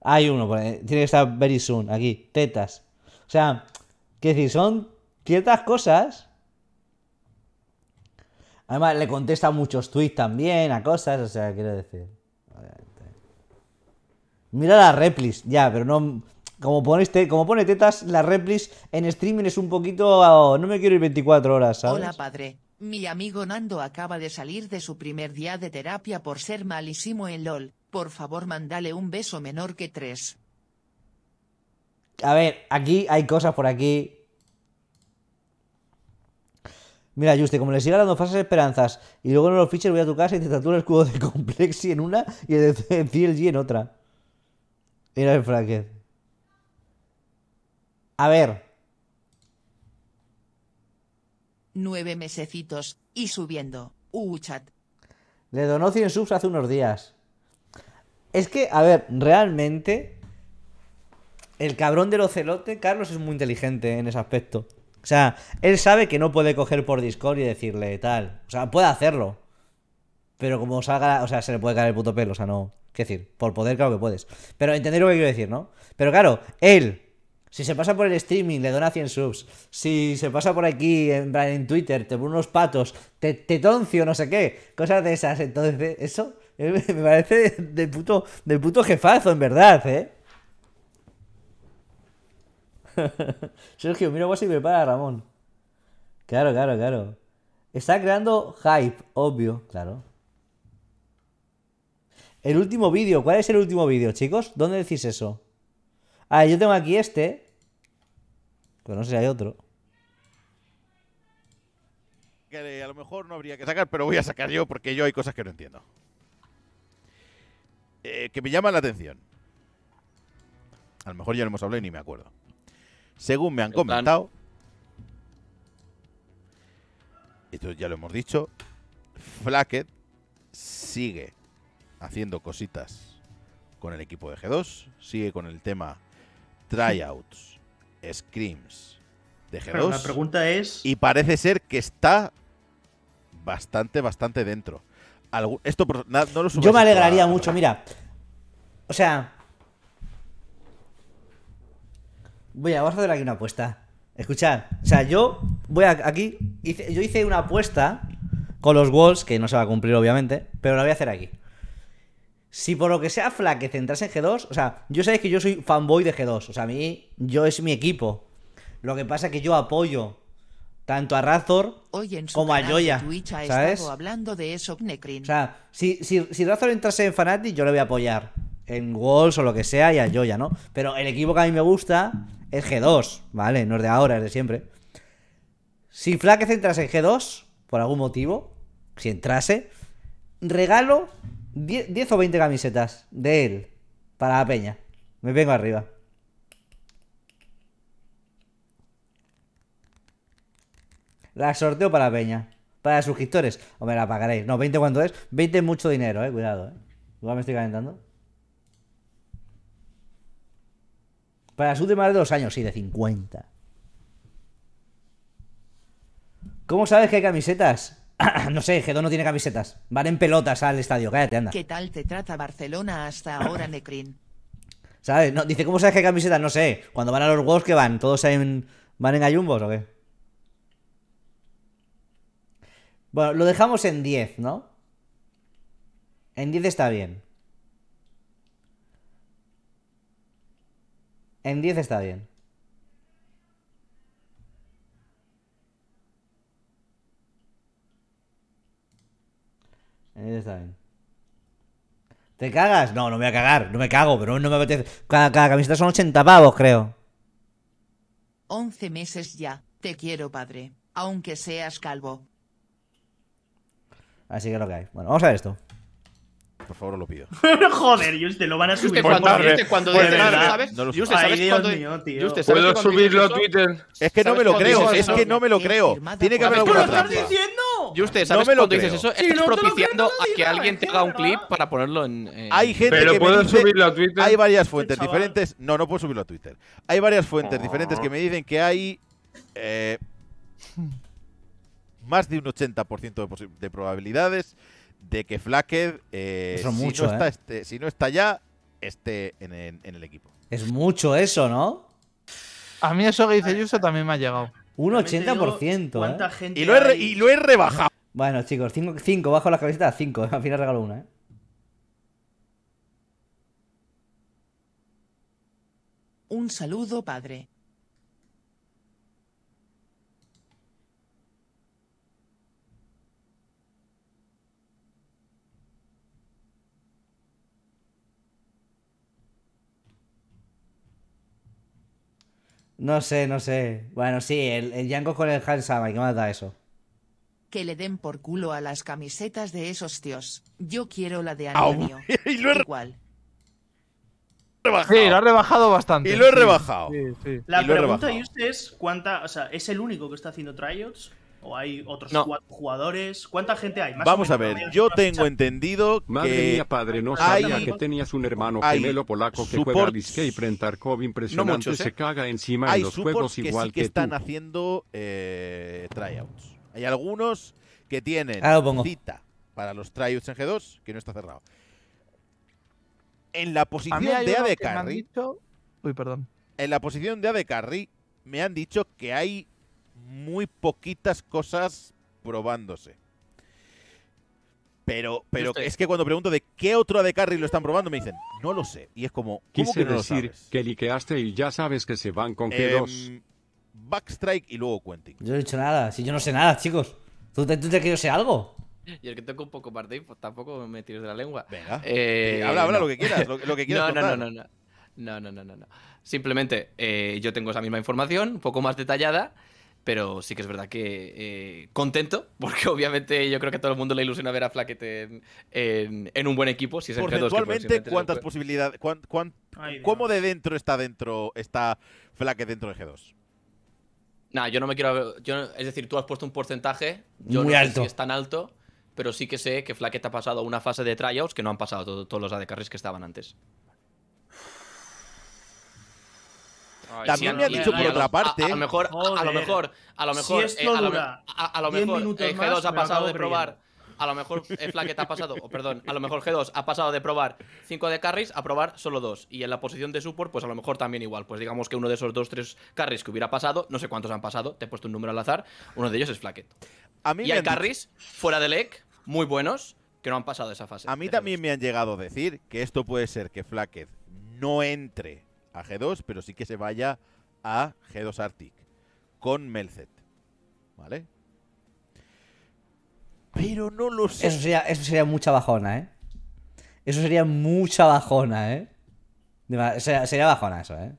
Hay uno, tiene que estar very soon, aquí, tetas. O sea, que si son ciertas cosas. Además, le contesta muchos tweets también a cosas, o sea, quiero decir. Mira la replis, ya, pero no. Como, pones este, como pone tetas, las replis en streaming es un poquito. no me quiero ir 24 horas, ¿sabes? Hola, padre. Mi amigo Nando acaba de salir de su primer día de terapia por ser malísimo en LOL. Por favor, mandale un beso menor que tres. A ver, aquí hay cosas por aquí. Mira, Juste, como le siga dando falsas esperanzas y luego no lo fiches, voy a tu casa y te tatúo el escudo de Complexi en una y el de CLG en otra. Mira el fracket. A ver. Nueve mesecitos y subiendo. Uh, chat Le donó 100 subs hace unos días. Es que, a ver, realmente. El cabrón del ocelote, Carlos, es muy inteligente en ese aspecto. O sea, él sabe que no puede coger por Discord y decirle tal. O sea, puede hacerlo. Pero como salga, o sea, se le puede caer el puto pelo, o sea, no. Es decir, por poder, claro que puedes. Pero entender lo que quiero decir, ¿no? Pero claro, él, si se pasa por el streaming, le dona 100 subs. Si se pasa por aquí, en, en Twitter, te pone unos patos, te, te toncio, no sé qué, cosas de esas. Entonces, eso me parece del puto, del puto jefazo, en verdad, ¿eh? Sergio, mira vos y prepara, Ramón. Claro, claro, claro. Está creando hype, obvio, claro. El último vídeo. ¿Cuál es el último vídeo, chicos? ¿Dónde decís eso? Ah, yo tengo aquí este. Pero no sé si hay otro. Que a lo mejor no habría que sacar, pero voy a sacar yo porque yo hay cosas que no entiendo. Eh, que me llama la atención. A lo mejor ya lo hemos hablado y ni me acuerdo. Según me han comentado, esto ya lo hemos dicho, Flacket sigue haciendo cositas con el equipo de G2. Sigue con el tema tryouts, screams de G2. la pregunta es. Y parece ser que está bastante, bastante dentro. Algo, esto no lo Yo me alegraría mucho, mira. O sea. Voy a, hacer aquí una apuesta. Escuchad, o sea, yo voy aquí. Hice, yo hice una apuesta con los Wolves, que no se va a cumplir, obviamente, pero la voy a hacer aquí. Si por lo que sea Flaque centras en G2, o sea, yo sabéis que yo soy fanboy de G2, o sea, a mí, yo es mi equipo. Lo que pasa es que yo apoyo tanto a Razor como a Joya. ¿sabes? hablando de eso, O sea, si, si, Razor entrase en Fnatic, yo le voy a apoyar. En Walls o lo que sea y a Joya, ¿no? Pero el equipo que a mí me gusta es G2, ¿vale? No es de ahora, es de siempre. Si Flaque entrase en G2, por algún motivo, si entrase, regalo 10, o 20 camisetas de él para la peña. Me vengo arriba. La sorteo para la peña. Para suscriptores. O me la pagaréis. No, 20 cuánto es. 20 es mucho dinero, eh. Cuidado, eh. Igual me estoy calentando. Para las últimas de los años, sí, de 50. ¿Cómo sabes que hay camisetas? no sé, Gedo no tiene camisetas. Van en pelotas al estadio, cállate, anda. ¿Qué tal te trata Barcelona hasta ahora, Necrin? ¿Sabes? No, dice, ¿cómo sabes qué camisetas? No sé. Cuando van a los Worlds, que van? ¿Todos van en ayumbos o qué? Bueno, lo dejamos en 10, ¿no? En 10 está bien. En 10 está bien. ¿Te cagas? No, no me voy a cagar. No me cago, pero no me apetece. Cada, camiseta son 80 pavos, creo. 11 meses ya. Te quiero, padre. Aunque seas calvo. Así que lo que hay. Bueno, vamos a ver esto. Por favor, lo pido. Joder, usted lo van a subir. Juste, cuando, de cuando ¿sabes? No usted, ¿sabes cuando, ¿Puedo subirlo a Twitter? Es que no me lo creo, es que no me lo creo. Tiene que haber ¿Qué lo y usted, ¿sabes no me dices eso? estás propiciando a que alguien te haga un clip para ponerlo en. Hay gente que subirlo a Twitter. Hay varias fuentes diferentes. No, no puedo subirlo a Twitter. Hay varias fuentes ah. diferentes que me dicen que hay. Eh, más de un 80% de, probabilidades de que Flaked, eh, si, no está ¿eh? este, si no está ya, esté en, el equipo. Es mucho eso, ¿no? A mí eso que dice Yuso también me ha llegado. Un 80%. ¿eh? y, lo he, rebajado. Bueno, chicos, 5, bajo las camisetas, 5. Al final regalo una, ¿eh? Un saludo, padre. No sé, no sé. Bueno, sí, el, el con el Hansama, ¿y qué más da eso? Que le den por culo a las camisetas de esos tíos. Yo quiero la de Antonio. y lo he Rebajado. Sí, lo ha rebajado bastante. Y lo he rebajado. La pregunta, y usted es cuánta. O sea, ¿es el único que está haciendo tryouts? ¿O hay otros cuatro jugadores? ¿Cuánta gente hay? Vamos a ver, yo tengo entendido que. Madre mía, padre, no sabía que tenías un hermano gemelo polaco que juega y frente impresionante. Se ¿eh? caga encima de los juegos que igual que, que están haciendo eh, tryouts. Hay algunos que tienen ah, cita para los tryouts en G2 que no está cerrado. En la posición de AD Carry. Uy, perdón. En la posición de AD Carry me han dicho que hay muy poquitas cosas probándose. Pero, pero este es que cuando pregunto de qué otro AD Carry lo están probando, me dicen, no lo sé. Y es como, ¿cómo Quise decir que que y ya sabes que se van con eh, dos? 2 Backstrike y luego Quentin. Yo no he dicho nada, si yo no sé nada, chicos. ¿Tú, tú, que yo sé algo? Y el que tengo un poco más de info, tampoco me tires de la lengua. Venga. Eh, habla, habla lo que quieras, lo, que quieras. no, no, no, no, Simplemente eh, yo tengo esa misma información, un poco más detallada. Pero sí que es verdad que eh, contento, porque obviamente yo creo que a todo el mundo le ilusiona ver a flaquete en, un buen equipo. Si es Porcentualmente, ¿cuántas posibilidades? ¿Cómo de dentro está dentro está dentro de G2? yo no me quiero. es decir, tú has puesto un porcentaje. Yo no Sé si es tan alto, pero sí que sé que FlaKet ha pasado una fase de tryouts que no han pasado todos los AD carries que estaban antes. También me han dicho por otra parte. A, lo mejor, a lo mejor, a lo mejor, eh, a, lo eh, G2 ha pasado de probar. A lo mejor Flaket ha pasado, perdón, a lo mejor G2 ha pasado de probar 5 de carries a probar solo 2. Y en la posición de support, pues a lo mejor también igual. Pues digamos que uno de esos 2-3 carries que hubiera pasado, no sé cuántos han pasado, te he puesto un número al azar, uno de ellos es Flaket. y hay carries fuera de EC, muy buenos, que no han pasado esa fase. A mí también me han llegado a decir que esto puede ser que Flaket no entre a G2, pero sí que se vaya a G2 Arctic con Melzet. ¿Vale? Pero no lo sé. Eso sería, mucha bajona, ¿eh? Eso sería mucha bajona, ¿eh? sería, sería, bajona eso, ¿eh?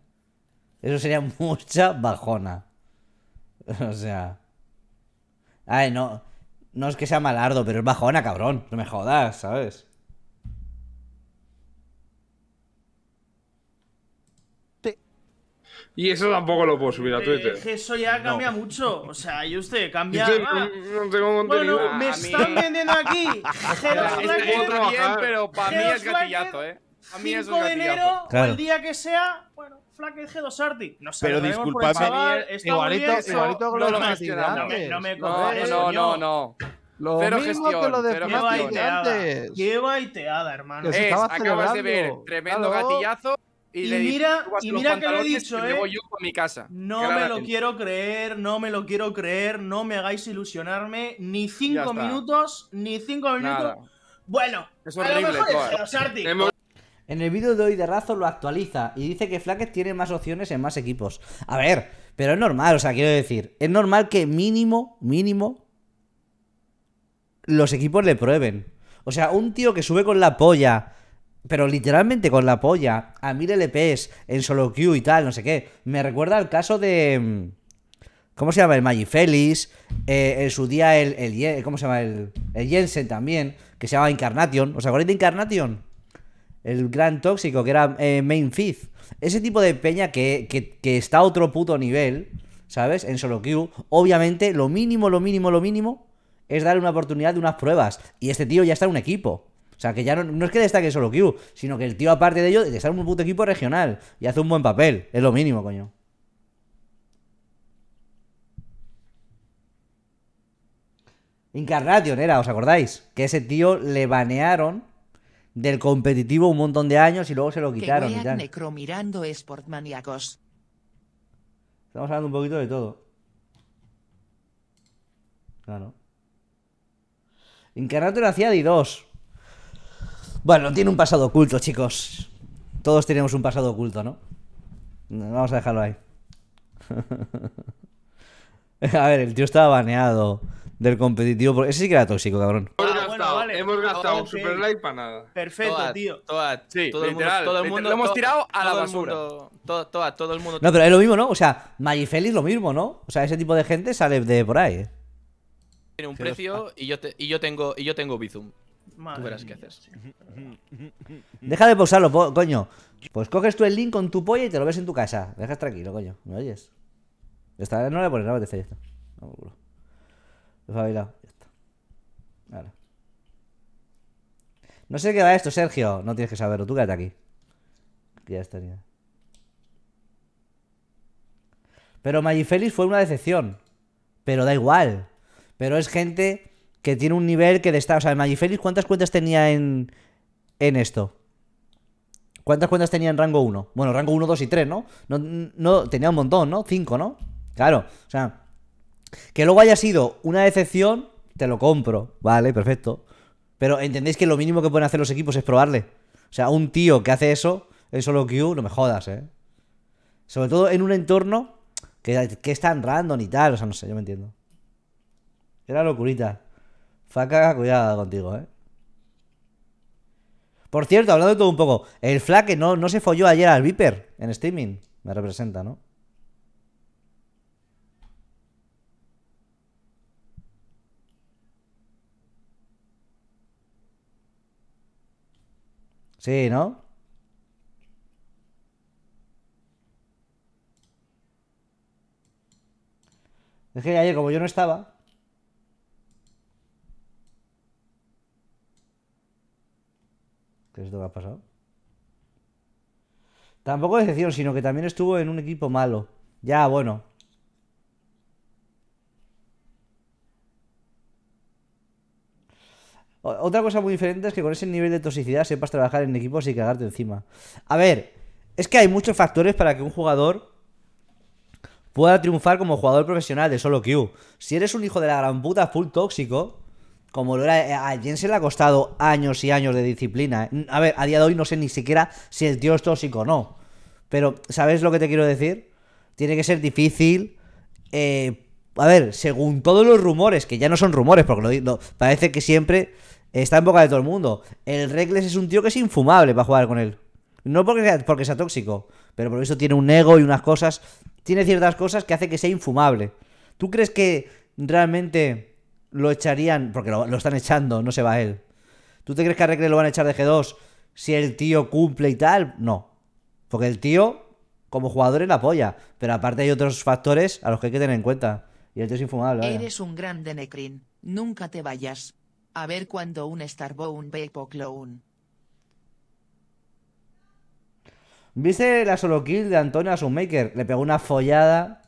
Eso sería mucha bajona. o sea. Ay, no. No es que sea malardo, pero es bajona, cabrón. No me jodas, ¿sabes? Y eso tampoco lo puedo subir a eh, Twitter. eso ya cambia mucho. O sea, y usted cambia. Yo no, tengo contenido. Bueno, me están vendiendo aquí. Otro este bien, pero para mí es gatillazo, eh. A mí 5 es de enero, o el día que sea, bueno, Flaque G2 Arti. No sé, pero disculpadme, igualito, igualito con no, los gatillazo. No, me no, no, no. Lo cero mismo gestión, que lo de Qué baiteada, hermano. acabas de ver, tremendo gatillazo y, mira, y mira que lo he dicho, ¿eh? No me lo quiero creer, no me lo quiero creer, no me hagáis ilusionarme. Ni cinco minutos, ni cinco minutos. Bueno, en el vídeo de hoy de Razo lo actualiza y dice que flaques tiene más opciones en más equipos. A ver, pero es normal, o sea, quiero decir, es normal que mínimo, mínimo, los equipos le prueben. O sea, un tío que sube con la polla pero literalmente con la polla, a mil LPs, en solo queue y tal, no sé qué. Me recuerda al caso de. Mm, ¿Cómo se llama? El Magifelis. Eh, en su día el, ¿Cómo se llama? El, el Jensen también. Que se llama Incarnation. ¿Os acordáis de Incarnation? El gran tóxico, que era eh, Main Fifth. Ese tipo de peña que, que, está a otro puto nivel, ¿sabes? En solo queue. Obviamente, lo mínimo, lo mínimo, lo mínimo es darle una oportunidad de unas pruebas. Y este tío ya está en un equipo. O sea, que ya no, es que destaque solo Q, sino que el tío, aparte de ello, está en un puto equipo regional y hace un buen papel. Es lo mínimo, coño. Incarnation era, ¿os acordáis? Que ese tío le banearon del competitivo un montón de años y luego se lo quitaron. y tal. Estamos hablando un poquito de todo. Claro. Incarnation hacía D2. Bueno, tiene un pasado oculto, chicos. Todos tenemos un pasado oculto, ¿no? Vamos a dejarlo ahí. a ver, el tío estaba baneado del competitivo. Ese sí que era tóxico, cabrón. hemos, ah, gastado, un super like para nada. Perfecto, tío. todo, el mundo, todo el mundo. Lo hemos tirado a la basura. todo, todo el mundo. No, pero es lo mismo, ¿no? O sea, es lo mismo, ¿no? O sea, ese tipo de gente sale de por ahí. ¿eh? Tiene un precio y yo, y yo tengo y yo tengo Bizum tú verás qué haces. Deja de pausarlo, coño. Pues coges tú el link con tu polla y te lo ves en tu casa. dejas tranquilo, coño. ¿Me oyes? no le pones nada, de esto. No, me ya está. No sé qué va esto, Sergio. No tienes que saberlo, tú quédate aquí. ya estaría. Pero Magifelix fue una decepción. Pero da igual. Pero es gente que tiene un nivel que de esta... O sea, Magifelix, ¿cuántas cuentas tenía en, esto? ¿Cuántas cuentas tenía en rango 1? Bueno, rango 1, 2 y 3, ¿no? ¿no? tenía un montón, ¿no? 5, ¿no? Claro, o sea, que luego haya sido una decepción, te lo compro, vale, perfecto. Pero entendéis que lo mínimo que pueden hacer los equipos es probarle. O sea, un tío que hace eso es solo que no me jodas, ¿eh? Sobre todo en un entorno que, que es tan random y tal, o sea, no sé, yo me entiendo. Era locurita. Flaca, cuidado contigo, ¿eh? Por cierto, hablando de todo un poco, el Flaque no, no se folló ayer al Viper en streaming. Me representa, ¿no? Sí, ¿no? Es que ayer, como yo no estaba, que ha pasado. Tampoco decepción, sino que también estuvo en un equipo malo. Ya, bueno. Otra cosa muy diferente es que con ese nivel de toxicidad sepas trabajar en equipos y cagarte encima. A ver, es que hay muchos factores para que un jugador pueda triunfar como jugador profesional de solo Q. Si eres un hijo de la gran puta full tóxico, como lo era, eh, a Jensen le ha costado años y años de disciplina. Eh. A ver, a día de hoy no sé ni siquiera si el tío es tóxico o no. Pero, ¿sabes lo que te quiero decir? Tiene que ser difícil. Eh, a ver, según todos los rumores, que ya no son rumores, porque lo, digo, parece que siempre está en boca de todo el mundo. El Regles es un tío que es infumable para jugar con él. No porque sea, porque sea tóxico, pero por eso tiene un ego y unas cosas. Tiene ciertas cosas que hace que sea infumable. ¿Tú crees que realmente lo echarían, porque lo, están echando, no se va él. ¿Tú te crees que a Recre lo van a echar de G2 si el tío cumple y tal? No. Porque el tío, como jugador, es la Pero aparte hay otros factores a los que hay que tener en cuenta. Y el tío es infumable. Eres un grande Necrin. Nunca te vayas. A ver cuando un Starbound ve Clown. ¿Viste la solo kill de Antonio a su maker? Le pegó una follada.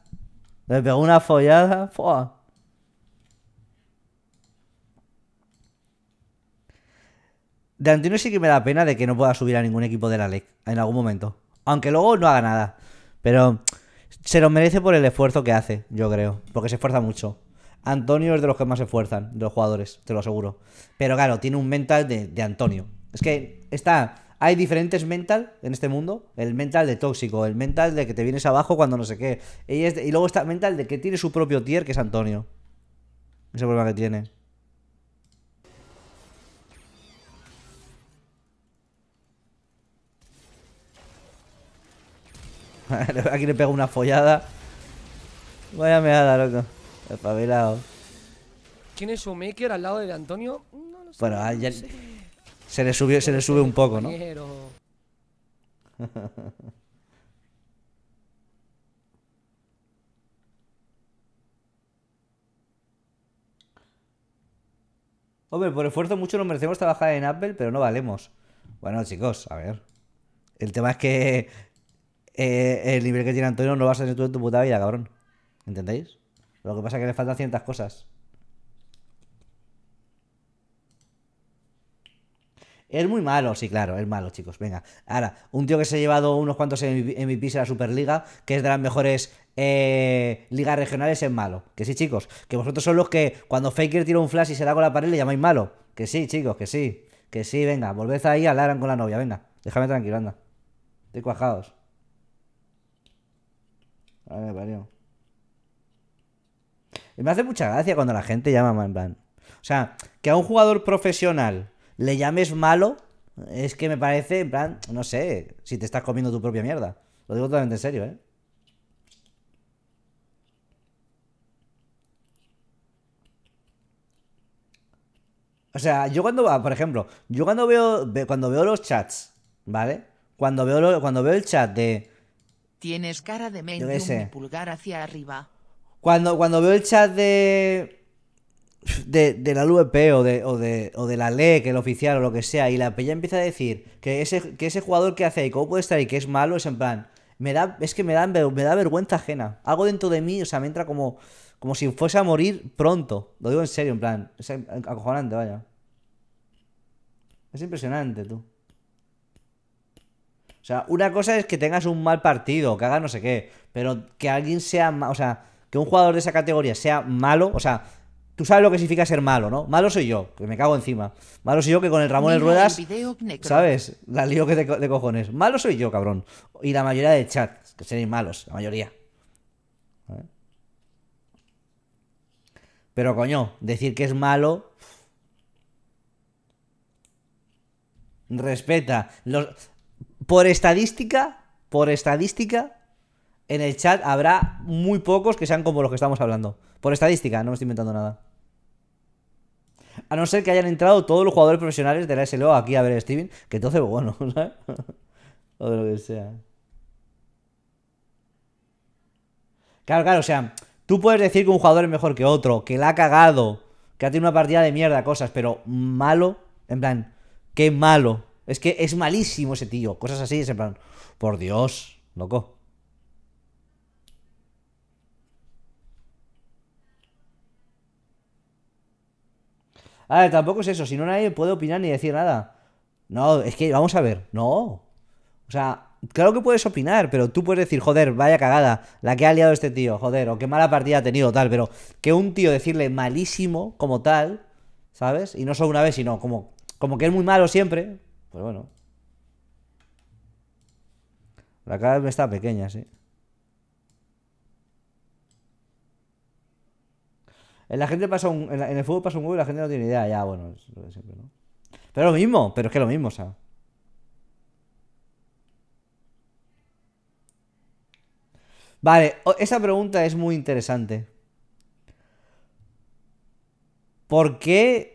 Le pegó una follada. ¡Fua! De Antonio sí que me da pena de que no pueda subir a ningún equipo de la LEC en algún momento. Aunque luego no haga nada. Pero se lo merece por el esfuerzo que hace, yo creo. Porque se esfuerza mucho. Antonio es de los que más se esfuerzan, de los jugadores, te lo aseguro. Pero claro, tiene un mental de, Antonio. Es que está. Hay diferentes mental en este mundo. El mental de tóxico, el mental de que te vienes abajo cuando no sé qué. Y, y luego está el mental de que tiene su propio tier, que es Antonio. Ese problema que tiene. Aquí le pego una follada. Vaya meada, loco. Espabilado. ¿Quién es su maker al lado de Antonio? Bueno, ah, se le subió, se le sube un poco, ¿no? Hombre, por esfuerzo mucho nos merecemos trabajar en Apple, pero no valemos. Bueno, chicos, a ver. El tema es que eh, el nivel que tiene Antonio no va a ser en tu puta vida, cabrón. ¿Entendéis? Lo que pasa es que le faltan ciertas cosas. Es muy malo, sí, claro, es malo, chicos. Venga. Ahora, un tío que se ha llevado unos cuantos MVPs En la Superliga, que es de las mejores eh, ligas regionales, es malo. Que sí, chicos. Que vosotros son los que cuando Faker tira un flash y se da con la pared le llamáis malo. Que sí, chicos, que sí. Que sí, venga. Volved ahí a Laran con la novia, venga. Déjame tranquilo, anda. Estoy cuajados. A ver, Y me hace mucha gracia cuando la gente llama en plan. O sea, que a un jugador profesional le llames malo, es que me parece, en plan, no sé, si te estás comiendo tu propia mierda. Lo digo totalmente en serio, ¿eh? O sea, yo cuando, va, ah, por ejemplo, yo cuando veo, cuando veo los chats, ¿vale? Cuando veo, cuando veo el chat de Tienes cara de mente, un pulgar hacia arriba. Cuando, cuando veo el chat de. De, de la LVP o de, o, de, o la LEC, el oficial o lo que sea, y la pella empieza a decir que ese, que ese jugador que hace y cómo puede estar y que es malo, es en plan, me da, es que me da, vergüenza ajena. Algo dentro de mí, o sea, me entra como, como si fuese a morir pronto. Lo digo en serio, en plan, es acojonante, vaya. Es impresionante, tú. O sea, una cosa es que tengas un mal partido, que haga no sé qué, pero que alguien sea, o sea, que un jugador de esa categoría sea malo, o sea, tú sabes lo que significa ser malo, ¿no? Malo soy yo, que me cago encima. Malo soy yo que con el Ramón en Ruedas, ¿sabes? La lío que te de cojones. Malo soy yo, cabrón. Y la mayoría de chat, que seréis malos, la mayoría. Pero coño, decir que es malo respeta. Los, por estadística, por estadística, en el chat habrá muy pocos que sean como los que estamos hablando. Por estadística, no me estoy inventando nada. A no ser que hayan entrado todos los jugadores profesionales de la SLO aquí a ver el que entonces, bueno, ¿sabes? o de lo que sea. Claro, claro, o sea, tú puedes decir que un jugador es mejor que otro, que la ha cagado, que ha tenido una partida de mierda, cosas, pero malo, en plan, qué malo. Es que es malísimo ese tío. Cosas así, en plan, por Dios, loco. A ver, tampoco es eso, si no nadie puede opinar ni decir nada. No, es que vamos a ver, no. O sea, claro que puedes opinar, pero tú puedes decir, joder, vaya cagada, la que ha liado este tío, joder, o qué mala partida ha tenido, tal, pero que un tío decirle malísimo como tal, ¿sabes? Y no solo una vez, sino como, como que es muy malo siempre, pero pues bueno. La cara está pequeña, sí. En la gente pasa un, en, el fútbol pasa un huevo y la gente no tiene idea. Ya, bueno, es lo de siempre, ¿no? Pero lo mismo, pero es que lo mismo, o sea. Vale, esa pregunta es muy interesante. ¿Por qué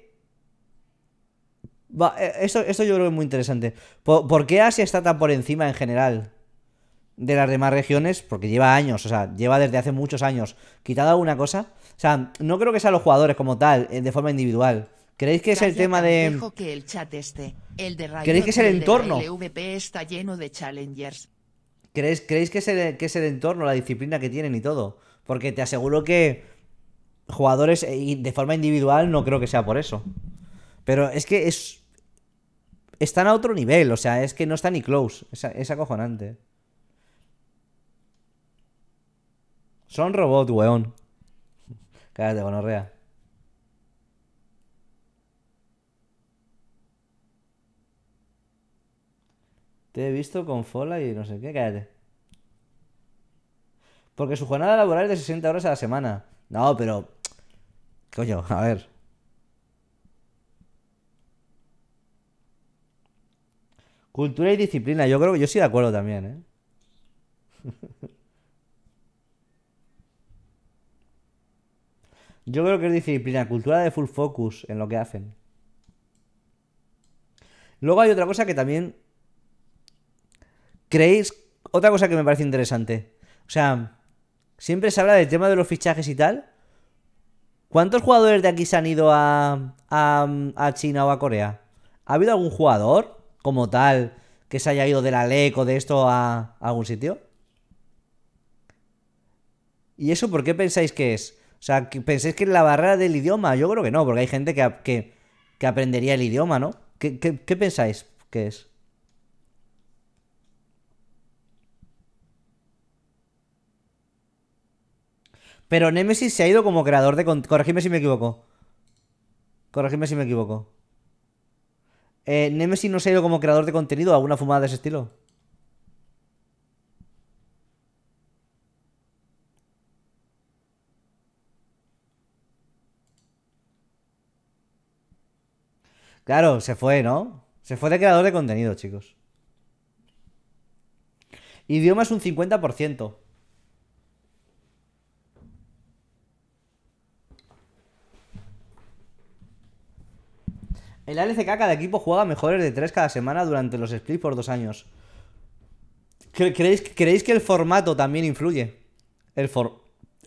Va, e, esto, yo creo que es muy interesante. ¿Por, qué Asia está tan por encima en general de las demás regiones? Porque lleva años, o sea, lleva desde hace muchos años. Quitado alguna cosa, o sea, no creo que sea los jugadores como tal, eh, de forma individual. ¿Creéis que es el tema de. el chat este, ¿Creéis que es el entorno? está lleno de challengers. ¿Creéis, creéis que, es el, que es el entorno, la disciplina que tienen y todo? Porque te aseguro que jugadores eh, y de forma individual no creo que sea por eso. Pero es que es. Están a otro nivel, o sea, es que no está ni close. Es, acojonante. Son robots, weón. Cállate, gonorrea. Te he visto con Fola y no sé qué, cállate. Porque su jornada laboral es de 60 horas a la semana. No, pero. Coño, a ver. Cultura y disciplina. Yo creo que yo sí de acuerdo también, ¿eh? Yo creo que es disciplina, cultura de full focus en lo que hacen. Luego hay otra cosa que también creéis, otra cosa que me parece interesante. O sea, siempre se habla del tema de los fichajes y tal. ¿Cuántos jugadores de aquí se han ido a, a, a China o a Corea? ¿Ha habido algún jugador como tal que se haya ido de la LEC o de esto a, algún sitio? ¿Y eso por qué pensáis que es? O sea, ¿pensáis que es la barrera del idioma? Yo creo que no, porque hay gente que, aprendería el idioma, ¿no? ¿Qué, qué pensáis que es? Pero Nemesis se ha ido como creador de... Corregidme si me equivoco. Corregidme si me equivoco. Eh, ¿Nemesis no se ha ido como creador de contenido alguna fumada de ese estilo? Claro, se fue, ¿no? Se fue de creador de contenido, chicos. Idioma es un 50%. En la LCK cada equipo juega mejores de 3 cada semana durante los splits por 2 años. ¿Creéis, que el formato también influye? El,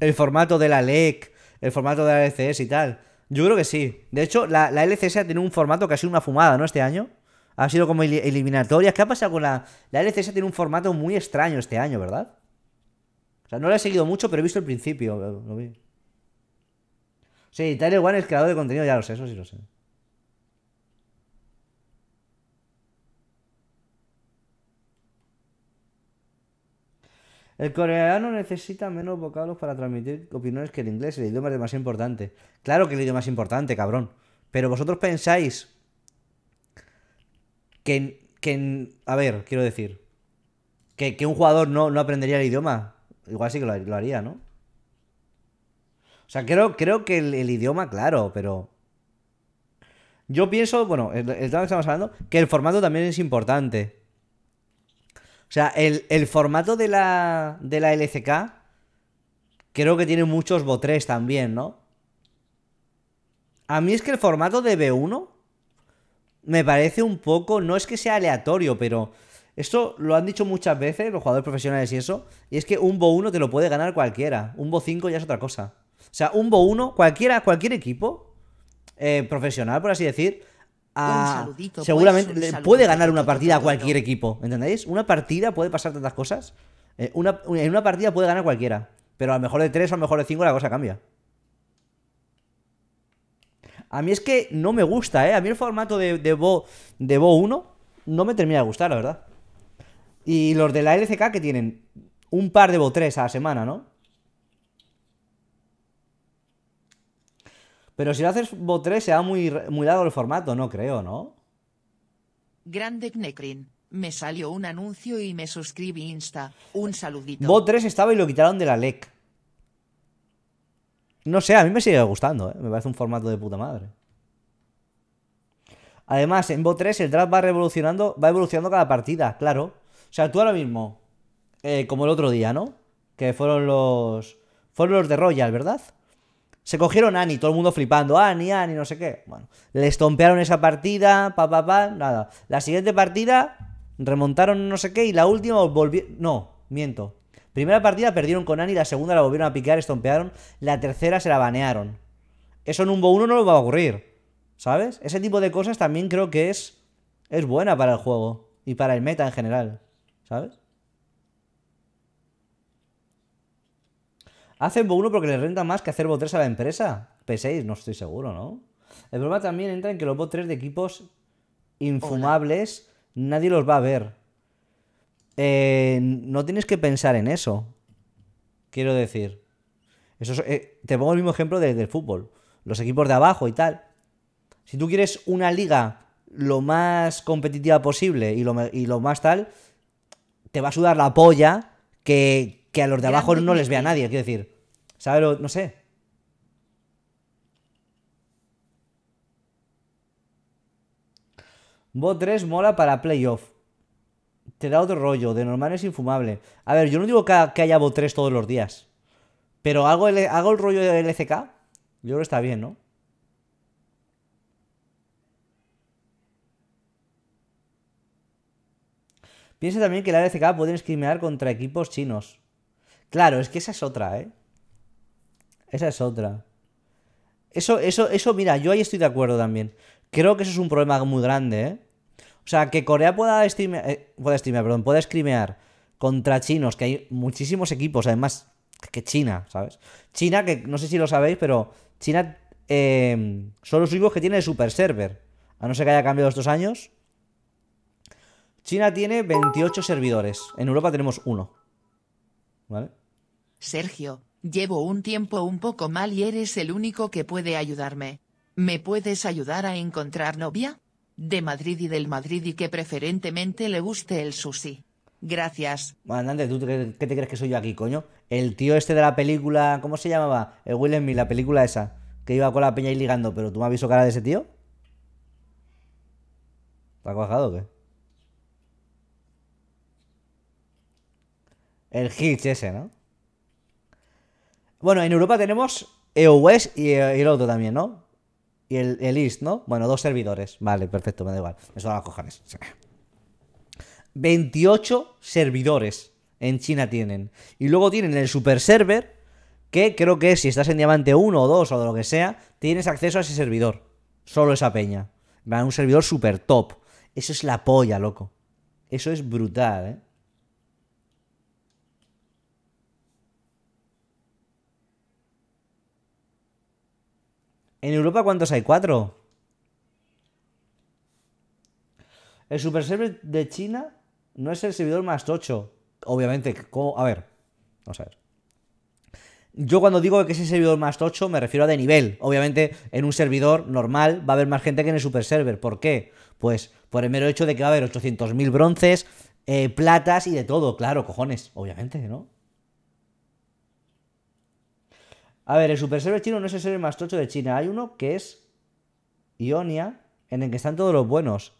el formato de la LEC, el formato de la LCS y tal. Yo creo que sí. De hecho, la, la LCS ha tenido un formato que ha sido una fumada, ¿no? Este año. Ha sido como eliminatorias. ¿Qué ha pasado con la... La LCS tiene un formato muy extraño este año, ¿verdad? O sea, no lo he seguido mucho, pero he visto el principio. Lo vi. Sí, Tyler One es creador de contenido, ya lo sé, eso sí lo sé. El coreano necesita menos vocablos para transmitir opiniones que el inglés. El idioma es más importante. Claro que el idioma es importante, cabrón. Pero vosotros pensáis que, que a ver, quiero decir, que, un jugador no, no, aprendería el idioma. Igual sí que lo, haría, ¿no? O sea, creo, creo que el, idioma, claro, pero... Yo pienso, bueno, el, el tema que estamos hablando, que el formato también es importante. O sea, el, formato de la, de la LCK creo que tiene muchos bo3 también, ¿no? A mí es que el formato de B1 me parece un poco, no es que sea aleatorio, pero esto lo han dicho muchas veces los jugadores profesionales y eso, y es que un Bo1 te lo puede ganar cualquiera, un Bo5 ya es otra cosa. O sea, un Bo1, cualquiera, cualquier equipo eh, profesional, por así decir, Ah, pues, seguramente puede ganar una partida a cualquier equipo, ¿entendéis? Una partida puede pasar tantas cosas. Eh, en una partida puede ganar cualquiera, pero a lo mejor de 3 o a lo mejor de 5 la cosa cambia. A mí es que no me gusta, ¿eh? A mí el formato de, de, de Bo 1 no me termina de gustar, la verdad. Y los de la LCK que tienen un par de Bo 3 a la semana, ¿no? Pero si lo haces bot 3 se muy, muy dado el formato, no creo, ¿no? Grande Knecrin. Me salió un anuncio y me suscribí Insta. Un saludito. Bot 3 estaba y lo quitaron de la LEC. No sé, a mí me sigue gustando, ¿eh? me parece un formato de puta madre. Además, en Bot 3 el draft va revolucionando, va evolucionando cada partida, claro. O sea, tú ahora mismo, eh, como el otro día, ¿no? Que fueron los. Fueron los de Royal, ¿verdad? Se cogieron Ani, todo el mundo flipando. Ani, Ani, no sé qué. Bueno, le estompearon esa partida, pa, pa, pa, nada. La siguiente partida remontaron no sé qué y la última volvieron. No, miento. Primera partida perdieron con Ani, la segunda la volvieron a picar, estompearon. La tercera se la banearon. Eso en un 1 no lo va a ocurrir. ¿Sabes? Ese tipo de cosas también creo que es. Es buena para el juego. Y para el meta en general. ¿Sabes? Hacen v 1 porque les renta más que hacer votos 3 a la empresa. P6, no estoy seguro, ¿no? El problema también entra en que los bot 3 de equipos infumables nadie los va a ver. Eh, no tienes que pensar en eso. Quiero decir. Eso eh, te pongo el mismo ejemplo del fútbol. Los equipos de abajo y tal. Si tú quieres una liga lo más competitiva posible y lo, más tal, te va a sudar la polla que, a los de abajo no les vea nadie. Quiero decir, ¿Sabes? No sé. Bot 3 mola para playoff. Te da otro rollo. De normal es infumable. A ver, yo no digo que, haya Bot 3 todos los días. Pero hago el, hago el rollo de LCK. Yo creo que está bien, ¿no? Piensa también que la LCK puede discriminar contra equipos chinos. Claro, es que esa es otra, ¿eh? Esa es otra. Eso, eso, eso, mira, yo ahí estoy de acuerdo también. Creo que eso es un problema muy grande, ¿eh? O sea, que Corea pueda streamear, eh, pueda streamear, perdón, contra chinos, que hay muchísimos equipos, además, que China, ¿sabes? China, que no sé si lo sabéis, pero China eh, son los únicos que tiene el super server. A no ser que haya cambiado estos años. China tiene 28 servidores. En Europa tenemos uno. ¿Vale? Sergio, Llevo un tiempo un poco mal y eres el único que puede ayudarme. ¿Me puedes ayudar a encontrar novia? De Madrid y del Madrid y que preferentemente le guste el sushi. Gracias. Andante, ¿tú qué, te crees que soy yo aquí, coño? El tío este de la película, ¿cómo se llamaba? El Will Smith, la película esa, que iba con la peña y ligando, pero ¿tú me has visto cara de ese tío? ¿Está cojado o qué? El Hitch ese, ¿no? Bueno, en Europa tenemos EOS eh, y el otro también, ¿no? Y el, EAST, ¿no? Bueno, dos servidores. Vale, perfecto, me da igual. Eso da las cojones. 28 servidores en China tienen. Y luego tienen el super server, que creo que si estás en diamante 1 o 2 o de lo que sea, tienes acceso a ese servidor. Solo esa peña. Un servidor super top. Eso es la polla, loco. Eso es brutal, ¿eh? ¿En Europa cuántos hay? ¿Cuatro? El Super Server de China no es el servidor más tocho. Obviamente, ¿cómo? A ver, vamos a ver. Yo cuando digo que es el servidor más tocho me refiero a de nivel. Obviamente en un servidor normal va a haber más gente que en el super server. ¿Por qué? Pues por el mero hecho de que va a haber 800.000 bronces, eh, platas y de todo, claro, cojones, obviamente, ¿no? A ver, el Super Server chino no es el server más tocho de China. Hay uno que es Ionia, en el que están todos los buenos.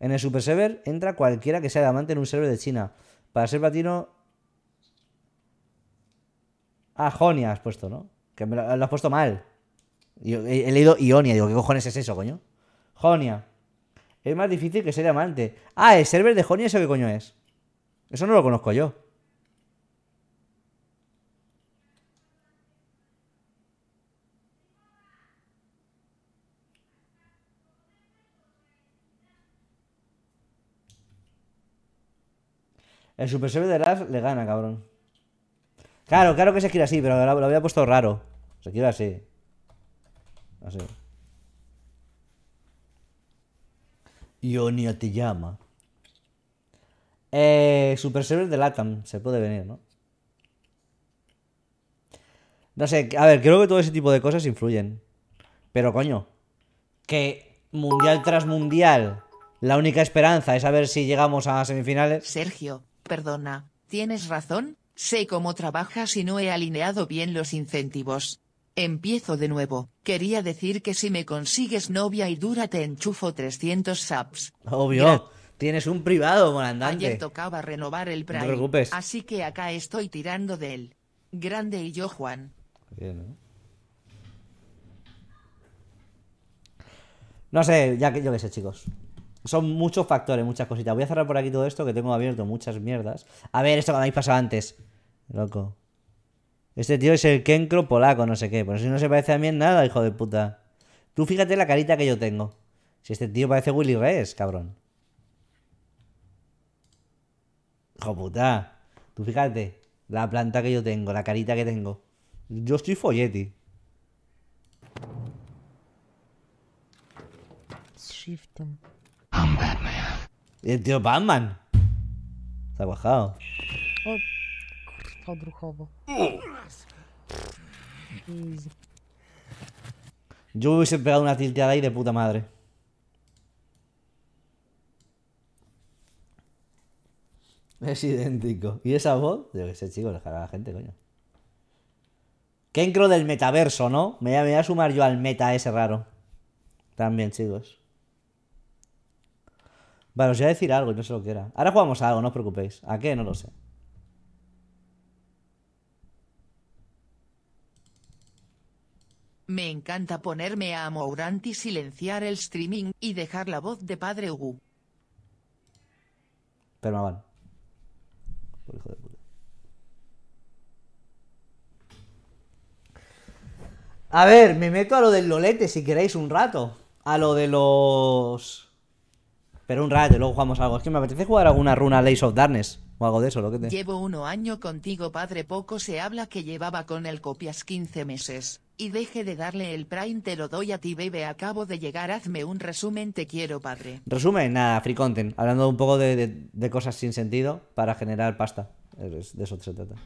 En el Super Server entra cualquiera que sea diamante en un server de China. Para ser platino. Ah, Jonia has puesto, ¿no? Que me lo, has puesto mal. Yo, he, leído Ionia, digo, ¿qué cojones es eso, coño? Jonia. Es más difícil que ser diamante. Ah, el server de Jonia, ¿eso qué coño es? Eso no lo conozco yo. El Super Server de Last le gana, cabrón. Claro, claro que se quiere así, pero lo, había puesto raro. Se quiere así. Así. Ionia te llama. Eh, Super Server de Latam, se puede venir, ¿no? No sé, a ver, creo que todo ese tipo de cosas influyen. Pero coño, que mundial tras mundial, la única esperanza es a ver si llegamos a semifinales. Sergio, Perdona, tienes razón, sé cómo trabajas y no he alineado bien los incentivos. Empiezo de nuevo. Quería decir que si me consigues novia y dura te enchufo 300 subs. Obvio. Tienes un privado, morandante. Ayer tocaba renovar el Prime. No te preocupes. Así que acá estoy tirando de él. Grande y yo, Juan. ¿no? sé, ya que yo qué sé, chicos son muchos factores, muchas cositas. Voy a cerrar por aquí todo esto que tengo abierto muchas mierdas. A ver, esto que me habéis pasado antes. Loco. Este tío es el Kencro polaco, no sé qué. Por si no se parece a mí en nada, hijo de puta. Tú fíjate la carita que yo tengo. Si este tío parece Willy Reyes, cabrón. Hijo puta. Tú fíjate. La planta que yo tengo, la carita que tengo. Yo estoy folleti. Shift el tío Batman. Está guajado Yo hubiese pegado una tilteada ahí de puta madre. Es idéntico. ¿Y esa voz? Yo que sé, chicos, dejará a la gente, coño. Kencro del metaverso, ¿no? Me voy a sumar yo al meta ese raro. También, chicos. Vale, os voy a decir algo y no sé lo que era. Ahora jugamos algo, no os preocupéis. ¿A qué? No lo sé. Me encanta ponerme a Mouranti y silenciar el streaming y dejar la voz de Padre Ugu. Pero no, Por A ver, me meto a lo del lolete si queréis un rato. A lo de los... Pero un rayo, luego jugamos algo. Es que me apetece jugar alguna runa Lace of Darkness o algo de eso. Lo que te... Llevo uno año contigo, padre. Poco se habla que llevaba con el copias 15 meses. Y deje de darle el prime, te lo doy a ti, bebé. Acabo de llegar, hazme un resumen, te quiero, padre. Resumen, nada, free content. Hablando un poco de, cosas sin sentido para generar pasta. De eso se trata.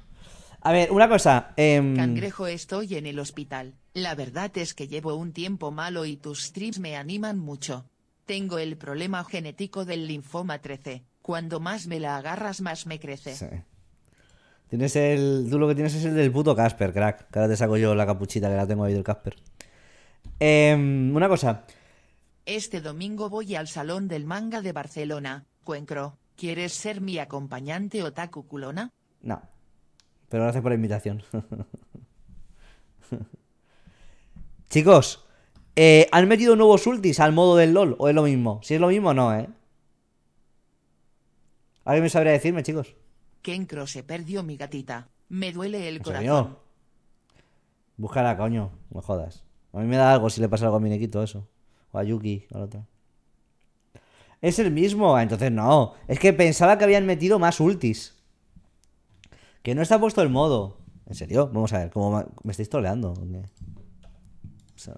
A ver, una cosa. Em, Cangrejo, estoy en el hospital. La verdad es que llevo un tiempo malo y tus streams me animan mucho. Tengo el problema genético del linfoma 13. Cuando más me la agarras, más me crece. Tienes el. Tú lo que tienes es el del puto Casper, crack. Que ahora te saco yo la capuchita que la tengo ahí del Casper. Em, una cosa. Este domingo voy al Salón del Manga de Barcelona, Cuencro. ¿Quieres ser mi acompañante o culona? No. Pero gracias por la invitación. Chicos, eh, ¿Han metido nuevos ultis al modo del LOL? ¿O es lo mismo? Si es lo mismo, no, ¿eh? ¿Alguien me sabría decirme, chicos? cross se perdió mi gatita. Me duele el corazón. Búscala, coño. No jodas. A mí me da algo si le pasa algo a mi nequito, eso. O a Yuki, o a la otra. Es el mismo. Ah, entonces no. Es que pensaba que habían metido más ultis. Que no está puesto el modo. ¿En serio? Vamos a ver. ¿Cómo me estáis toleando? O sea,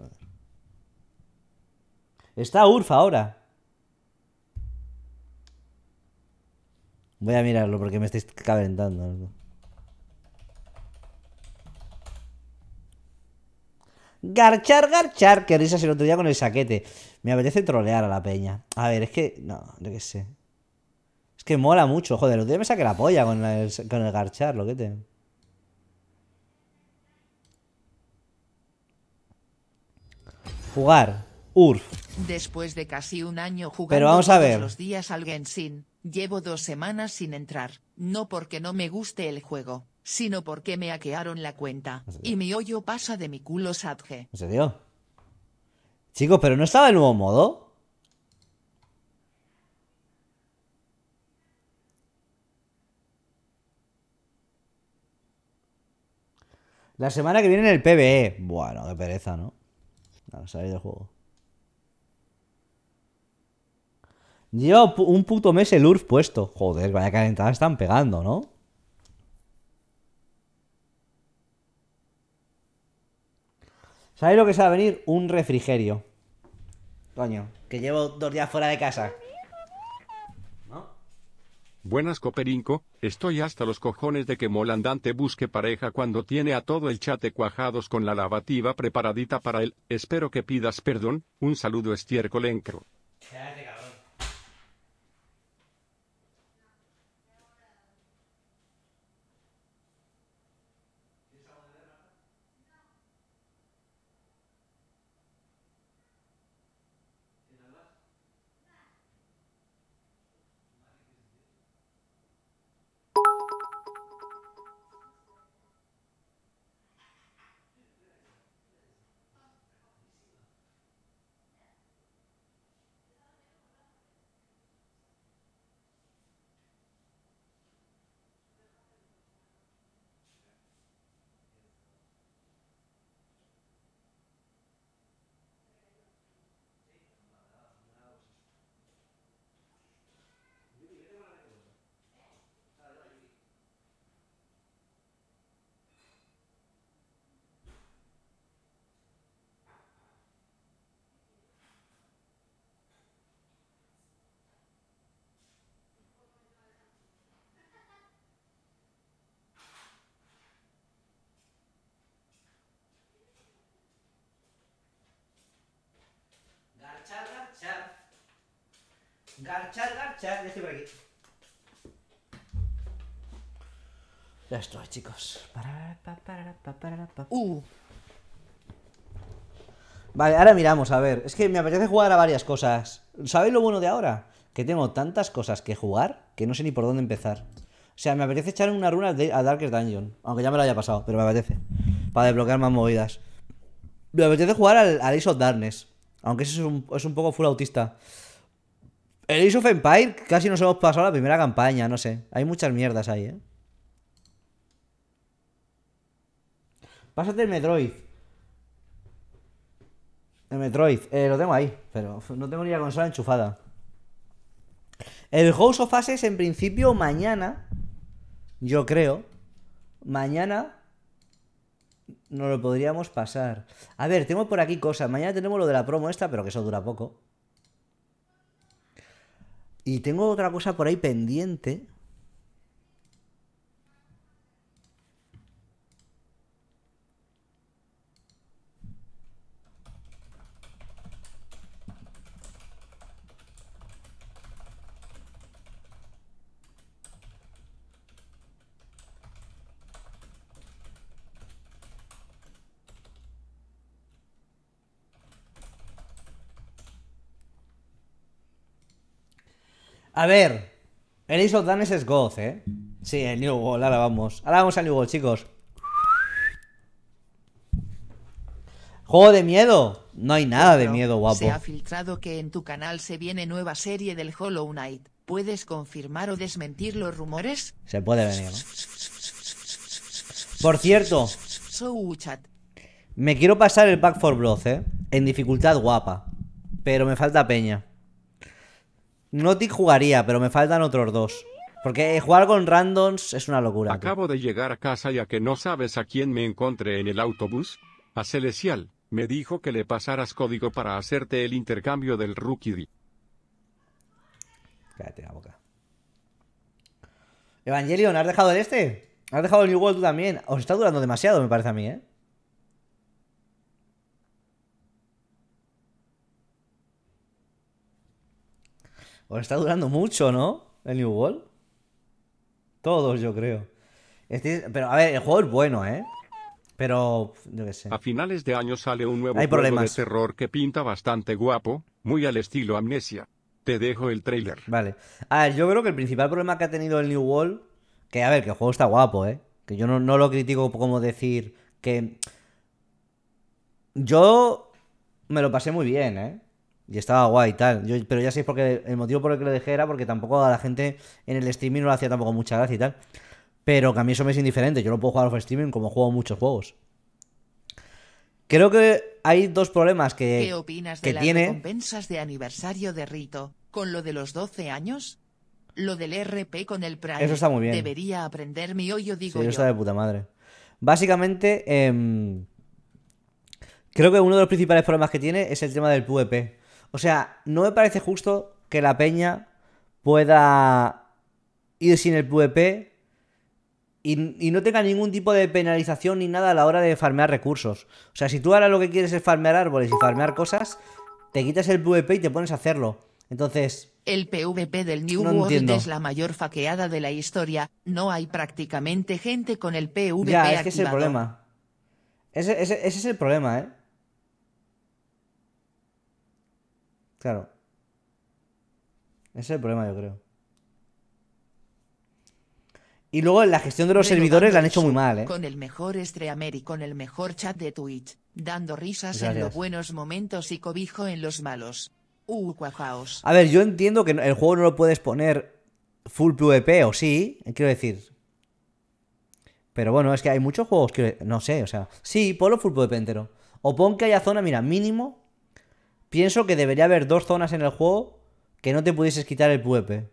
Está Urfa ahora. Voy a mirarlo porque me estáis calentando. Garchar, garchar. Qué risas el otro día con el saquete. Me apetece trolear a la peña. A ver, es que. No, yo qué sé. Es que mola mucho. Joder, el otro día me saqué la polla con el, con el garchar, lo que te. Jugar. Urf. Después de casi un año jugando a los días al Genshin, llevo dos semanas sin entrar, no porque no me guste el juego, sino porque me hackearon la cuenta, y mi hoyo pasa de mi culo Sadge. se dio? Chicos, pero no estaba el nuevo modo. La semana que viene en el PBE. Bueno, de pereza, ¿no? Nada, salir del juego. Yo un puto mes el URF puesto. Joder, vaya calentada están pegando, ¿no? ¿Sabéis lo que se va a venir? Un refrigerio. Toño, que llevo dos días fuera de casa. ¿No? Buenas, Coperinco. Estoy hasta los cojones de que Molandante busque pareja cuando tiene a todo el chat cuajados con la lavativa preparadita para él. Espero que pidas perdón. Un saludo estiércol encro. Garchar, garchar, ya estoy por aquí. Ya estoy, chicos. Uh. Vale, ahora miramos, a ver. Es que me apetece jugar a varias cosas. ¿Sabéis lo bueno de ahora? Que tengo tantas cosas que jugar que no sé ni por dónde empezar. O sea, me apetece echar una runa a Darkest Dungeon. Aunque ya me lo haya pasado, pero me apetece. Para desbloquear más movidas. Me apetece jugar al, Ace of Darkness. Aunque ese es es un poco full autista. El Age of Empire casi nos hemos pasado la primera campaña, no sé. Hay muchas mierdas ahí, ¿eh? Pásate el Metroid. El Metroid. Eh, lo tengo ahí, pero no tengo ni la consola enchufada. El House of Ashes en principio, mañana. Yo creo. Mañana. No lo podríamos pasar. A ver, tengo por aquí cosas. Mañana tenemos lo de la promo esta, pero que eso dura poco. Y tengo otra cosa por ahí pendiente A ver, el Ace of Danes es Goth, ¿eh? Sí, el New World, ahora vamos. Ahora vamos al New World, chicos. Juego de miedo. No hay nada de miedo, guapo. Se ha filtrado que en tu canal se viene nueva serie del Hollow Knight. ¿Puedes confirmar o desmentir los rumores? Se puede venir, Por cierto, me quiero pasar el Pack for Blood, ¿eh? En dificultad guapa. Pero me falta peña te jugaría, pero me faltan otros dos. Porque eh, jugar con randoms es una locura. Acabo de llegar a casa ya que no sabes a quién me encontré en el autobús. A Celestial, me dijo que le pasaras código para hacerte el intercambio del Rookie. Cállate la boca. Evangelion, ¿has dejado el este? ¿Has dejado el New World tú también? Os está durando demasiado, me parece a mí, ¿eh? está durando mucho, ¿no? El New World. Todos, yo creo. Este, pero, a ver, el juego es bueno, ¿eh? Pero, yo qué sé. A finales de año sale un nuevo Hay juego de terror que pinta bastante guapo, muy al estilo Amnesia. Te dejo el trailer. Vale. A ver, yo creo que el principal problema que ha tenido el New World. Que, a ver, que el juego está guapo, ¿eh? Que yo no lo critico como decir que. Yo me lo pasé muy bien, ¿eh? Y estaba guay y tal. pero ya sé porque el motivo por el que lo dejé era porque tampoco a la gente en el streaming no le hacía tampoco mucha gracia y tal. Pero que a mí eso me es indiferente. Yo no puedo jugar off streaming como juego muchos juegos. Creo que hay dos problemas que, ¿Qué opinas que de tiene... recompensas de aniversario de Rito? ¿Con lo de los 12 años? ¿Lo del RP con el Prime? Eso está muy bien. Debería aprender mi hoyo, digo yo. está de puta madre. Básicamente, em, creo que uno de los principales problemas que tiene es el tema del PvP. O sea, no me parece justo que la peña pueda ir sin el PvP y, no tenga ningún tipo de penalización ni nada a la hora de farmear recursos. O sea, si tú ahora lo que quieres es farmear árboles y farmear cosas, te quitas el PvP y te pones a hacerlo. Entonces... El PvP del New World es la mayor faqueada de la historia. No hay prácticamente gente con el PvP Ya, es que es el problema. ese es el problema, ¿eh? Claro. Ese es el problema, yo creo. Y luego la gestión de los servidores la han hecho muy mal, ¿eh? Con el mejor streamer y con el mejor chat de Twitch, dando risas en los buenos momentos y cobijo en los malos. Uh, cuajaos. A ver, yo entiendo que el juego no lo puedes poner full PvP, o sí, quiero decir. Pero bueno, es que hay muchos juegos que. No sé, o sea. Sí, ponlo full PvP entero. O pon que haya zona, mira, mínimo Pienso que debería haber dos zonas en el juego que no te pudieses quitar el PvP.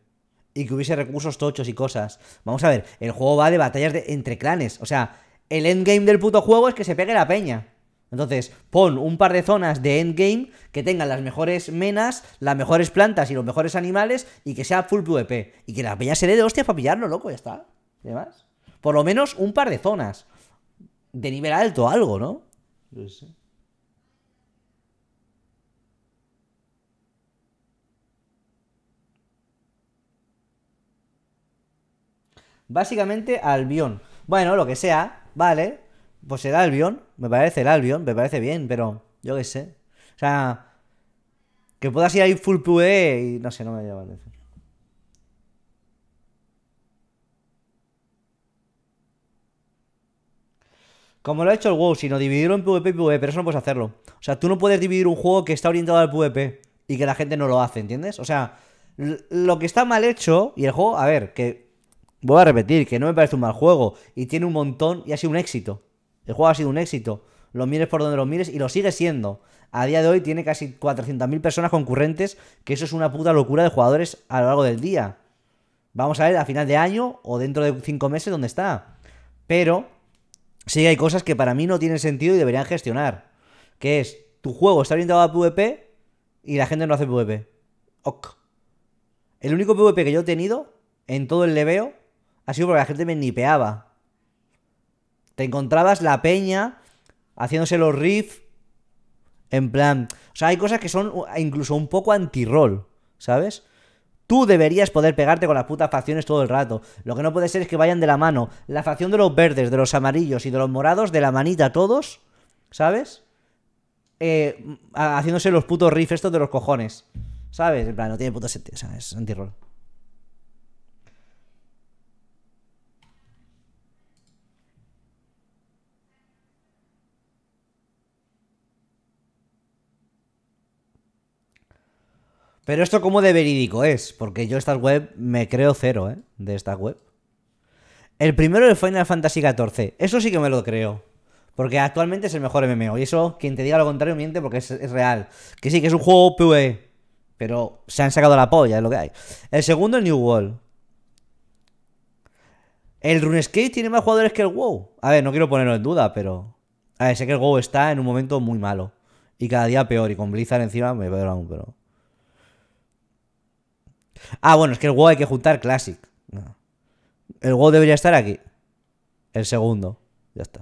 Y que hubiese recursos tochos y cosas. Vamos a ver, el juego va de batallas de, entre clanes. O sea, el endgame del puto juego es que se pegue la peña. Entonces, pon un par de zonas de endgame que tengan las mejores menas, las mejores plantas y los mejores animales y que sea full PvP. Y que la peña se dé de hostia para pillarlo, loco, ya está. demás por lo menos un par de zonas. De nivel alto, algo, ¿no? sé. Básicamente Albion. Bueno, lo que sea, vale. Pues el Albion, me parece el Albion, me parece bien, pero yo qué sé. O sea, que puedas ir ahí full PvE y no sé, no me llama a Como lo ha hecho el WoW, sino dividirlo en PvP y PvE, pero eso no puedes hacerlo. O sea, tú no puedes dividir un juego que está orientado al PvP y que la gente no lo hace, ¿entiendes? O sea, lo que está mal hecho, y el juego, a ver, que Voy a repetir, que no me parece un mal juego. Y tiene un montón y ha sido un éxito. El juego ha sido un éxito. Lo mires por donde lo mires y lo sigue siendo. A día de hoy tiene casi 400.000 personas concurrentes, que eso es una puta locura de jugadores a lo largo del día. Vamos a ver a final de año o dentro de 5 meses dónde está. Pero sí hay cosas que para mí no tienen sentido y deberían gestionar. Que es, tu juego está orientado a PvP y la gente no hace PvP. Ok. El único PvP que yo he tenido en todo el leveo ha sido porque la gente me nipeaba. Te encontrabas la peña haciéndose los riffs. En plan. O sea, hay cosas que son incluso un poco anti-roll, ¿sabes? Tú deberías poder pegarte con las putas facciones todo el rato. Lo que no puede ser es que vayan de la mano. La facción de los verdes, de los amarillos y de los morados, de la manita todos, ¿sabes? Eh, haciéndose los putos riffs estos de los cojones. ¿Sabes? En plan, no tiene puto sentido, anti-roll Pero esto como de verídico es, porque yo estas web me creo cero, ¿eh? De esta web. El primero el Final Fantasy XIV. Eso sí que me lo creo. Porque actualmente es el mejor MMO. Y eso, quien te diga lo contrario, miente porque es, real. Que sí, que es un juego PvE. Pero se han sacado la polla, es lo que hay. El segundo, el New World. El RuneScape tiene más jugadores que el WoW. A ver, no quiero ponerlo en duda, pero... A ver, sé que el WoW está en un momento muy malo. Y cada día peor. Y con Blizzard encima me veo aún, pero... Ah, bueno, es que el WoW hay que juntar Classic. El WoW debería estar aquí. El segundo. Ya está.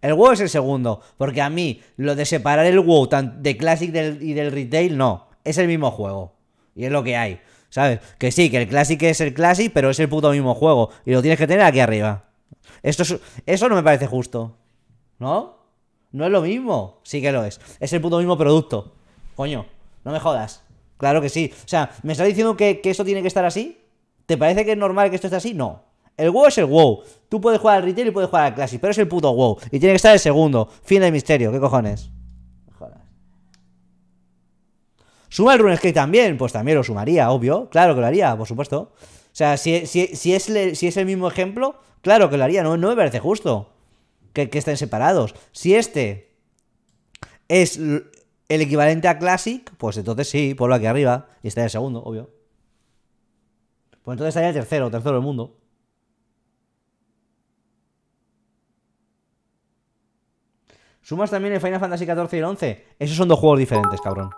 El WoW es el segundo. Porque a mí, lo de separar el WoW de Classic y del retail, no. Es el mismo juego. Y es lo que hay. ¿Sabes? Que sí, que el Classic es el Classic, pero es el puto mismo juego. Y lo tienes que tener aquí arriba. Esto eso no me parece justo. ¿No? No es lo mismo. Sí que lo es. Es el puto mismo producto. Coño, no me jodas. Claro que sí. O sea, ¿me estás diciendo que, que esto tiene que estar así? ¿Te parece que es normal que esto esté así? No. El WoW es el WoW. Tú puedes jugar al retail y puedes jugar al Classic, pero es el puto WoW. Y tiene que estar el segundo. Fin del misterio. ¿Qué cojones? Suma el RuneScape también. Pues también lo sumaría, obvio. Claro que lo haría, por supuesto. O sea, si, es, si es, el mismo ejemplo, claro que lo haría. No, no me parece justo que, que estén separados. Si este es el equivalente a Classic, pues entonces sí, ponlo aquí arriba. Y estaría el segundo, obvio. Pues entonces estaría el tercero, tercero del mundo. Sumas también el Final Fantasy XIV y el 11. Esos son dos juegos diferentes, cabrón.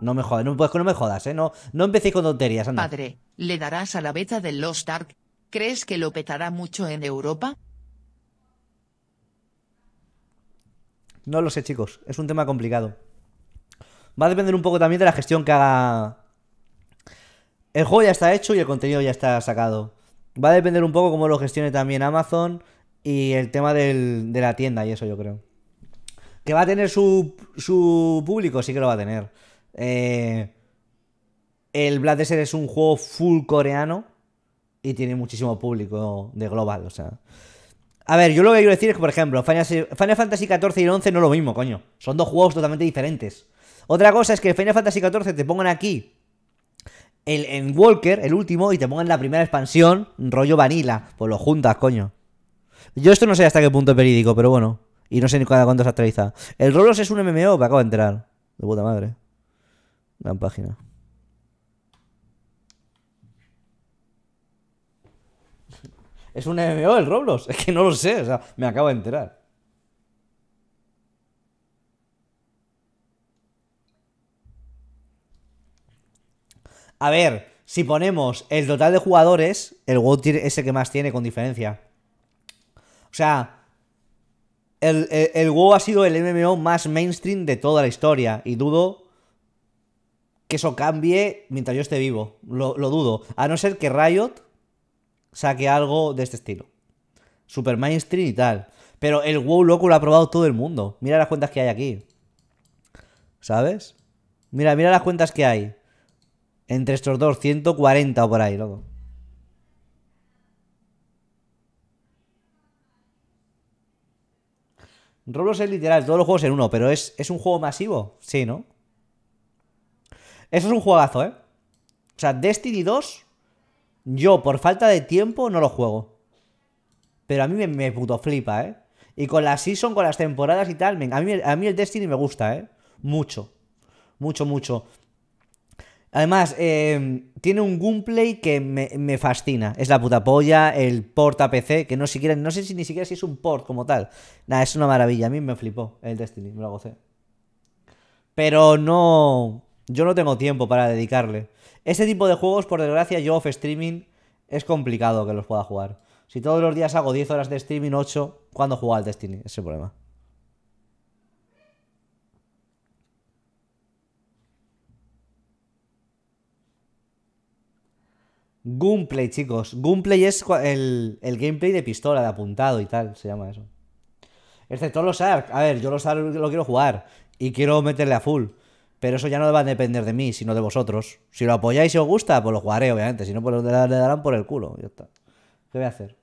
No me jodas, no, pues, no me jodas, ¿eh? No, no empecéis con tonterías, anda. Padre, ¿le darás a la beta del Lost Ark? ¿Crees que lo petará mucho en Europa? No lo sé, chicos. Es un tema complicado. Va a depender un poco también de la gestión que haga. El juego ya está hecho y el contenido ya está sacado. Va a depender un poco cómo lo gestione también Amazon y el tema de la tienda y eso yo creo. Que va a tener su, público, sí que lo va a tener. Eh, el Blood Desert es un juego full coreano y tiene muchísimo público de global, o sea. A ver, yo lo que quiero decir es que, por ejemplo, Final, Fantasy XIV y 11 no es lo mismo, coño. Son dos juegos totalmente diferentes. Otra cosa es que Final Fantasy XIV te pongan aquí el, en Walker, el último, y te pongan la primera expansión, rollo vanilla. Pues lo juntas, coño. Yo esto no sé hasta qué punto es periódico, pero bueno. Y no sé ni cuándo se actualiza. El Roblox es un MMO, me acabo de enterar. De puta madre. Gran página. ¿Es un MMO el Roblox? Es que no lo sé, o sea, me acabo de enterar. A ver, si ponemos el total de jugadores, el WoW es el que más tiene con diferencia. O sea, el, el, WoW ha sido el MMO más mainstream de toda la historia y dudo que eso cambie mientras yo esté vivo. Lo, lo dudo. A no ser que Riot saque algo de este estilo. Super mainstream y tal. Pero el WoW loco lo ha probado todo el mundo. Mira las cuentas que hay aquí. ¿Sabes? Mira, mira las cuentas que hay. Entre estos dos, 140 o por ahí, loco. Roblox es literal, todos los juegos en uno, pero ¿es, un juego masivo? Sí, ¿no? Eso es un juegazo, ¿eh? O sea, Destiny 2, yo por falta de tiempo no lo juego. Pero a mí me, puto flipa, ¿eh? Y con la season, con las temporadas y tal, a, mí, a mí el Destiny me gusta, ¿eh? Mucho. Mucho, mucho. Además, eh, tiene un gameplay que me, fascina. Es la puta polla, el port a PC, que no siquiera, no sé si ni siquiera si es un port como tal. Nada, es una maravilla. A mí me flipó el Destiny, me lo gocé. Pero no. Yo no tengo tiempo para dedicarle. Este tipo de juegos, por desgracia, yo off streaming es complicado que los pueda jugar. Si todos los días hago 10 horas de streaming, 8, ¿cuándo juego al Destiny? Ese problema. Gunplay, chicos. Gunplay es el, gameplay de pistola, de apuntado y tal, se llama eso. Excepto los ARC. A ver, yo los lo quiero jugar y quiero meterle a full. Pero eso ya no va a depender de mí, sino de vosotros. Si lo apoyáis y os gusta, pues lo jugaré, obviamente. Si no, pues le darán por el culo. Ya está. ¿Qué voy a hacer?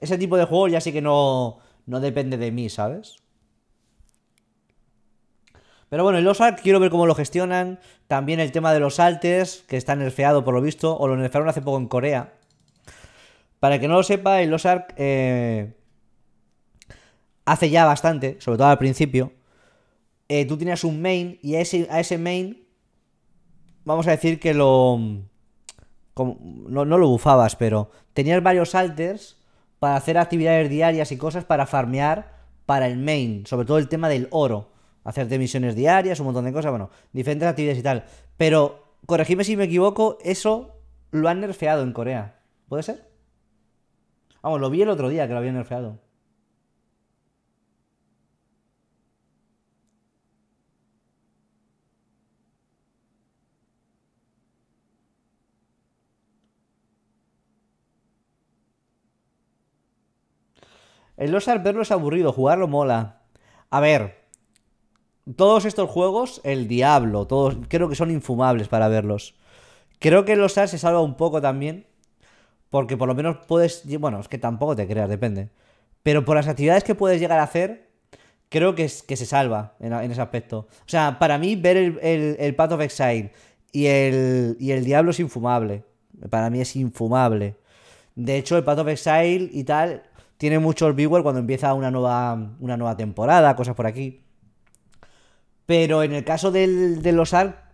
Ese tipo de juego ya sí que no, no depende de mí, ¿sabes? Pero bueno, el Ozark quiero ver cómo lo gestionan. También el tema de los alters que está nerfeado por lo visto, o lo nerfearon hace poco en Corea. Para que no lo sepa, el Ozark eh, hace ya bastante, sobre todo al principio. Eh, tú tenías un main y a ese, main, vamos a decir que lo... no, no, lo bufabas, pero tenías varios alters para hacer actividades diarias y cosas para farmear para el main, sobre todo el tema del oro hacerte misiones diarias, un montón de cosas, bueno, diferentes actividades y tal. Pero, corregime si me equivoco, eso lo han nerfeado en Corea. ¿Puede ser? Vamos, lo vi el otro día que lo habían nerfeado. El Losar verlo es aburrido, jugarlo mola. A ver, todos estos juegos, el diablo, todos, creo que son infumables para verlos. Creo que los SAR se salva un poco también, porque por lo menos puedes, bueno, es que tampoco te creas, depende. Pero por las actividades que puedes llegar a hacer, creo que, es, que se salva en, ese aspecto. O sea, para mí ver el, el, Path of Exile y el, el diablo es infumable. Para mí es infumable. De hecho, el Path of Exile y tal tiene muchos viewers cuando empieza una nueva, una nueva temporada, cosas por aquí. Pero en el caso del, de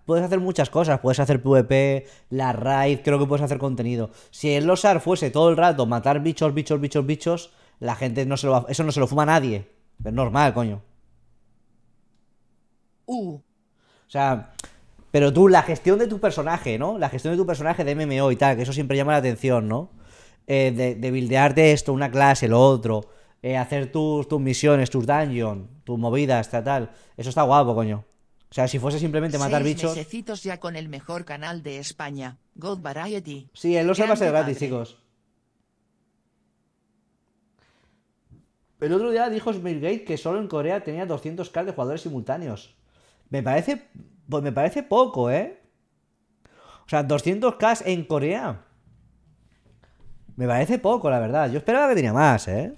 puedes hacer muchas cosas. Puedes hacer PvP, la raid, creo que puedes hacer contenido. Si el losar fuese todo el rato matar bichos, bichos, bichos, bichos, la gente no se lo eso no se lo fuma a nadie. Es normal, coño. Uh. O sea, pero tú, la gestión de tu personaje, ¿no? La gestión de tu personaje de MMO y tal, que eso siempre llama la atención, ¿no? Eh, de, de esto, una clase, lo otro. Eh, hacer tus, misiones, tus dungeons, tus movidas, tal, tal. Eso está guapo, coño. O sea, si fuese simplemente matar bichos. ya con el mejor canal de España, Variety. Sí, lo ser gratis, chicos. El otro día dijo Smilgate que solo en Corea tenía 200k de jugadores simultáneos. Me parece, pues me parece poco, ¿eh? O sea, 200k en Corea. Me parece poco, la verdad. Yo esperaba que tenía más, ¿eh?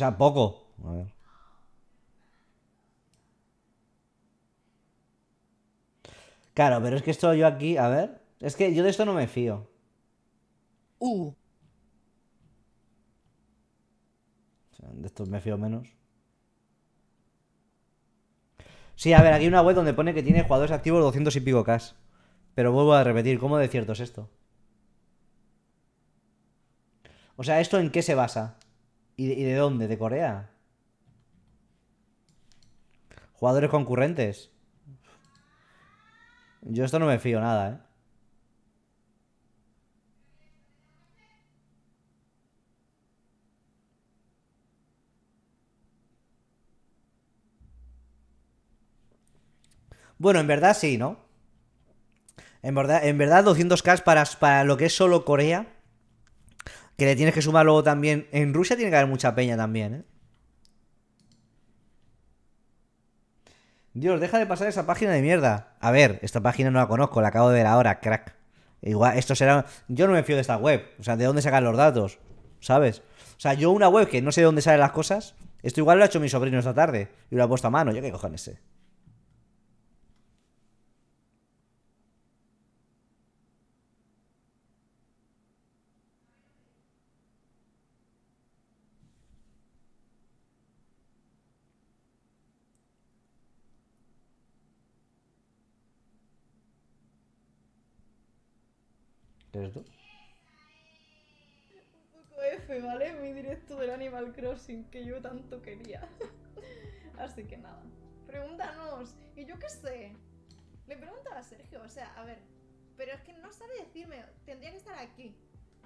sea, poco. A ver. Claro, pero es que esto yo aquí, a ver. Es que yo de esto no me fío. Uh. O sea, de esto me fío menos. Sí, a ver, aquí hay una web donde pone que tiene jugadores activos 200 y pico cash, Pero vuelvo a repetir, ¿cómo de cierto es esto? O sea, ¿esto en qué se basa? ¿Y de, dónde? ¿De Corea? Jugadores concurrentes. Yo esto no me fío nada, ¿eh? Bueno, en verdad sí, ¿no? En verdad, en verdad 200k para, para lo que es solo Corea que le tienes que sumar luego también. En Rusia tiene que haber mucha peña también, ¿eh? Dios, deja de pasar esa página de mierda. A ver, esta página no la conozco, la acabo de ver ahora, crack. Igual, esto será. Yo no me fío de esta web. O sea, ¿de dónde sacan los datos? ¿Sabes? O sea, yo una web que no sé de dónde salen las cosas. Esto igual lo ha hecho mi sobrino esta tarde. Y lo ha puesto a mano. Yo qué cojones ese Creo, sin que yo tanto quería. Así que nada, pregúntanos. Y yo qué sé. Le pregunto a Sergio, o sea, a ver, pero es que no sabe decirme, tendría que estar aquí.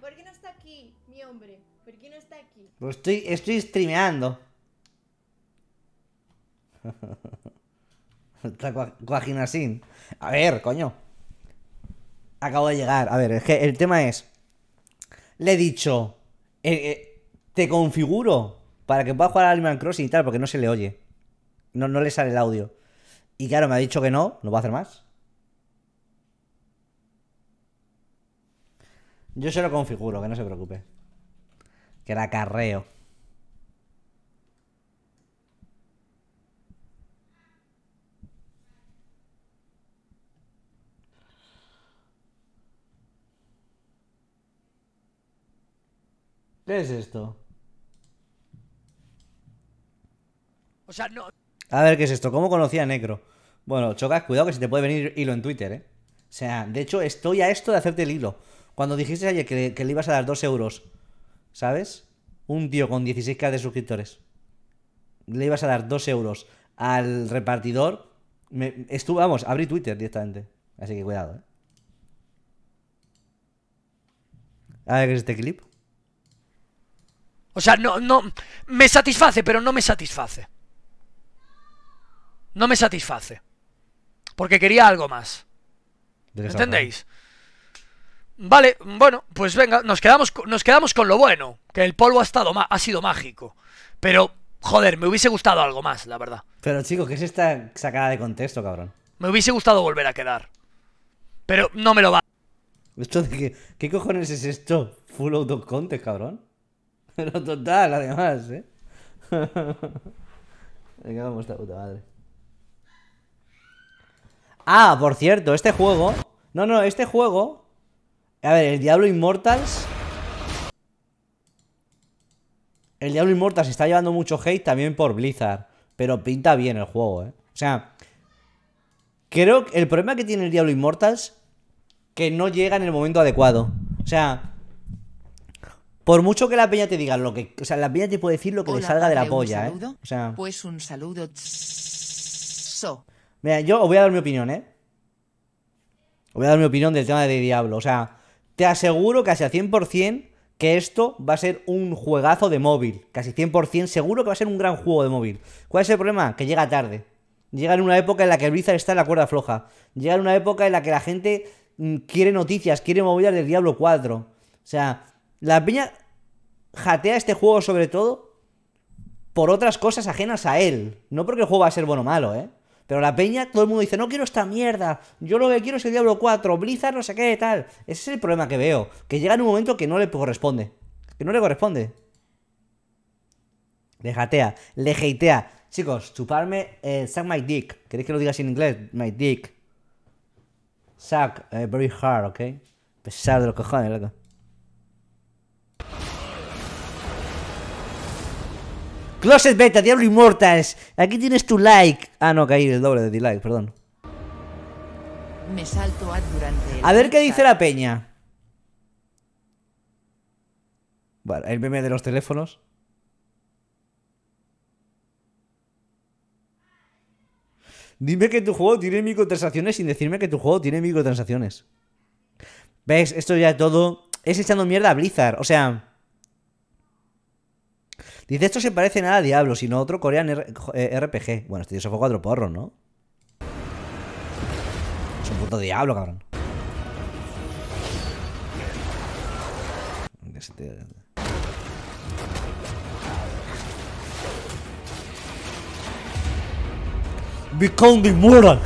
¿Por qué no está aquí mi hombre? ¿Por qué no está aquí? Pues estoy, estoy streameando. Está sin. A ver, coño. Acabo de llegar. A ver, es que el tema es. Le he dicho. Eh, eh, te configuro para que pueda jugar a Animal Crossing y tal, porque no se le oye. No, no le sale el audio. Y claro, me ha dicho que no, no va a hacer más. Yo se lo configuro, que no se preocupe. Que la carreo. ¿Qué es esto? no. A ver, ¿qué es esto? ¿Cómo conocía a Necro? Bueno, chocas, cuidado que se te puede venir hilo en Twitter, ¿eh? O sea, de hecho, estoy a esto de hacerte el hilo. Cuando dijiste ayer que, le ibas a dar 2 euros, ¿sabes? Un tío con 16k de suscriptores. Le ibas a dar 2 euros al repartidor. Me, estuvo, vamos, abrí Twitter directamente. Así que cuidado, ¿eh? A ver qué es este clip. O sea, no, no. Me satisface, pero no me satisface no me satisface. Porque quería algo más. ¿Entendéis? Vale, bueno, pues venga, nos quedamos, nos quedamos con lo bueno, que el polvo ha, estado ha sido mágico. Pero, joder, me hubiese gustado algo más, la verdad. Pero chicos, ¿qué es esta sacada de contexto, cabrón? Me hubiese gustado volver a quedar. Pero no me lo va. ¿Esto de qué, qué cojones es esto? Full out of context, cabrón. Pero total, además, ¿eh? Venga, vamos, puta madre. Ah, por cierto, este juego... No, no, este juego... A ver, el Diablo Immortals... El Diablo Immortals está llevando mucho hate también por Blizzard. Pero pinta bien el juego, ¿eh? O sea... Creo que el problema que tiene el Diablo Immortals... Que no llega en el momento adecuado. O sea... Por mucho que la peña te diga lo que... O sea, la peña te puede decir lo que le salga de la polla, ¿eh? O sea... Pues un saludo... Mira, yo os voy a dar mi opinión, ¿eh? Os voy a dar mi opinión del tema de Diablo. O sea, te aseguro casi al 100% que esto va a ser un juegazo de móvil. Casi 100% seguro que va a ser un gran juego de móvil. ¿Cuál es el problema? Que llega tarde. Llega en una época en la que Blizzard está en la cuerda floja. Llega en una época en la que la gente mm, quiere noticias, quiere movidas del Diablo 4. O sea, la peña jatea este juego sobre todo por otras cosas ajenas a él. No porque el juego va a ser bueno o malo, ¿eh? Pero la peña, todo el mundo dice, no quiero esta mierda, yo lo que quiero es el Diablo 4, Blizzard no sé qué, tal. Ese es el problema que veo, que llega en un momento que no le corresponde. Que no le corresponde. Le jatea, le hatea. Chicos, chuparme, eh, suck my dick. ¿Queréis que lo digas en inglés? My dick. Suck, eh, very hard, ¿ok? Pesar de los cojones, loco. Closet Beta, Diablo Immortals. Aquí tienes tu like. Ah, no, caí el doble de dislike, perdón. salto a ver qué dice la peña. Vale, el meme de los teléfonos. Dime que tu juego tiene microtransacciones sin decirme que tu juego tiene microtransacciones. ¿Ves? Esto ya todo es echando mierda a Blizzard. O sea, Dice, esto se parece nada a Diablo, sino a otro coreano eh, RPG. Bueno, este tío se fue cuatro porros, ¿no? Es un puto Diablo, cabrón. Become the moral.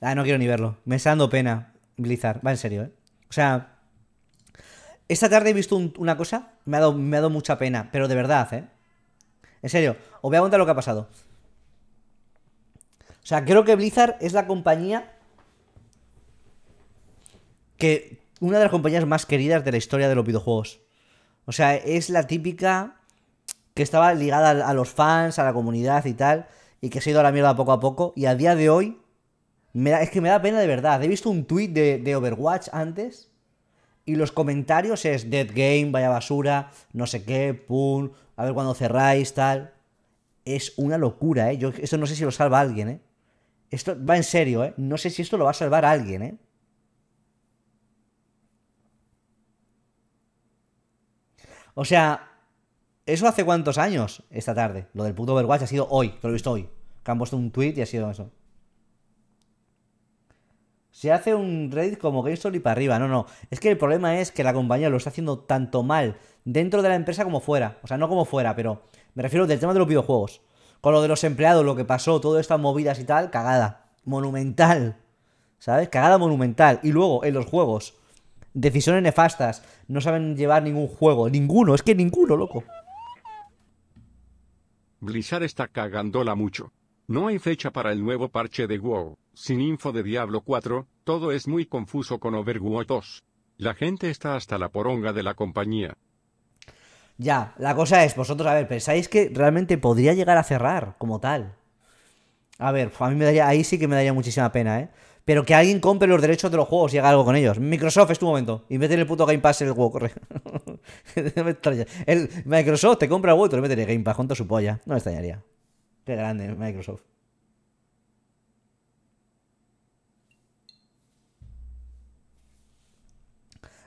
Ah, no quiero ni verlo. Me está dando pena Blizzard. Va en serio, ¿eh? O sea, esta tarde he visto una cosa, me ha, dado, mucha pena, pero de verdad, ¿eh? En serio, os voy a contar lo que ha pasado. O sea, creo que Blizzard es la compañía que... Una de las compañías más queridas de la historia de los videojuegos. O sea, es la típica que estaba ligada a los fans, a la comunidad y tal, y que se ha ido a la mierda poco a poco, y a día de hoy es que me da pena de verdad. He visto un tweet de, Overwatch antes y los comentarios es Dead Game, vaya basura, no sé qué, pum, a ver cuándo cerráis, tal. Es una locura, ¿eh? Yo, esto no sé si lo salva alguien, ¿eh? Esto va en serio, ¿eh? No sé si esto lo va a salvar alguien, ¿eh? O sea, ¿eso hace cuántos años esta tarde? Lo del puto Overwatch ha sido hoy, que lo he visto hoy. Que han puesto un tweet y ha sido eso. Se hace un Reddit como GameStop y para arriba. No, no. Es que el problema es que la compañía lo está haciendo tanto mal dentro de la empresa como fuera. O sea, no como fuera, pero me refiero del tema de los videojuegos. Con lo de los empleados, lo que pasó, todas estas movidas y tal, cagada. Monumental. ¿Sabes? Cagada monumental. Y luego, en los juegos. Decisiones nefastas. No saben llevar ningún juego. Ninguno. Es que ninguno, loco. Blizzard está cagándola mucho. No hay fecha para el nuevo parche de WoW. Sin info de Diablo 4, todo es muy confuso con Overwatch 2. La gente está hasta la poronga de la compañía. Ya, la cosa es, vosotros, a ver, ¿pensáis que realmente podría llegar a cerrar como tal? A ver, a mí me daría, ahí sí que me daría muchísima pena, ¿eh? Pero que alguien compre los derechos de los juegos y haga algo con ellos. Microsoft es tu momento. Y meten el puto Game Pass en el juego, corre. El Microsoft te compra el juego te lo el Game Pass junto a su polla. No me extrañaría. Qué grande, Microsoft.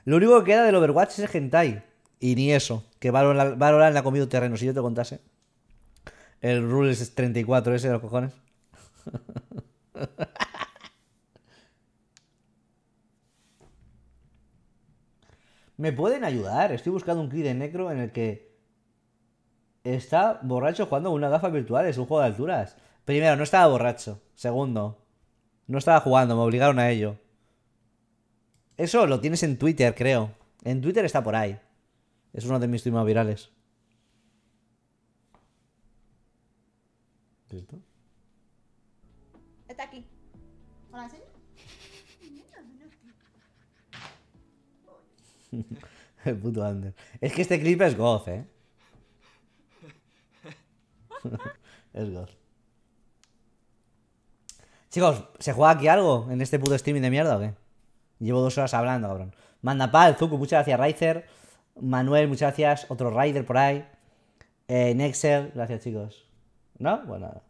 Lo único que queda del Overwatch es el hentai. Y ni eso, que Valorant, ha comido terreno, si yo te contase. El Rules 34 ese de los cojones. ¿Me pueden ayudar? Estoy buscando un kit de Necro en el que está borracho jugando una gafa virtual. Es un juego de alturas. Primero, no estaba borracho. Segundo, no estaba jugando. Me obligaron a ello. Eso lo tienes en Twitter, creo. En Twitter está por ahí. Es uno de mis streams virales. ¿Listo? Está aquí. ¿Hola, señor? El puto Ander. Es que este clip es goz, ¿eh? es goz. Chicos, ¿se juega aquí algo en este puto streaming de mierda o qué? Llevo dos horas hablando, cabrón. Manda pal, Zuku, muchas gracias, Ryzer. Manuel, muchas gracias. Otro Rider por ahí. Eh, Nexel, gracias, chicos. ¿No? Bueno.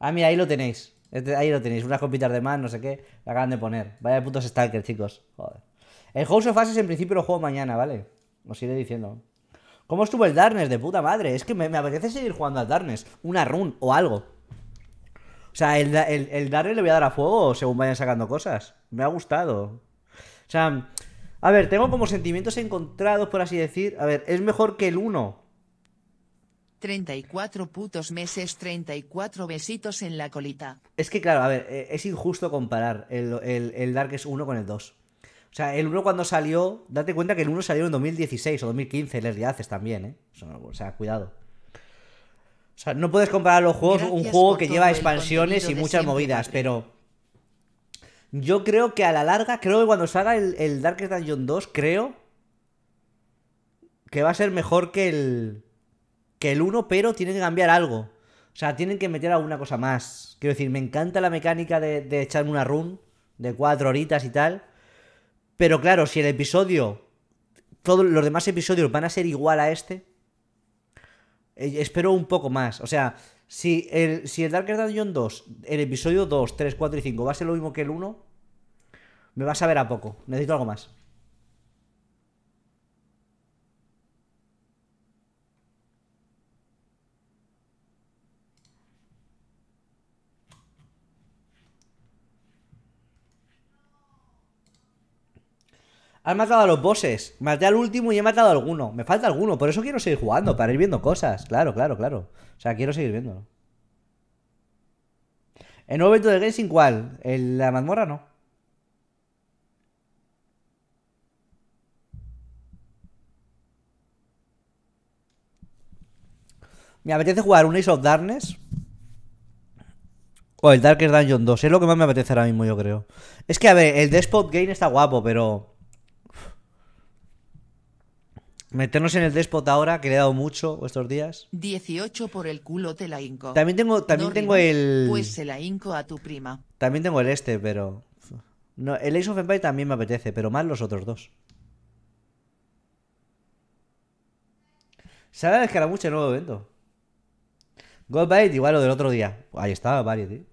Ah, mira, ahí lo tenéis ahí lo tenéis, unas copitas de más, no sé qué. La acaban de poner. Vaya putos stalker, chicos. Joder. El House of fases en principio lo juego mañana, ¿vale? Os iré diciendo. ¿Cómo estuvo el Darkness? De puta madre. Es que me, apetece seguir jugando al Darkness. Una run o algo. O sea, el, el, le voy a dar a fuego según vayan sacando cosas. Me ha gustado. O sea, a ver, tengo como sentimientos encontrados, por así decir. A ver, es mejor que el 1. 34 putos meses, 34 besitos en la colita. Es que claro, a ver, eh, es injusto comparar el, Darkest 1 con el 2. O sea, el 1 cuando salió, date cuenta que el 1 salió en 2016 o 2015, les haces también, ¿eh? O sea, cuidado. O sea, no puedes comparar los juegos, un juego que lleva expansiones y muchas movidas, pero... Yo creo que a la larga, creo que cuando salga el, el Darkest Dungeon 2, creo que va a ser mejor que el que el 1, pero tienen que cambiar algo. O sea, tienen que meter alguna cosa más. Quiero decir, me encanta la mecánica de, de echarme una run de cuatro horitas y tal. Pero claro, si el episodio. Todos los demás episodios van a ser igual a este. Eh, espero un poco más. O sea, si el, si el Darker Dungeon 2, el episodio 2, 3, 4 y 5 va a ser lo mismo que el 1, me va a saber a poco. Necesito algo más. Ah, has matado a los bosses. Maté al último y he matado a alguno. Me falta alguno. Por eso quiero seguir jugando, para ir viendo cosas. Claro, claro, claro. O sea, quiero seguir viéndolo. El nuevo evento del game sin cuál. El, la mazmorra no. Me apetece jugar un Ace of Darkness. O el Darkest Dungeon 2. Es lo que más me apetece ahora mismo, yo creo. Es que, a ver, el Despot Game está guapo, pero. Meternos en el despot ahora, que le he dado mucho estos días. 18 por el culo te la inco. También tengo, también tengo el. Pues se la inco a tu prima. También tengo el este, pero. No, el Ace of Empire también me apetece, pero más los otros dos. Sale que la mucho el nuevo evento. Godbite igual lo del otro día. Ahí está, tío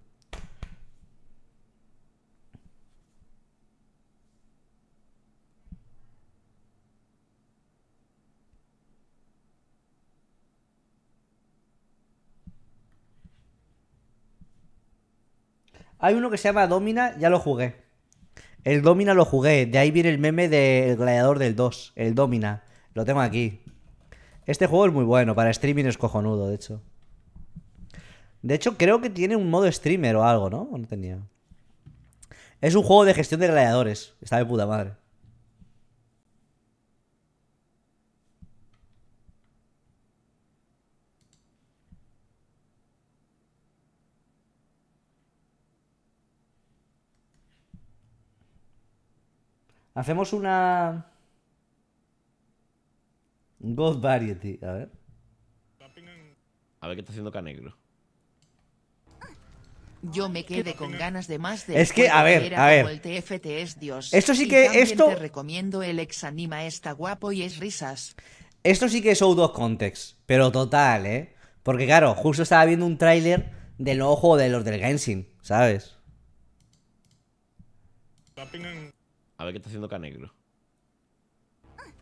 Hay uno que se llama Domina, ya lo jugué. El Domina lo jugué. De ahí viene el meme del gladiador del 2. El Domina. Lo tengo aquí. Este juego es muy bueno. Para streaming es cojonudo, de hecho. De hecho, creo que tiene un modo streamer o algo, ¿no? No tenía. Es un juego de gestión de gladiadores. Está de puta madre. Hacemos una... God Variety, a ver. A ver qué está haciendo Canegro. Yo me quedé con ganas de más de Es que a ver, a ver. Dios. Esto sí que esto recomiendo el ex anima está guapo y es risas. Esto sí que es out of context, pero total, ¿eh? Porque claro, justo estaba viendo un tráiler del ojo de los del Genshin, ¿sabes? A ver qué está haciendo Canegro.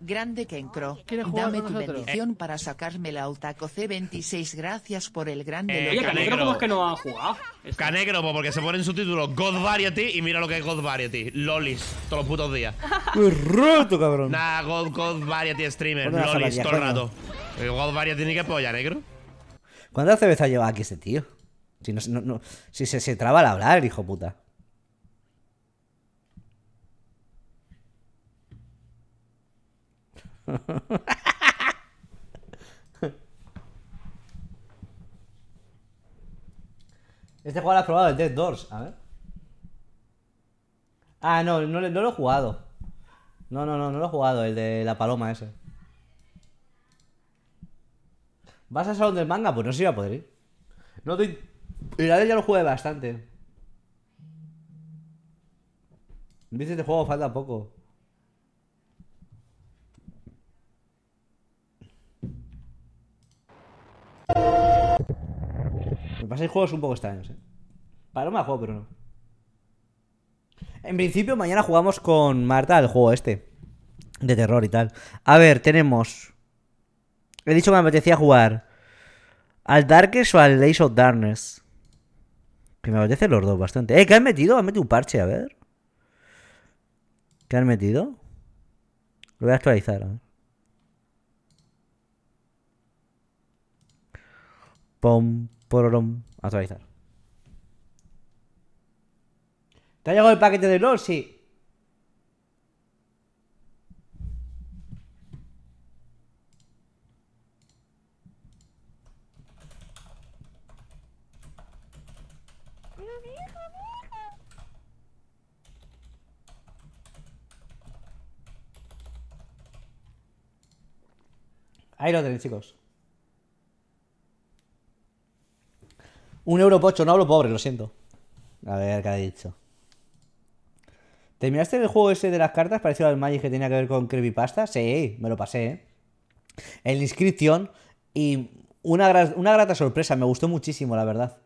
Grande Kencro, dame tu bendición para sacarme la Otaco C26. Gracias por el grande. Eh, oye, Canegro, ¿cómo es que no ha jugado? Canegro, pues, porque se pone en su título God Variety y mira lo que es God Variety. Lolis, todos los putos días. Qué rato, cabrón. Nah, God, God Variety streamer, Lolis, todo el rato. Eh, God Variety tiene que polla, negro. ¿Cuántas ha llevado aquí ese tío? Si, no, si se, se traba al hablar, hijo puta. este juego lo has probado, el Dead Doors. A ver. Ah, no, no, lo he jugado. No, no, no, no lo he jugado, el de la paloma ese. ¿Vas a salón del manga? Pues no se iba a poder ir. No te... Y la ya lo jugué bastante. Dice este juego falta poco. Me pasáis juegos un poco extraños, ¿eh? Paloma juego, pero no. En principio, mañana jugamos con Marta al juego este. De terror y tal. A ver, tenemos. He dicho que me apetecía jugar. ¿Al Darkest o al Days of Darkness? Que me apetecen los dos bastante. ¡Eh! ¿Qué han metido? Han metido un parche, a ver. ¿Qué han metido? Lo voy a actualizar, Pum por Pororom, actualizar. ¿Te ha llegado el paquete de LOL? Sí. Ahí lo tenéis, chicos. Un euro pocho, no hablo pobre, lo siento. A ver, ¿qué ha dicho? ¿Terminaste el juego ese de las cartas parecido al Magic que tenía que ver con Creepypasta? Sí, me lo pasé, ¿eh? la inscripción. y una, una grata sorpresa, me gustó muchísimo, la verdad.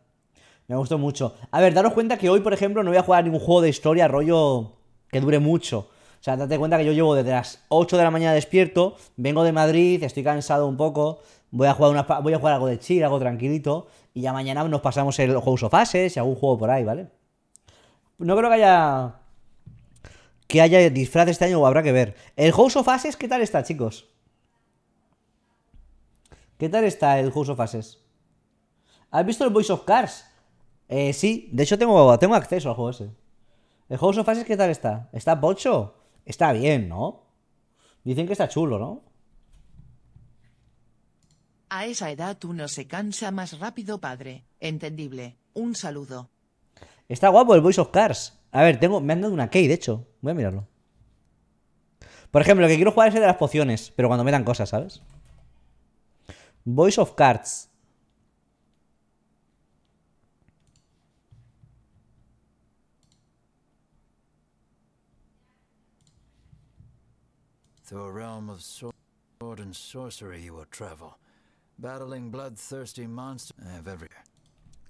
Me gustó mucho. A ver, daros cuenta que hoy, por ejemplo, no voy a jugar ningún juego de historia rollo que dure mucho. O sea, date cuenta que yo llevo desde las 8 de la mañana despierto, vengo de Madrid, estoy cansado un poco, voy a jugar, una, voy a jugar algo de chill, algo tranquilito, y ya mañana nos pasamos el House of Ashes y algún juego por ahí, ¿vale? No creo que haya. Que haya disfraz este año, o habrá que ver. ¿El House of Ashes qué tal está, chicos? ¿Qué tal está el House of Ashes? ¿Has visto el Voice of Cars? Eh, sí, de hecho tengo, tengo acceso al juego ese. ¿El House of Ashes qué tal está? ¿Está bocho? Está bien, ¿no? Dicen que está chulo, ¿no? A esa edad uno se cansa más rápido, padre. Entendible. Un saludo. Está guapo el Voice of Cards. A ver, tengo, me han dado una key, de hecho. Voy a mirarlo. Por ejemplo, que quiero jugar es el de las pociones, pero cuando me dan cosas, ¿sabes? Voice of Cards. realm of sword and sorcery you will travel. Battling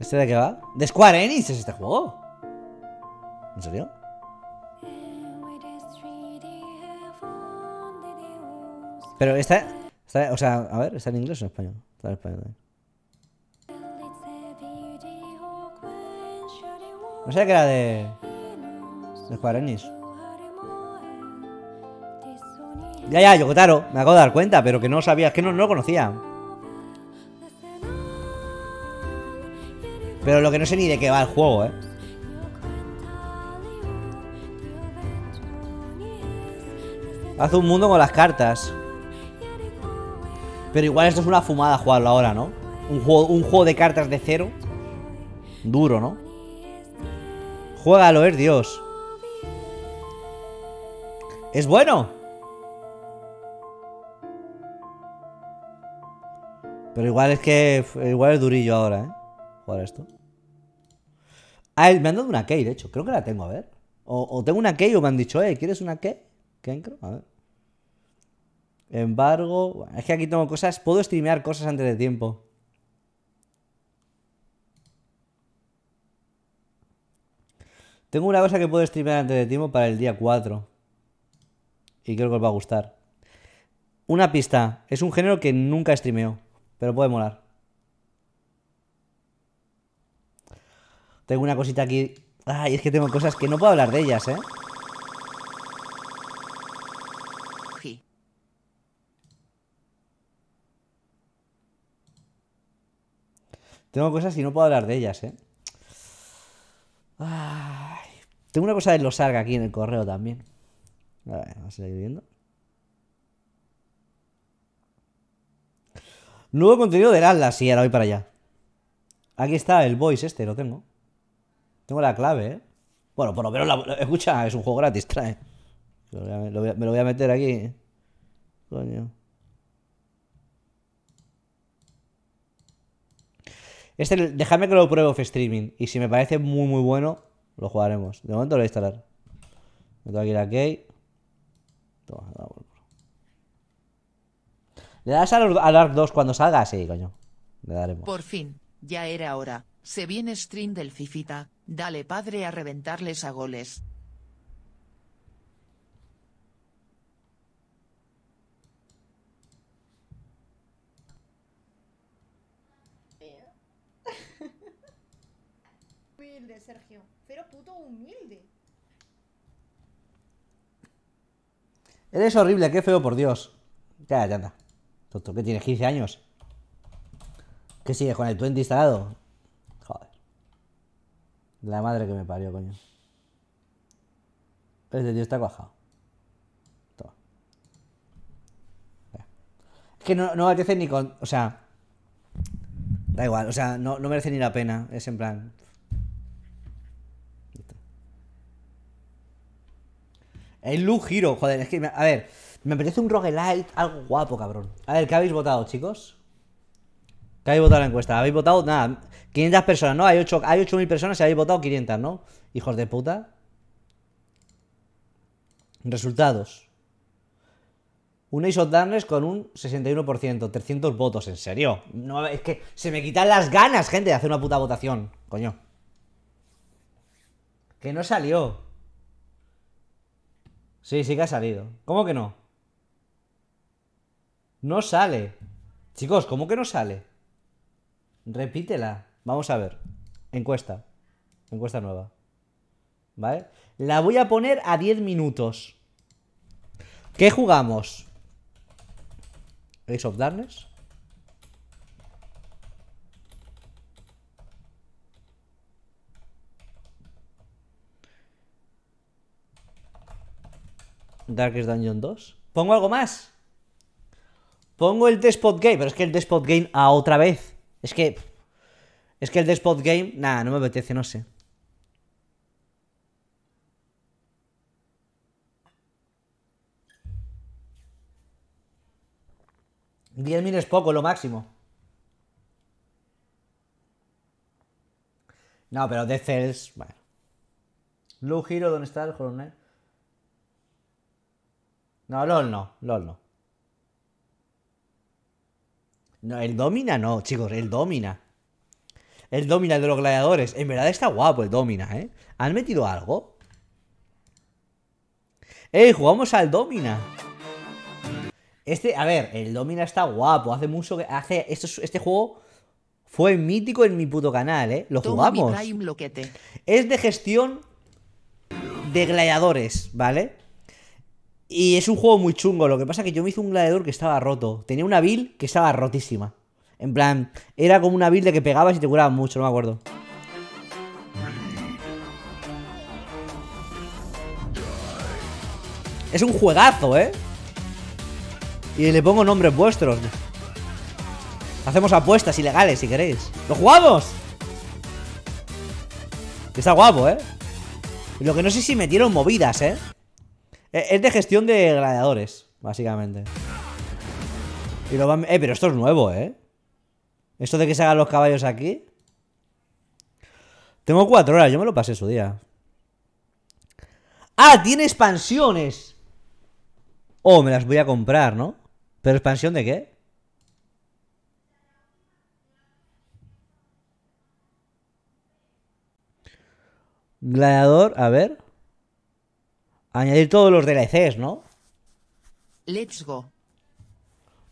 ¿Este de qué va? De Square Enix es este juego. ¿En serio? Pero está, o sea, a ver, está en inglés o en español. Está en español No sé que era de. de Square Enix. Ya, ya, Yokotaro, me acabo de dar cuenta, pero que no sabía, es que no, no lo conocía. Pero lo que no sé ni de qué va el juego, ¿eh? Hace un mundo con las cartas. Pero igual esto es una fumada jugarlo ahora, ¿no? Un juego, un juego de cartas de cero. Duro, ¿no? Juégalo, es eh, Dios. Es bueno. Pero igual es que. Igual es durillo ahora, ¿eh? Jugar esto. Ah, me han dado una key, de hecho. Creo que la tengo, a ver. O, tengo una key o me han dicho, eh, ¿quieres una key? encro? a ver. Embargo, es que aquí tengo cosas. Puedo streamear cosas antes de tiempo. Tengo una cosa que puedo streamear antes de tiempo para el día 4. Y creo que os va a gustar. Una pista. Es un género que nunca streameo, pero puede molar. Tengo una cosita aquí. Ay, es que tengo cosas que no puedo hablar de ellas, ¿eh? Tengo cosas y no puedo hablar de ellas, ¿eh? Tengo una cosa de los salga aquí en el correo también. A ver, vamos a seguir viendo. Nuevo contenido del Atlas, y ahora voy para allá. Aquí está el voice este, lo tengo. Tengo la clave, ¿eh? Bueno, por lo menos la, Escucha, es un juego gratis, trae. me lo voy a meter aquí. ¿eh? Coño. Este, déjame que lo pruebe off streaming. Y si me parece muy, muy bueno, lo jugaremos. De momento lo voy a instalar. Meto aquí la key. Toma, ¿Le das a al dos 2 cuando salga? Sí, coño. Le daremos. Por fin, ya era hora. Se viene stream del Fifita. Dale padre a reventarles a goles. Humilde, Sergio. Pero puto humilde. Eres horrible, qué feo, por Dios. Ya, ya anda. doctor, ¿qué tienes 15 años. ¿Qué sigues con el 20 instalado? La madre que me parió, coño. Este tío está cuajado. Toma. Es que no, no ni con. O sea. Da igual, o sea, no, merece ni la pena. Es en plan. El Lu Giro, joder, es que. a ver, me apetece un roguelite, algo guapo, cabrón. A ver, ¿qué habéis votado, chicos? ¿Qué habéis votado en la encuesta? ¿Habéis votado? Nada. 500 personas, ¿no? Hay 8.000 hay personas y habéis votado 500, ¿no? Hijos de puta. Resultados. Un Ace of Darkness con un 61%, 300 votos, ¿en serio? No, es que se me quitan las ganas, gente, de hacer una puta votación, coño. Que no salió. Sí, sí que ha salido. ¿Cómo que no? No sale. Chicos, ¿cómo que no sale? Repítela. Vamos a ver. Encuesta. Encuesta nueva. ¿Vale? La voy a poner a 10 minutos. ¿Qué jugamos? Ace of Darkness. Darkest Dungeon 2. ¿Pongo algo más? Pongo el Despot Game. Pero es que el Despot Game a otra vez. Es que es que el Despot Game, nada, no me apetece, no sé. 10.000 es poco, lo máximo. No, pero de Cells, bueno. Blue Hero, ¿dónde está el coronel. No, LOL no, LOL no. No, el Domina no, chicos, el Domina. El domina de los gladiadores. En verdad está guapo el domina, ¿eh? ¿Han metido algo? ¡Eh, ¡Jugamos al domina! Este, a ver, el domina está guapo. Hace mucho que. Hace. Este, este juego fue mítico en mi puto canal, ¿eh? Lo jugamos. Es de gestión de gladiadores, ¿vale? Y es un juego muy chungo. Lo que pasa es que yo me hice un gladiador que estaba roto. Tenía una build que estaba rotísima. En plan, era como una build que pegabas y te curabas mucho, no me acuerdo. Es un juegazo, ¿eh? Y le pongo nombres vuestros. Hacemos apuestas ilegales, si queréis. ¡Lo jugamos! Está guapo, ¿eh? Lo que no sé si metieron movidas, ¿eh? E-, es de gestión de gladiadores, básicamente. Eh, pero esto es nuevo, ¿eh? Esto de que se hagan los caballos aquí. Tengo cuatro horas, yo me lo pasé su día. ¡Ah! ¡Tiene expansiones! Oh, me las voy a comprar, ¿no? ¿Pero expansión de qué? Gladiador, a ver. Añadir todos los DLCs, ¿no? Let's go.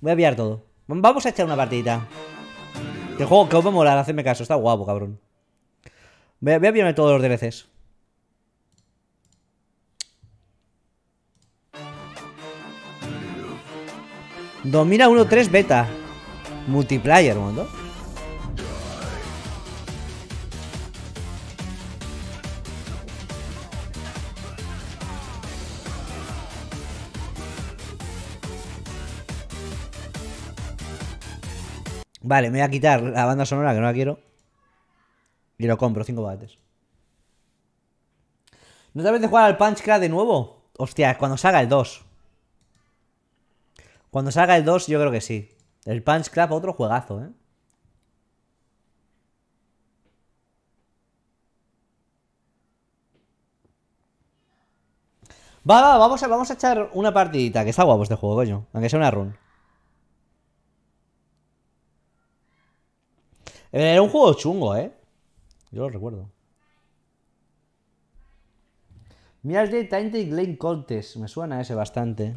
Voy a pillar todo. Vamos a echar una partidita. El juego que va a molar, hacedme caso. Está guapo, cabrón. Voy a, pillarme todos los DLCs. Domina 1-3 beta. Multiplayer, ¿no? Vale, me voy a quitar la banda sonora que no la quiero. Y lo compro, cinco bates. ¿No te de jugar al Punch Crab de nuevo? Hostia, cuando salga el 2. Cuando salga el 2, yo creo que sí. El Punch Club, otro juegazo, ¿eh? Va, va, vamos a, vamos a echar una partidita, que está guapo este juego, coño. Aunque sea una run. Eh, era un juego chungo, ¿eh? Yo lo recuerdo. Mirage de Tainted Lane Contest. Me suena ese bastante.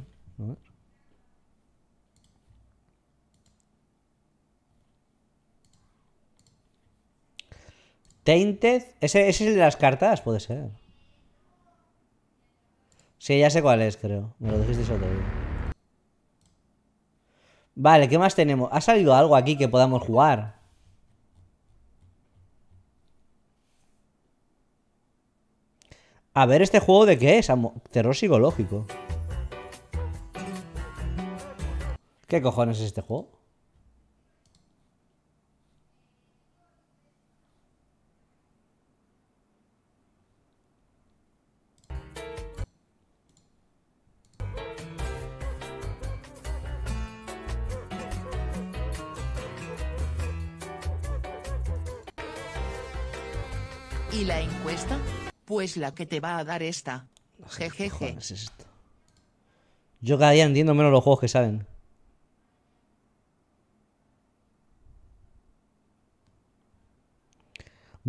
Tainted. ¿Ese, es el de las cartas, puede ser. Sí, ya sé cuál es, creo. Me lo dijisteis otro día. Vale, ¿qué más tenemos? ¿Ha salido algo aquí que podamos jugar? A ver, ¿este juego de qué es? Terror psicológico. ¿Qué cojones es este juego? ¿Y la encuesta? pues la que te va a dar esta. Jejeje. Yo cada día entiendo menos los juegos que saben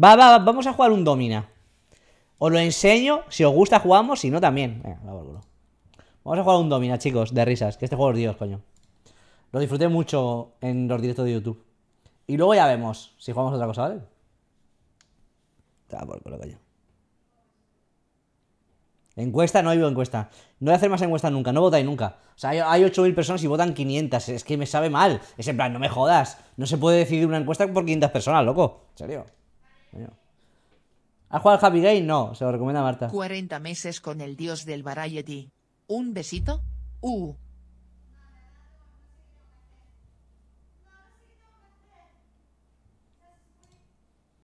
Va, va, vamos a jugar un domina. Os lo enseño. Si os gusta, jugamos. Si no, también. vamos a jugar un domina, chicos, de risas. Que este juego es Dios, coño. Lo disfruté mucho en los directos de YouTube. Y luego ya vemos si jugamos otra cosa, ¿vale? Está por coño. Encuesta, no hay encuesta. No voy a hacer más encuestas nunca, no votáis nunca. O sea, hay, 8.000 personas y votan 500. Es que me sabe mal. Es en plan, no me jodas. No se puede decidir una encuesta por 500 personas, loco. En serio. ¿Has jugado al Happy Game? No, se lo recomienda Marta. 40 meses con el dios del variety. ¿Un besito? Uh.